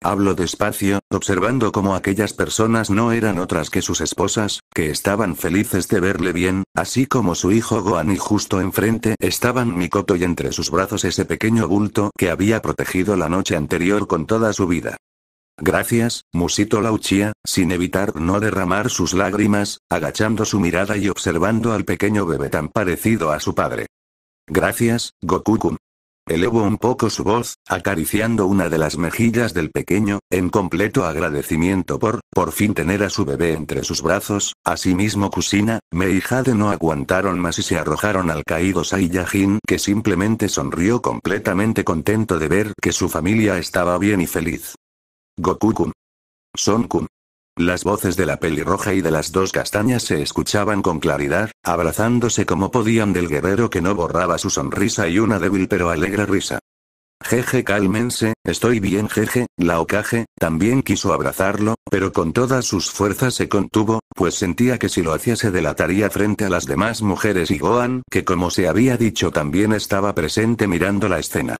Hablo despacio, observando cómo aquellas personas no eran otras que sus esposas, que estaban felices de verle bien, así como su hijo Gohan y justo enfrente estaban Mikoto y entre sus brazos ese pequeño bulto que había protegido la noche anterior con toda su vida. Gracias, Musito Lauchia, sin evitar no derramar sus lágrimas, agachando su mirada y observando al pequeño bebé tan parecido a su padre. Gracias, Goku-kun. Elevó un poco su voz, acariciando una de las mejillas del pequeño, en completo agradecimiento por, por fin tener a su bebé entre sus brazos, asimismo Kusina, Mei y Jade no aguantaron más y se arrojaron al caído Saiyajin que simplemente sonrió completamente contento de ver que su familia estaba bien y feliz. Goku-kun. Son-kun. Las voces de la pelirroja y de las dos castañas se escuchaban con claridad, abrazándose como podían del guerrero que no borraba su sonrisa y una débil pero alegre risa. Jeje, cálmense, estoy bien, jeje, la ocaje, también quiso abrazarlo, pero con todas sus fuerzas se contuvo, pues sentía que si lo hacía se delataría frente a las demás mujeres y Gohan, que como se había dicho también estaba presente mirando la escena.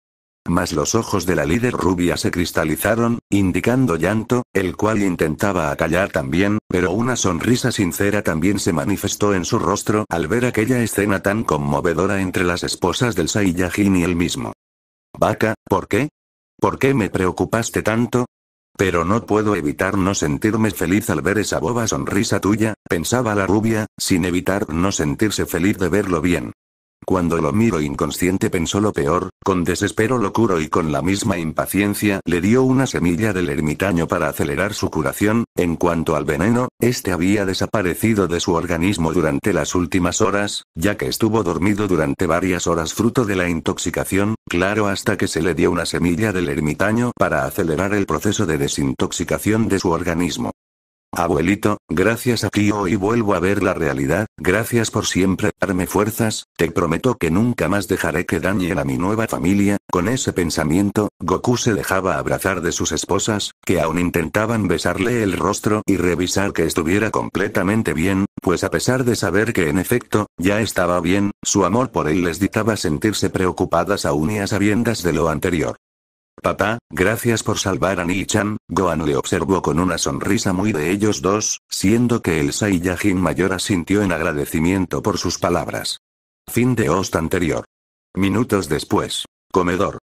Mas los ojos de la líder rubia se cristalizaron, indicando llanto, el cual intentaba acallar también, pero una sonrisa sincera también se manifestó en su rostro al ver aquella escena tan conmovedora entre las esposas del Saiyajin y él mismo. Vaca, ¿por qué? ¿Por qué me preocupaste tanto? Pero no puedo evitar no sentirme feliz al ver esa boba sonrisa tuya, pensaba la rubia, sin evitar no sentirse feliz de verlo bien. Cuando lo miro inconsciente pensó lo peor, con desespero lo y con la misma impaciencia le dio una semilla del ermitaño para acelerar su curación, en cuanto al veneno, este había desaparecido de su organismo durante las últimas horas, ya que estuvo dormido durante varias horas fruto de la intoxicación, claro hasta que se le dio una semilla del ermitaño para acelerar el proceso de desintoxicación de su organismo. Abuelito, gracias a ti hoy vuelvo a ver la realidad, gracias por siempre darme fuerzas, te prometo que nunca más dejaré que dañen a mi nueva familia, con ese pensamiento, Goku se dejaba abrazar de sus esposas, que aún intentaban besarle el rostro y revisar que estuviera completamente bien, pues a pesar de saber que en efecto, ya estaba bien, su amor por él les dictaba sentirse preocupadas aún y a sabiendas de lo anterior. Papá, gracias por salvar a ni chan Gohan le observó con una sonrisa muy de ellos dos, siendo que el Saiyajin mayor asintió en agradecimiento por sus palabras. Fin de host anterior. Minutos después. Comedor.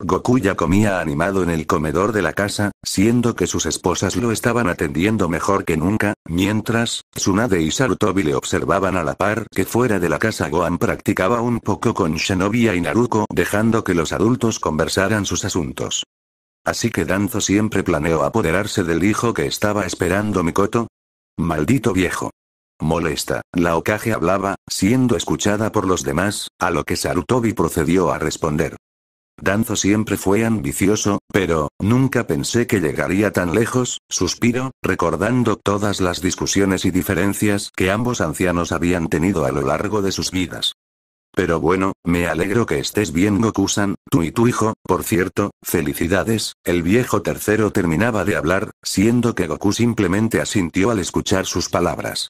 Goku ya comía animado en el comedor de la casa, siendo que sus esposas lo estaban atendiendo mejor que nunca, mientras, Tsunade y Sarutobi le observaban a la par que fuera de la casa Gohan practicaba un poco con Shinobi y Naruko dejando que los adultos conversaran sus asuntos. Así que Danzo siempre planeó apoderarse del hijo que estaba esperando Mikoto. Maldito viejo. Molesta, la Okage hablaba, siendo escuchada por los demás, a lo que Sarutobi procedió a responder. Danzo siempre fue ambicioso, pero, nunca pensé que llegaría tan lejos, suspiro, recordando todas las discusiones y diferencias que ambos ancianos habían tenido a lo largo de sus vidas. Pero bueno, me alegro que estés bien Goku-san, tú y tu hijo, por cierto, felicidades, el viejo tercero terminaba de hablar, siendo que Goku simplemente asintió al escuchar sus palabras.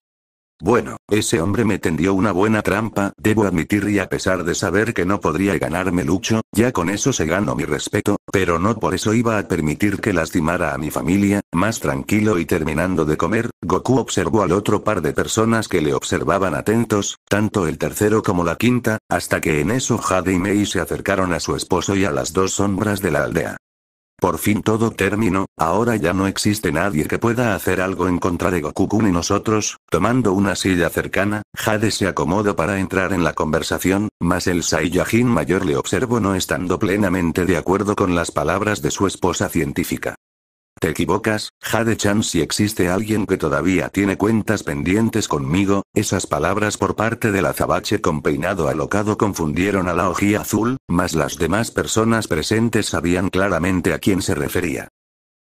Bueno, ese hombre me tendió una buena trampa, debo admitir y a pesar de saber que no podría ganarme Lucho, ya con eso se ganó mi respeto, pero no por eso iba a permitir que lastimara a mi familia, más tranquilo y terminando de comer, Goku observó al otro par de personas que le observaban atentos, tanto el tercero como la quinta, hasta que en eso Jade y Mei se acercaron a su esposo y a las dos sombras de la aldea. Por fin todo terminó, ahora ya no existe nadie que pueda hacer algo en contra de goku ni y nosotros, tomando una silla cercana, Jade se acomodó para entrar en la conversación, mas el Saiyajin mayor le observó no estando plenamente de acuerdo con las palabras de su esposa científica. Te equivocas, Jade-chan si existe alguien que todavía tiene cuentas pendientes conmigo, esas palabras por parte del azabache con peinado alocado confundieron a la ojía azul, mas las demás personas presentes sabían claramente a quién se refería.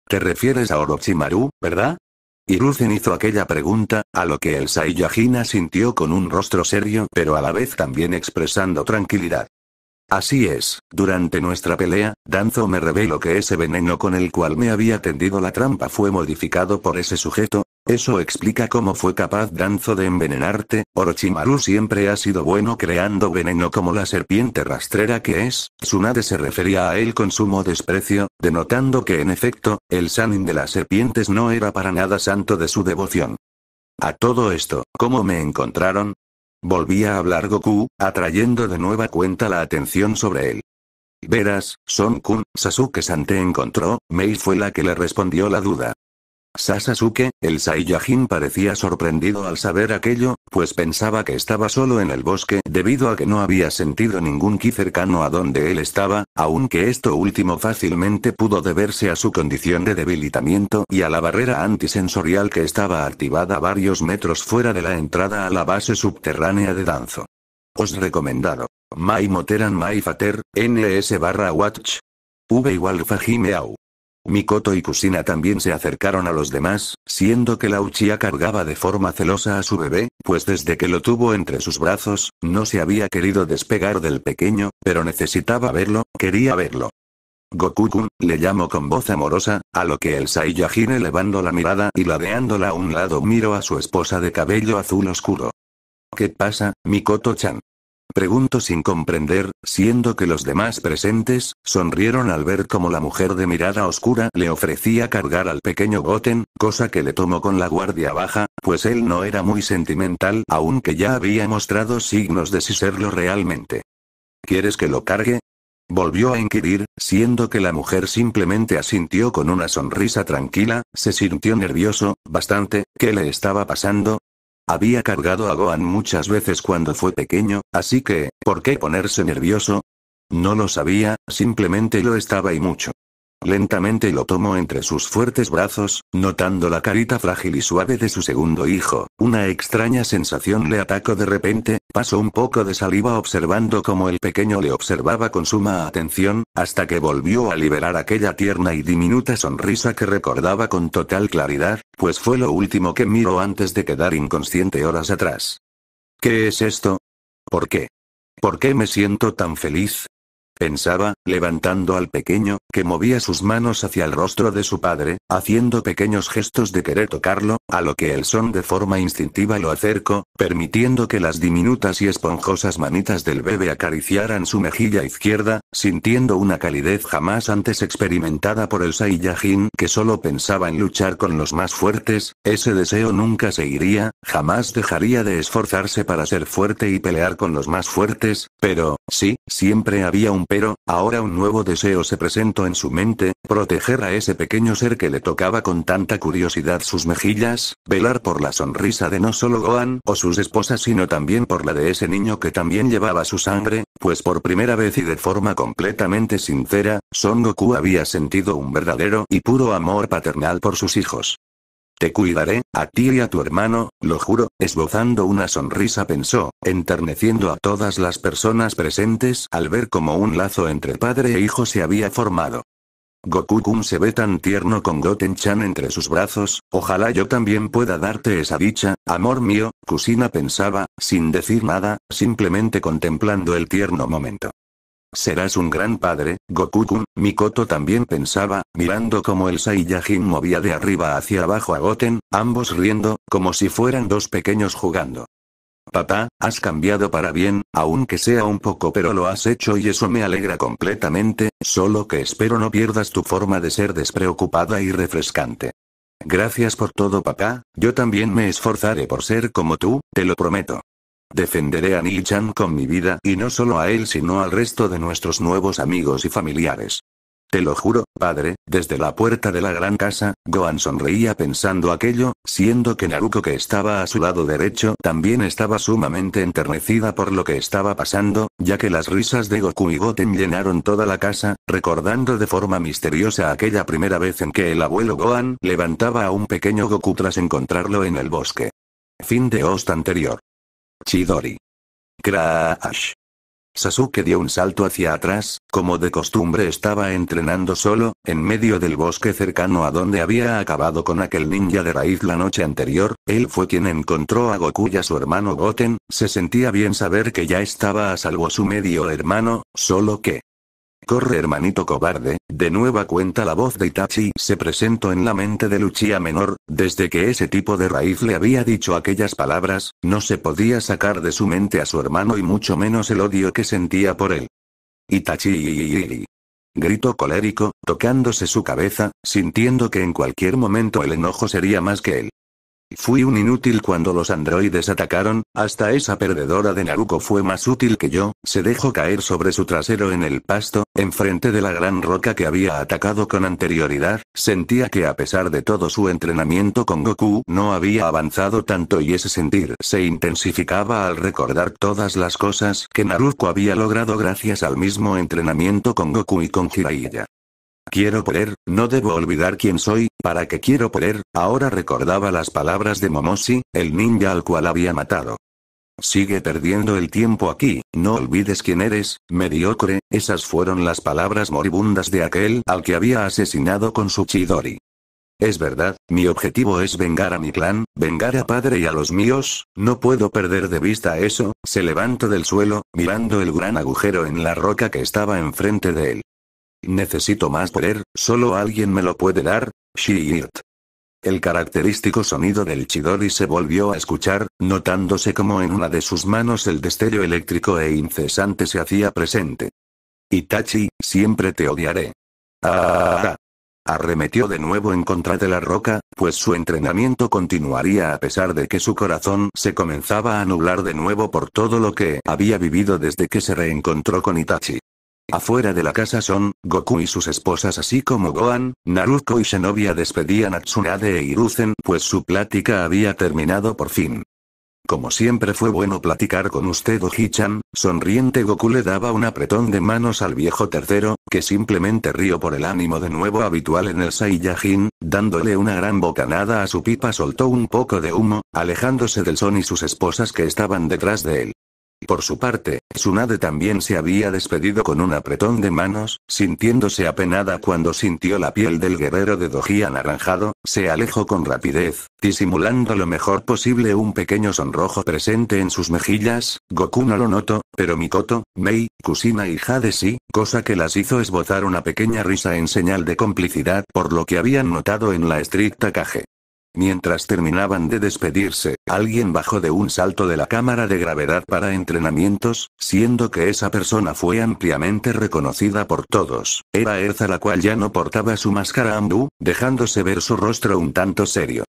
¿Te refieres a Orochimaru, verdad? Hiruzen hizo aquella pregunta, a lo que el Saiyajin sintió con un rostro serio pero a la vez también expresando tranquilidad. Así es, durante nuestra pelea, Danzo me reveló que ese veneno con el cual me había tendido la trampa fue modificado por ese sujeto. Eso explica cómo fue capaz Danzo de envenenarte. Orochimaru siempre ha sido bueno creando veneno como la serpiente rastrera que es. Tsunade se refería a él con sumo desprecio, denotando que en efecto, el Sanin de las serpientes no era para nada santo de su devoción. A todo esto, ¿cómo me encontraron? Volvía a hablar Goku, atrayendo de nueva cuenta la atención sobre él. Verás, Son Kun, Sasuke-san te encontró, Mei fue la que le respondió la duda. Sasasuke, el Saiyajin parecía sorprendido al saber aquello, pues pensaba que estaba solo en el bosque debido a que no había sentido ningún ki cercano a donde él estaba, aunque esto último fácilmente pudo deberse a su condición de debilitamiento y a la barrera antisensorial que estaba activada varios metros fuera de la entrada a la base subterránea de Danzo. Os recomendado. Mai Moteran Mai Fater, NS barra Watch. V igual Fajimeau. Mikoto y Kusina también se acercaron a los demás, siendo que la Uchiha cargaba de forma celosa a su bebé, pues desde que lo tuvo entre sus brazos, no se había querido despegar del pequeño, pero necesitaba verlo, quería verlo. goku le llamó con voz amorosa, a lo que el Saiyajin elevando la mirada y ladeándola a un lado miró a su esposa de cabello azul oscuro. ¿Qué pasa, Mikoto-chan? Pregunto sin comprender, siendo que los demás presentes, sonrieron al ver cómo la mujer de mirada oscura le ofrecía cargar al pequeño Goten, cosa que le tomó con la guardia baja, pues él no era muy sentimental aunque ya había mostrado signos de si serlo realmente. ¿Quieres que lo cargue? Volvió a inquirir, siendo que la mujer simplemente asintió con una sonrisa tranquila, se sintió nervioso, bastante, ¿qué le estaba pasando? Había cargado a Gohan muchas veces cuando fue pequeño, así que, ¿por qué ponerse nervioso? No lo sabía, simplemente lo estaba y mucho. Lentamente lo tomó entre sus fuertes brazos, notando la carita frágil y suave de su segundo hijo. Una extraña sensación le atacó de repente, pasó un poco de saliva observando cómo el pequeño le observaba con suma atención, hasta que volvió a liberar aquella tierna y diminuta sonrisa que recordaba con total claridad, pues fue lo último que miró antes de quedar inconsciente horas atrás. ¿Qué es esto? ¿Por qué? ¿Por qué me siento tan feliz? pensaba, levantando al pequeño, que movía sus manos hacia el rostro de su padre, haciendo pequeños gestos de querer tocarlo, a lo que el son de forma instintiva lo acercó, permitiendo que las diminutas y esponjosas manitas del bebé acariciaran su mejilla izquierda, sintiendo una calidez jamás antes experimentada por el Saiyajin que solo pensaba en luchar con los más fuertes, ese deseo nunca se iría, jamás dejaría de esforzarse para ser fuerte y pelear con los más fuertes, pero, sí, siempre había un pero, ahora un nuevo deseo se presentó en su mente, proteger a ese pequeño ser que le tocaba con tanta curiosidad sus mejillas, velar por la sonrisa de no solo Gohan o sus esposas sino también por la de ese niño que también llevaba su sangre, pues por primera vez y de forma completamente sincera, Son Goku había sentido un verdadero y puro amor paternal por sus hijos. Te cuidaré, a ti y a tu hermano, lo juro, esbozando una sonrisa pensó, enterneciendo a todas las personas presentes al ver cómo un lazo entre padre e hijo se había formado. Goku-kun se ve tan tierno con Goten-chan entre sus brazos, ojalá yo también pueda darte esa dicha, amor mío, Kusina pensaba, sin decir nada, simplemente contemplando el tierno momento. Serás un gran padre, Goku-kun, Mikoto también pensaba, mirando cómo el Saiyajin movía de arriba hacia abajo a Goten, ambos riendo, como si fueran dos pequeños jugando. Papá, has cambiado para bien, aunque sea un poco pero lo has hecho y eso me alegra completamente, solo que espero no pierdas tu forma de ser despreocupada y refrescante. Gracias por todo papá, yo también me esforzaré por ser como tú, te lo prometo. Defenderé a ni chan con mi vida, y no solo a él sino al resto de nuestros nuevos amigos y familiares. Te lo juro, padre, desde la puerta de la gran casa, Gohan sonreía pensando aquello, siendo que Naruko que estaba a su lado derecho también estaba sumamente enternecida por lo que estaba pasando, ya que las risas de Goku y Goten llenaron toda la casa, recordando de forma misteriosa aquella primera vez en que el abuelo Gohan levantaba a un pequeño Goku tras encontrarlo en el bosque. Fin de host anterior. Chidori. Crash. Sasuke dio un salto hacia atrás, como de costumbre estaba entrenando solo, en medio del bosque cercano a donde había acabado con aquel ninja de raíz la noche anterior, él fue quien encontró a Goku y a su hermano Goten, se sentía bien saber que ya estaba a salvo su medio hermano, solo que... Corre hermanito cobarde, de nueva cuenta la voz de Itachi se presentó en la mente de Luchia menor, desde que ese tipo de raíz le había dicho aquellas palabras, no se podía sacar de su mente a su hermano y mucho menos el odio que sentía por él. Itachi. ¡Gritó colérico, tocándose su cabeza, sintiendo que en cualquier momento el enojo sería más que él. Fui un inútil cuando los androides atacaron, hasta esa perdedora de Naruko fue más útil que yo, se dejó caer sobre su trasero en el pasto, enfrente de la gran roca que había atacado con anterioridad, sentía que a pesar de todo su entrenamiento con Goku no había avanzado tanto y ese sentir se intensificaba al recordar todas las cosas que Naruko había logrado gracias al mismo entrenamiento con Goku y con Hiraiya. Quiero poder, no debo olvidar quién soy, para qué quiero poder, ahora recordaba las palabras de Momoshi, el ninja al cual había matado. Sigue perdiendo el tiempo aquí, no olvides quién eres, mediocre, esas fueron las palabras moribundas de aquel al que había asesinado con su chidori. Es verdad, mi objetivo es vengar a mi clan, vengar a padre y a los míos, no puedo perder de vista eso, se levantó del suelo, mirando el gran agujero en la roca que estaba enfrente de él. Necesito más poder, solo alguien me lo puede dar, Shirt. El característico sonido del Chidori se volvió a escuchar, notándose como en una de sus manos el destello eléctrico e incesante se hacía presente. Itachi, siempre te odiaré. Ah, arremetió de nuevo en contra de la roca, pues su entrenamiento continuaría a pesar de que su corazón se comenzaba a nublar de nuevo por todo lo que había vivido desde que se reencontró con Itachi. Afuera de la casa Son, Goku y sus esposas así como Gohan, Naruto y Shenobia despedían a Tsunade e Hiruzen pues su plática había terminado por fin. Como siempre fue bueno platicar con usted Oji-chan, sonriente Goku le daba un apretón de manos al viejo tercero, que simplemente río por el ánimo de nuevo habitual en el Saiyajin, dándole una gran bocanada a su pipa soltó un poco de humo, alejándose del Son y sus esposas que estaban detrás de él. Por su parte, Tsunade también se había despedido con un apretón de manos, sintiéndose apenada cuando sintió la piel del guerrero de Doji anaranjado, se alejó con rapidez, disimulando lo mejor posible un pequeño sonrojo presente en sus mejillas, Goku no lo notó, pero Mikoto, Mei, Kusina y Jade sí, cosa que las hizo esbozar una pequeña risa en señal de complicidad por lo que habían notado en la estricta caje. Mientras terminaban de despedirse, alguien bajó de un salto de la cámara de gravedad para entrenamientos, siendo que esa persona fue ampliamente reconocida por todos. Era Erza la cual ya no portaba su máscara ambu, dejándose ver su rostro un tanto serio.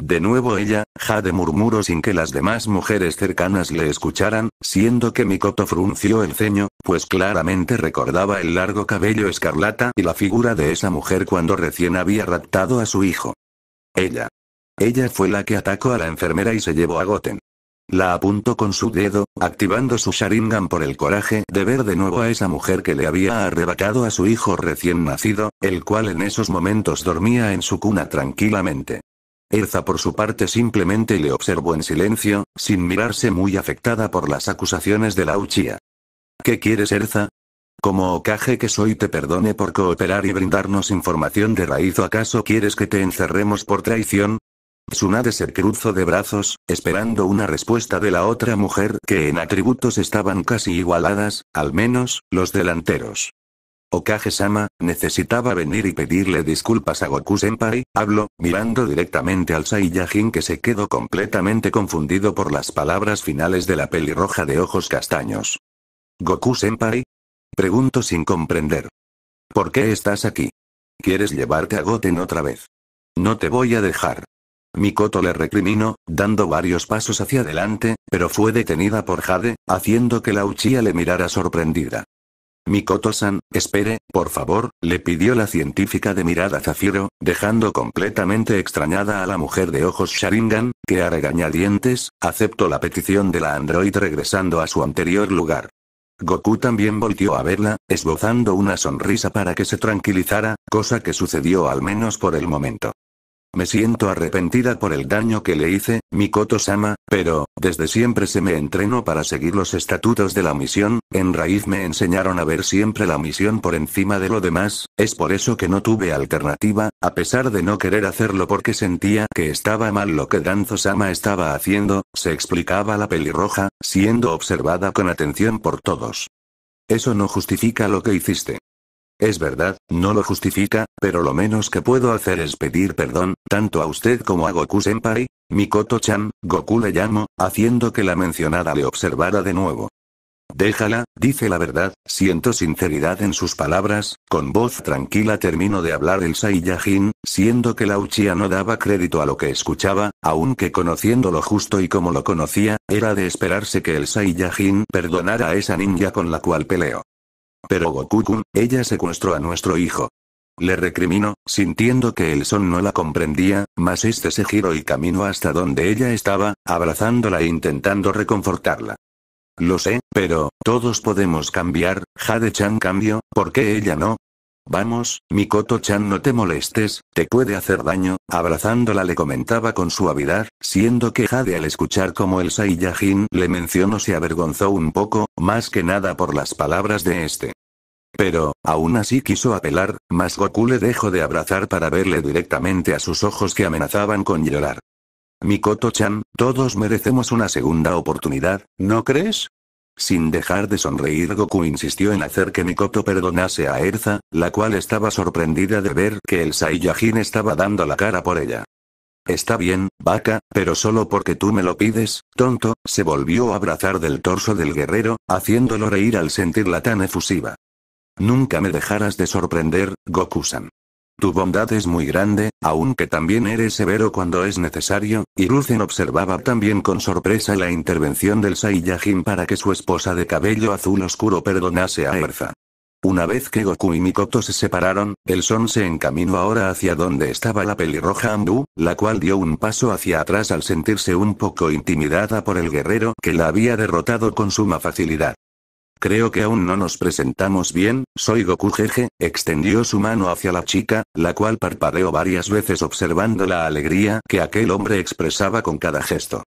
De nuevo ella, Jade murmuró sin que las demás mujeres cercanas le escucharan, siendo que Mikoto frunció el ceño, pues claramente recordaba el largo cabello escarlata y la figura de esa mujer cuando recién había raptado a su hijo. Ella. Ella fue la que atacó a la enfermera y se llevó a Goten. La apuntó con su dedo, activando su Sharingan por el coraje de ver de nuevo a esa mujer que le había arrebatado a su hijo recién nacido, el cual en esos momentos dormía en su cuna tranquilamente. Erza por su parte simplemente le observó en silencio, sin mirarse muy afectada por las acusaciones de la Uchiha. ¿Qué quieres Erza? Como Okage que soy te perdone por cooperar y brindarnos información de raíz o acaso quieres que te encerremos por traición? Tsunade se cruzó de brazos, esperando una respuesta de la otra mujer que en atributos estaban casi igualadas, al menos, los delanteros. Okage-sama, necesitaba venir y pedirle disculpas a Goku-senpai, habló, mirando directamente al Saiyajin que se quedó completamente confundido por las palabras finales de la pelirroja de ojos castaños. Goku-senpai, Pregunto sin comprender. ¿Por qué estás aquí? ¿Quieres llevarte a Goten otra vez? No te voy a dejar. Mikoto le recriminó, dando varios pasos hacia adelante, pero fue detenida por Jade, haciendo que la Uchiha le mirara sorprendida. Mikoto-san, espere, por favor, le pidió la científica de mirada zafiro, dejando completamente extrañada a la mujer de ojos Sharingan, que a regañadientes, aceptó la petición de la android regresando a su anterior lugar. Goku también volteó a verla, esbozando una sonrisa para que se tranquilizara, cosa que sucedió al menos por el momento. Me siento arrepentida por el daño que le hice, Mikoto-sama, pero, desde siempre se me entrenó para seguir los estatutos de la misión, en raíz me enseñaron a ver siempre la misión por encima de lo demás, es por eso que no tuve alternativa, a pesar de no querer hacerlo porque sentía que estaba mal lo que Danzo-sama estaba haciendo, se explicaba la pelirroja, siendo observada con atención por todos. Eso no justifica lo que hiciste. Es verdad, no lo justifica, pero lo menos que puedo hacer es pedir perdón, tanto a usted como a Goku-senpai, Mikoto-chan, Goku le llamo, haciendo que la mencionada le observara de nuevo. Déjala, dice la verdad, siento sinceridad en sus palabras, con voz tranquila termino de hablar el Saiyajin, siendo que la Uchiha no daba crédito a lo que escuchaba, aunque conociendo lo justo y como lo conocía, era de esperarse que el Saiyajin perdonara a esa ninja con la cual peleó. Pero Goku-kun, ella secuestró a nuestro hijo. Le recrimino, sintiendo que el son no la comprendía, mas este se giró y caminó hasta donde ella estaba, abrazándola e intentando reconfortarla. Lo sé, pero, todos podemos cambiar, Jade-chan cambió, ¿por qué ella no? Vamos, Mikoto-chan no te molestes, te puede hacer daño, abrazándola le comentaba con suavidad, siendo que Jade al escuchar como el Saiyajin le mencionó se avergonzó un poco, más que nada por las palabras de este. Pero, aún así quiso apelar, mas Goku le dejó de abrazar para verle directamente a sus ojos que amenazaban con llorar. Mikoto-chan, todos merecemos una segunda oportunidad, ¿no crees? Sin dejar de sonreír Goku insistió en hacer que Mikoto perdonase a Erza, la cual estaba sorprendida de ver que el Saiyajin estaba dando la cara por ella. Está bien, vaca, pero solo porque tú me lo pides, tonto, se volvió a abrazar del torso del guerrero, haciéndolo reír al sentirla tan efusiva. Nunca me dejarás de sorprender, Goku-san. Tu bondad es muy grande, aunque también eres severo cuando es necesario, y Ruzen observaba también con sorpresa la intervención del Saiyajin para que su esposa de cabello azul oscuro perdonase a Erza. Una vez que Goku y Mikoto se separaron, el Son se encaminó ahora hacia donde estaba la pelirroja Andu, la cual dio un paso hacia atrás al sentirse un poco intimidada por el guerrero que la había derrotado con suma facilidad. Creo que aún no nos presentamos bien, soy Goku Jeje, extendió su mano hacia la chica, la cual parpadeó varias veces observando la alegría que aquel hombre expresaba con cada gesto.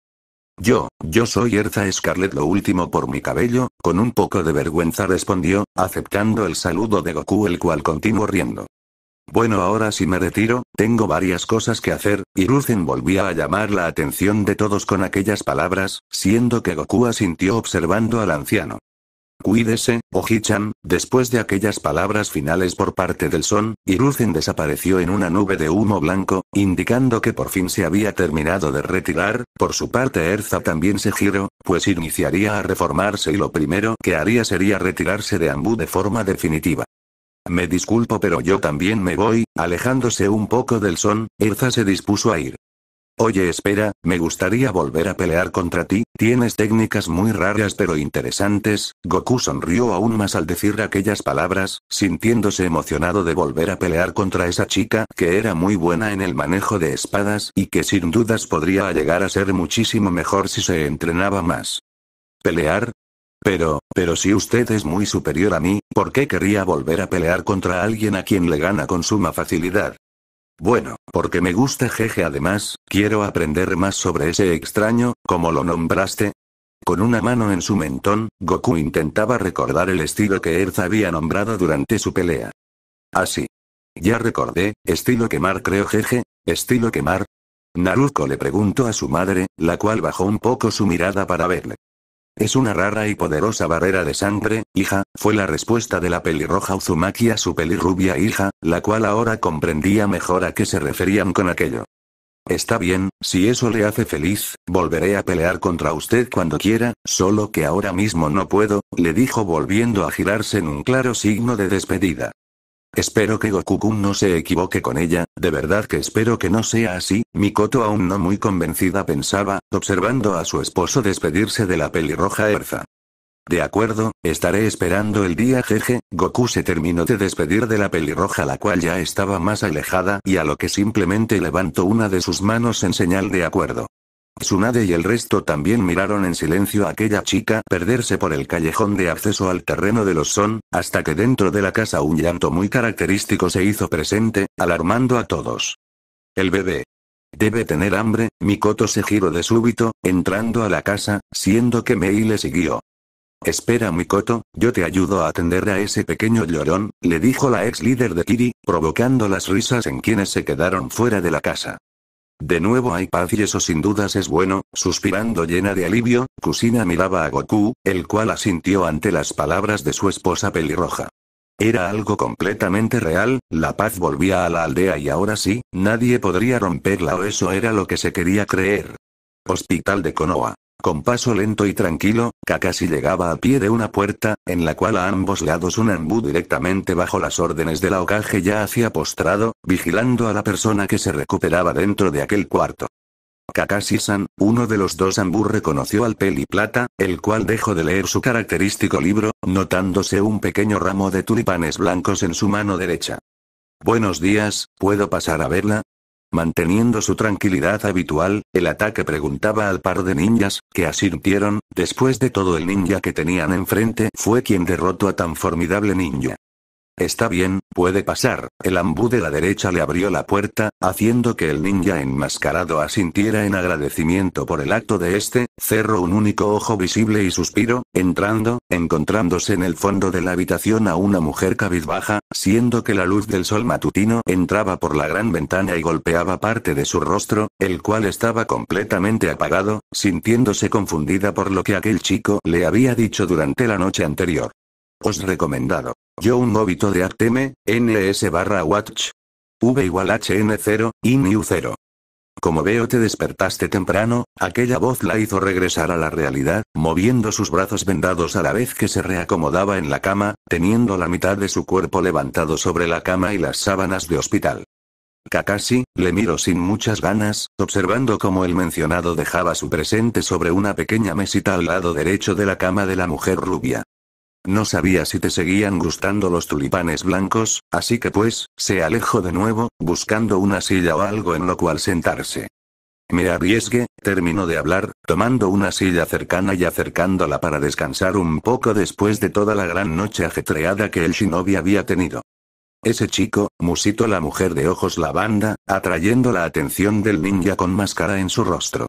Yo, yo soy Erza Scarlet lo último por mi cabello, con un poco de vergüenza respondió, aceptando el saludo de Goku el cual continuó riendo. Bueno ahora si me retiro, tengo varias cosas que hacer, y Ruzen volvía a llamar la atención de todos con aquellas palabras, siendo que Goku asintió observando al anciano. Cuídese, oji después de aquellas palabras finales por parte del son, Hiruzen desapareció en una nube de humo blanco, indicando que por fin se había terminado de retirar, por su parte Erza también se giró, pues iniciaría a reformarse y lo primero que haría sería retirarse de Ambu de forma definitiva. Me disculpo pero yo también me voy, alejándose un poco del son, Erza se dispuso a ir. Oye espera, me gustaría volver a pelear contra ti, tienes técnicas muy raras pero interesantes, Goku sonrió aún más al decir aquellas palabras, sintiéndose emocionado de volver a pelear contra esa chica que era muy buena en el manejo de espadas y que sin dudas podría llegar a ser muchísimo mejor si se entrenaba más. ¿Pelear? Pero, pero si usted es muy superior a mí, ¿por qué querría volver a pelear contra alguien a quien le gana con suma facilidad? Bueno, porque me gusta jeje además, quiero aprender más sobre ese extraño, como lo nombraste. Con una mano en su mentón, Goku intentaba recordar el estilo que Erza había nombrado durante su pelea. Así. Ah, ya recordé, estilo quemar creo jeje, estilo quemar. Naruto le preguntó a su madre, la cual bajó un poco su mirada para verle. Es una rara y poderosa barrera de sangre, hija, fue la respuesta de la pelirroja Uzumaki a su pelirrubia hija, la cual ahora comprendía mejor a qué se referían con aquello. Está bien, si eso le hace feliz, volveré a pelear contra usted cuando quiera, solo que ahora mismo no puedo, le dijo volviendo a girarse en un claro signo de despedida. Espero que goku no se equivoque con ella, de verdad que espero que no sea así, Mikoto aún no muy convencida pensaba, observando a su esposo despedirse de la pelirroja Erza. De acuerdo, estaré esperando el día jeje, Goku se terminó de despedir de la pelirroja la cual ya estaba más alejada y a lo que simplemente levantó una de sus manos en señal de acuerdo. Tsunade y el resto también miraron en silencio a aquella chica perderse por el callejón de acceso al terreno de los Son, hasta que dentro de la casa un llanto muy característico se hizo presente, alarmando a todos. El bebé. Debe tener hambre, Mikoto se giró de súbito, entrando a la casa, siendo que Mei le siguió. Espera Mikoto, yo te ayudo a atender a ese pequeño llorón, le dijo la ex líder de Kiri, provocando las risas en quienes se quedaron fuera de la casa. De nuevo hay paz y eso sin dudas es bueno, suspirando llena de alivio, Kusina miraba a Goku, el cual asintió ante las palabras de su esposa pelirroja. Era algo completamente real, la paz volvía a la aldea y ahora sí, nadie podría romperla o eso era lo que se quería creer. Hospital de Konoha. Con paso lento y tranquilo, Kakashi llegaba a pie de una puerta, en la cual a ambos lados un ambú directamente bajo las órdenes de la ya hacía postrado, vigilando a la persona que se recuperaba dentro de aquel cuarto. Kakashi-san, uno de los dos ambú reconoció al peli plata, el cual dejó de leer su característico libro, notándose un pequeño ramo de tulipanes blancos en su mano derecha. Buenos días, ¿puedo pasar a verla? Manteniendo su tranquilidad habitual, el ataque preguntaba al par de ninjas, que asintieron, después de todo el ninja que tenían enfrente fue quien derrotó a tan formidable ninja. Está bien, puede pasar. El ambú de la derecha le abrió la puerta, haciendo que el ninja enmascarado asintiera en agradecimiento por el acto de este, cerró un único ojo visible y suspiro, entrando, encontrándose en el fondo de la habitación a una mujer cabizbaja, siendo que la luz del sol matutino entraba por la gran ventana y golpeaba parte de su rostro, el cual estaba completamente apagado, sintiéndose confundida por lo que aquel chico le había dicho durante la noche anterior. Os recomendado. Yo un móvito de Acteme, NS barra Watch. V igual HN0, inu 0. Como veo te despertaste temprano, aquella voz la hizo regresar a la realidad, moviendo sus brazos vendados a la vez que se reacomodaba en la cama, teniendo la mitad de su cuerpo levantado sobre la cama y las sábanas de hospital. Kakashi, le miro sin muchas ganas, observando cómo el mencionado dejaba su presente sobre una pequeña mesita al lado derecho de la cama de la mujer rubia. No sabía si te seguían gustando los tulipanes blancos, así que pues, se alejó de nuevo, buscando una silla o algo en lo cual sentarse. Me arriesgué, terminó de hablar, tomando una silla cercana y acercándola para descansar un poco después de toda la gran noche ajetreada que el shinobi había tenido. Ese chico, musito la mujer de ojos lavanda, atrayendo la atención del ninja con máscara en su rostro.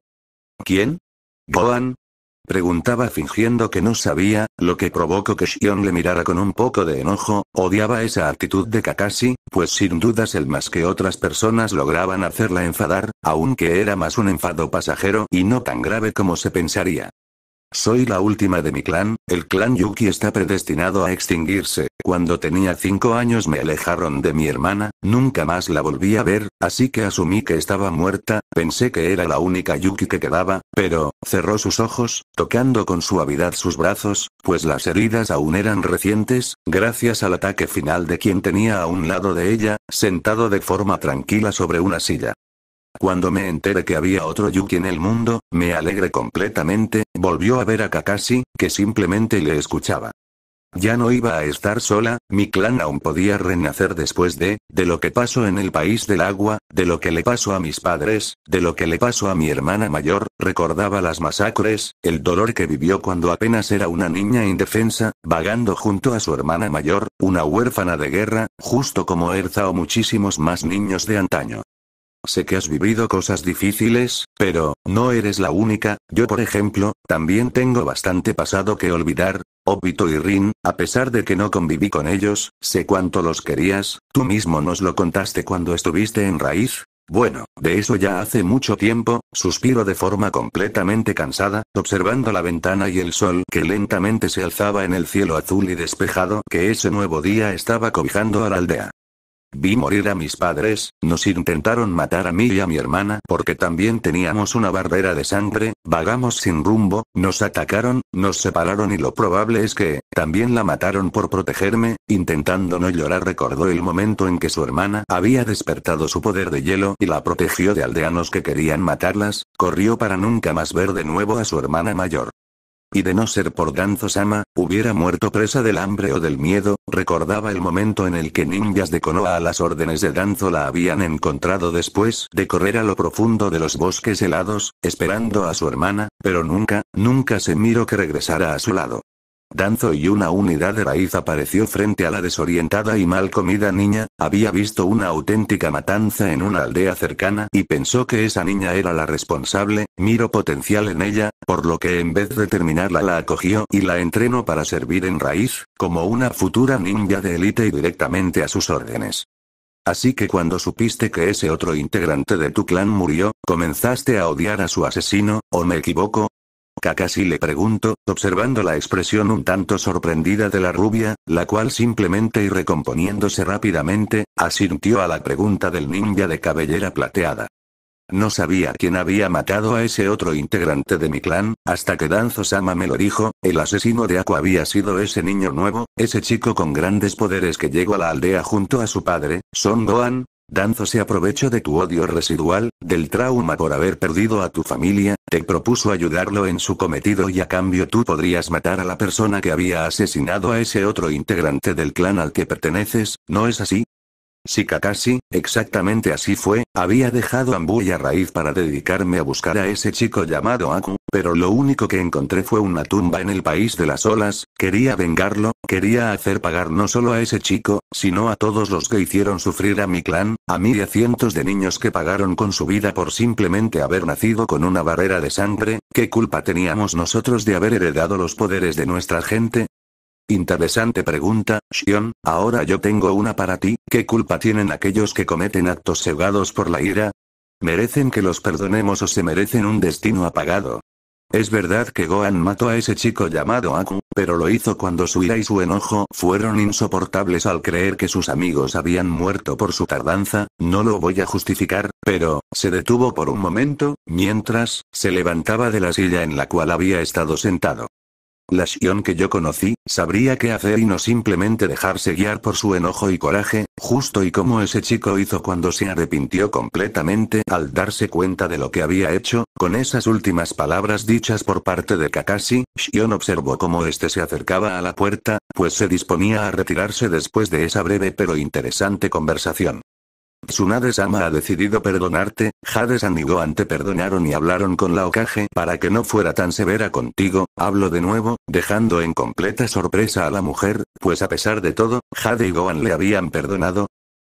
¿Quién? Boan. Preguntaba fingiendo que no sabía, lo que provocó que Shion le mirara con un poco de enojo, odiaba esa actitud de Kakashi, pues sin dudas el más que otras personas lograban hacerla enfadar, aunque era más un enfado pasajero y no tan grave como se pensaría. Soy la última de mi clan, el clan Yuki está predestinado a extinguirse. Cuando tenía cinco años me alejaron de mi hermana, nunca más la volví a ver, así que asumí que estaba muerta, pensé que era la única Yuki que quedaba, pero, cerró sus ojos, tocando con suavidad sus brazos, pues las heridas aún eran recientes, gracias al ataque final de quien tenía a un lado de ella, sentado de forma tranquila sobre una silla. Cuando me enteré que había otro Yuki en el mundo, me alegré completamente, volvió a ver a Kakashi, que simplemente le escuchaba. Ya no iba a estar sola, mi clan aún podía renacer después de, de lo que pasó en el país del agua, de lo que le pasó a mis padres, de lo que le pasó a mi hermana mayor, recordaba las masacres, el dolor que vivió cuando apenas era una niña indefensa, vagando junto a su hermana mayor, una huérfana de guerra, justo como Erza o muchísimos más niños de antaño. Sé que has vivido cosas difíciles, pero, no eres la única, yo por ejemplo, también tengo bastante pasado que olvidar. Obito y Rin, a pesar de que no conviví con ellos, sé cuánto los querías, tú mismo nos lo contaste cuando estuviste en raíz. Bueno, de eso ya hace mucho tiempo, suspiro de forma completamente cansada, observando la ventana y el sol que lentamente se alzaba en el cielo azul y despejado que ese nuevo día estaba cobijando a la aldea. Vi morir a mis padres, nos intentaron matar a mí y a mi hermana porque también teníamos una barrera de sangre, vagamos sin rumbo, nos atacaron, nos separaron y lo probable es que, también la mataron por protegerme, intentando no llorar recordó el momento en que su hermana había despertado su poder de hielo y la protegió de aldeanos que querían matarlas, corrió para nunca más ver de nuevo a su hermana mayor y de no ser por Danzo-sama, hubiera muerto presa del hambre o del miedo, recordaba el momento en el que ninjas de Konoha a las órdenes de Danzo la habían encontrado después de correr a lo profundo de los bosques helados, esperando a su hermana, pero nunca, nunca se miró que regresara a su lado. Danzo y una unidad de raíz apareció frente a la desorientada y mal comida niña, había visto una auténtica matanza en una aldea cercana y pensó que esa niña era la responsable, miro potencial en ella, por lo que en vez de terminarla la acogió y la entrenó para servir en raíz, como una futura ninja de élite y directamente a sus órdenes. Así que cuando supiste que ese otro integrante de tu clan murió, comenzaste a odiar a su asesino, ¿o me equivoco? Kakashi le preguntó, observando la expresión un tanto sorprendida de la rubia, la cual simplemente y recomponiéndose rápidamente, asintió a la pregunta del ninja de cabellera plateada. No sabía quién había matado a ese otro integrante de mi clan, hasta que Danzo-sama me lo dijo, el asesino de Aku había sido ese niño nuevo, ese chico con grandes poderes que llegó a la aldea junto a su padre, Son Gohan, Danzo se aprovechó de tu odio residual, del trauma por haber perdido a tu familia, te propuso ayudarlo en su cometido y a cambio tú podrías matar a la persona que había asesinado a ese otro integrante del clan al que perteneces, ¿no es así? Si Kakashi, exactamente así fue, había dejado Ambuya Raíz para dedicarme a buscar a ese chico llamado Aku, pero lo único que encontré fue una tumba en el país de las olas, quería vengarlo, quería hacer pagar no solo a ese chico, sino a todos los que hicieron sufrir a mi clan, a mí y a cientos de niños que pagaron con su vida por simplemente haber nacido con una barrera de sangre, ¿qué culpa teníamos nosotros de haber heredado los poderes de nuestra gente? Interesante pregunta, Shion, ahora yo tengo una para ti, ¿qué culpa tienen aquellos que cometen actos cegados por la ira? ¿Merecen que los perdonemos o se merecen un destino apagado? Es verdad que Gohan mató a ese chico llamado Aku, pero lo hizo cuando su ira y su enojo fueron insoportables al creer que sus amigos habían muerto por su tardanza, no lo voy a justificar, pero, se detuvo por un momento, mientras, se levantaba de la silla en la cual había estado sentado. La Shion que yo conocí, sabría qué hacer y no simplemente dejarse guiar por su enojo y coraje, justo y como ese chico hizo cuando se arrepintió completamente al darse cuenta de lo que había hecho, con esas últimas palabras dichas por parte de Kakashi, Shion observó cómo este se acercaba a la puerta, pues se disponía a retirarse después de esa breve pero interesante conversación. Tsunade-sama ha decidido perdonarte, jade y Gohan te perdonaron y hablaron con la ocaje para que no fuera tan severa contigo, hablo de nuevo, dejando en completa sorpresa a la mujer, pues a pesar de todo, Jade y Gohan le habían perdonado,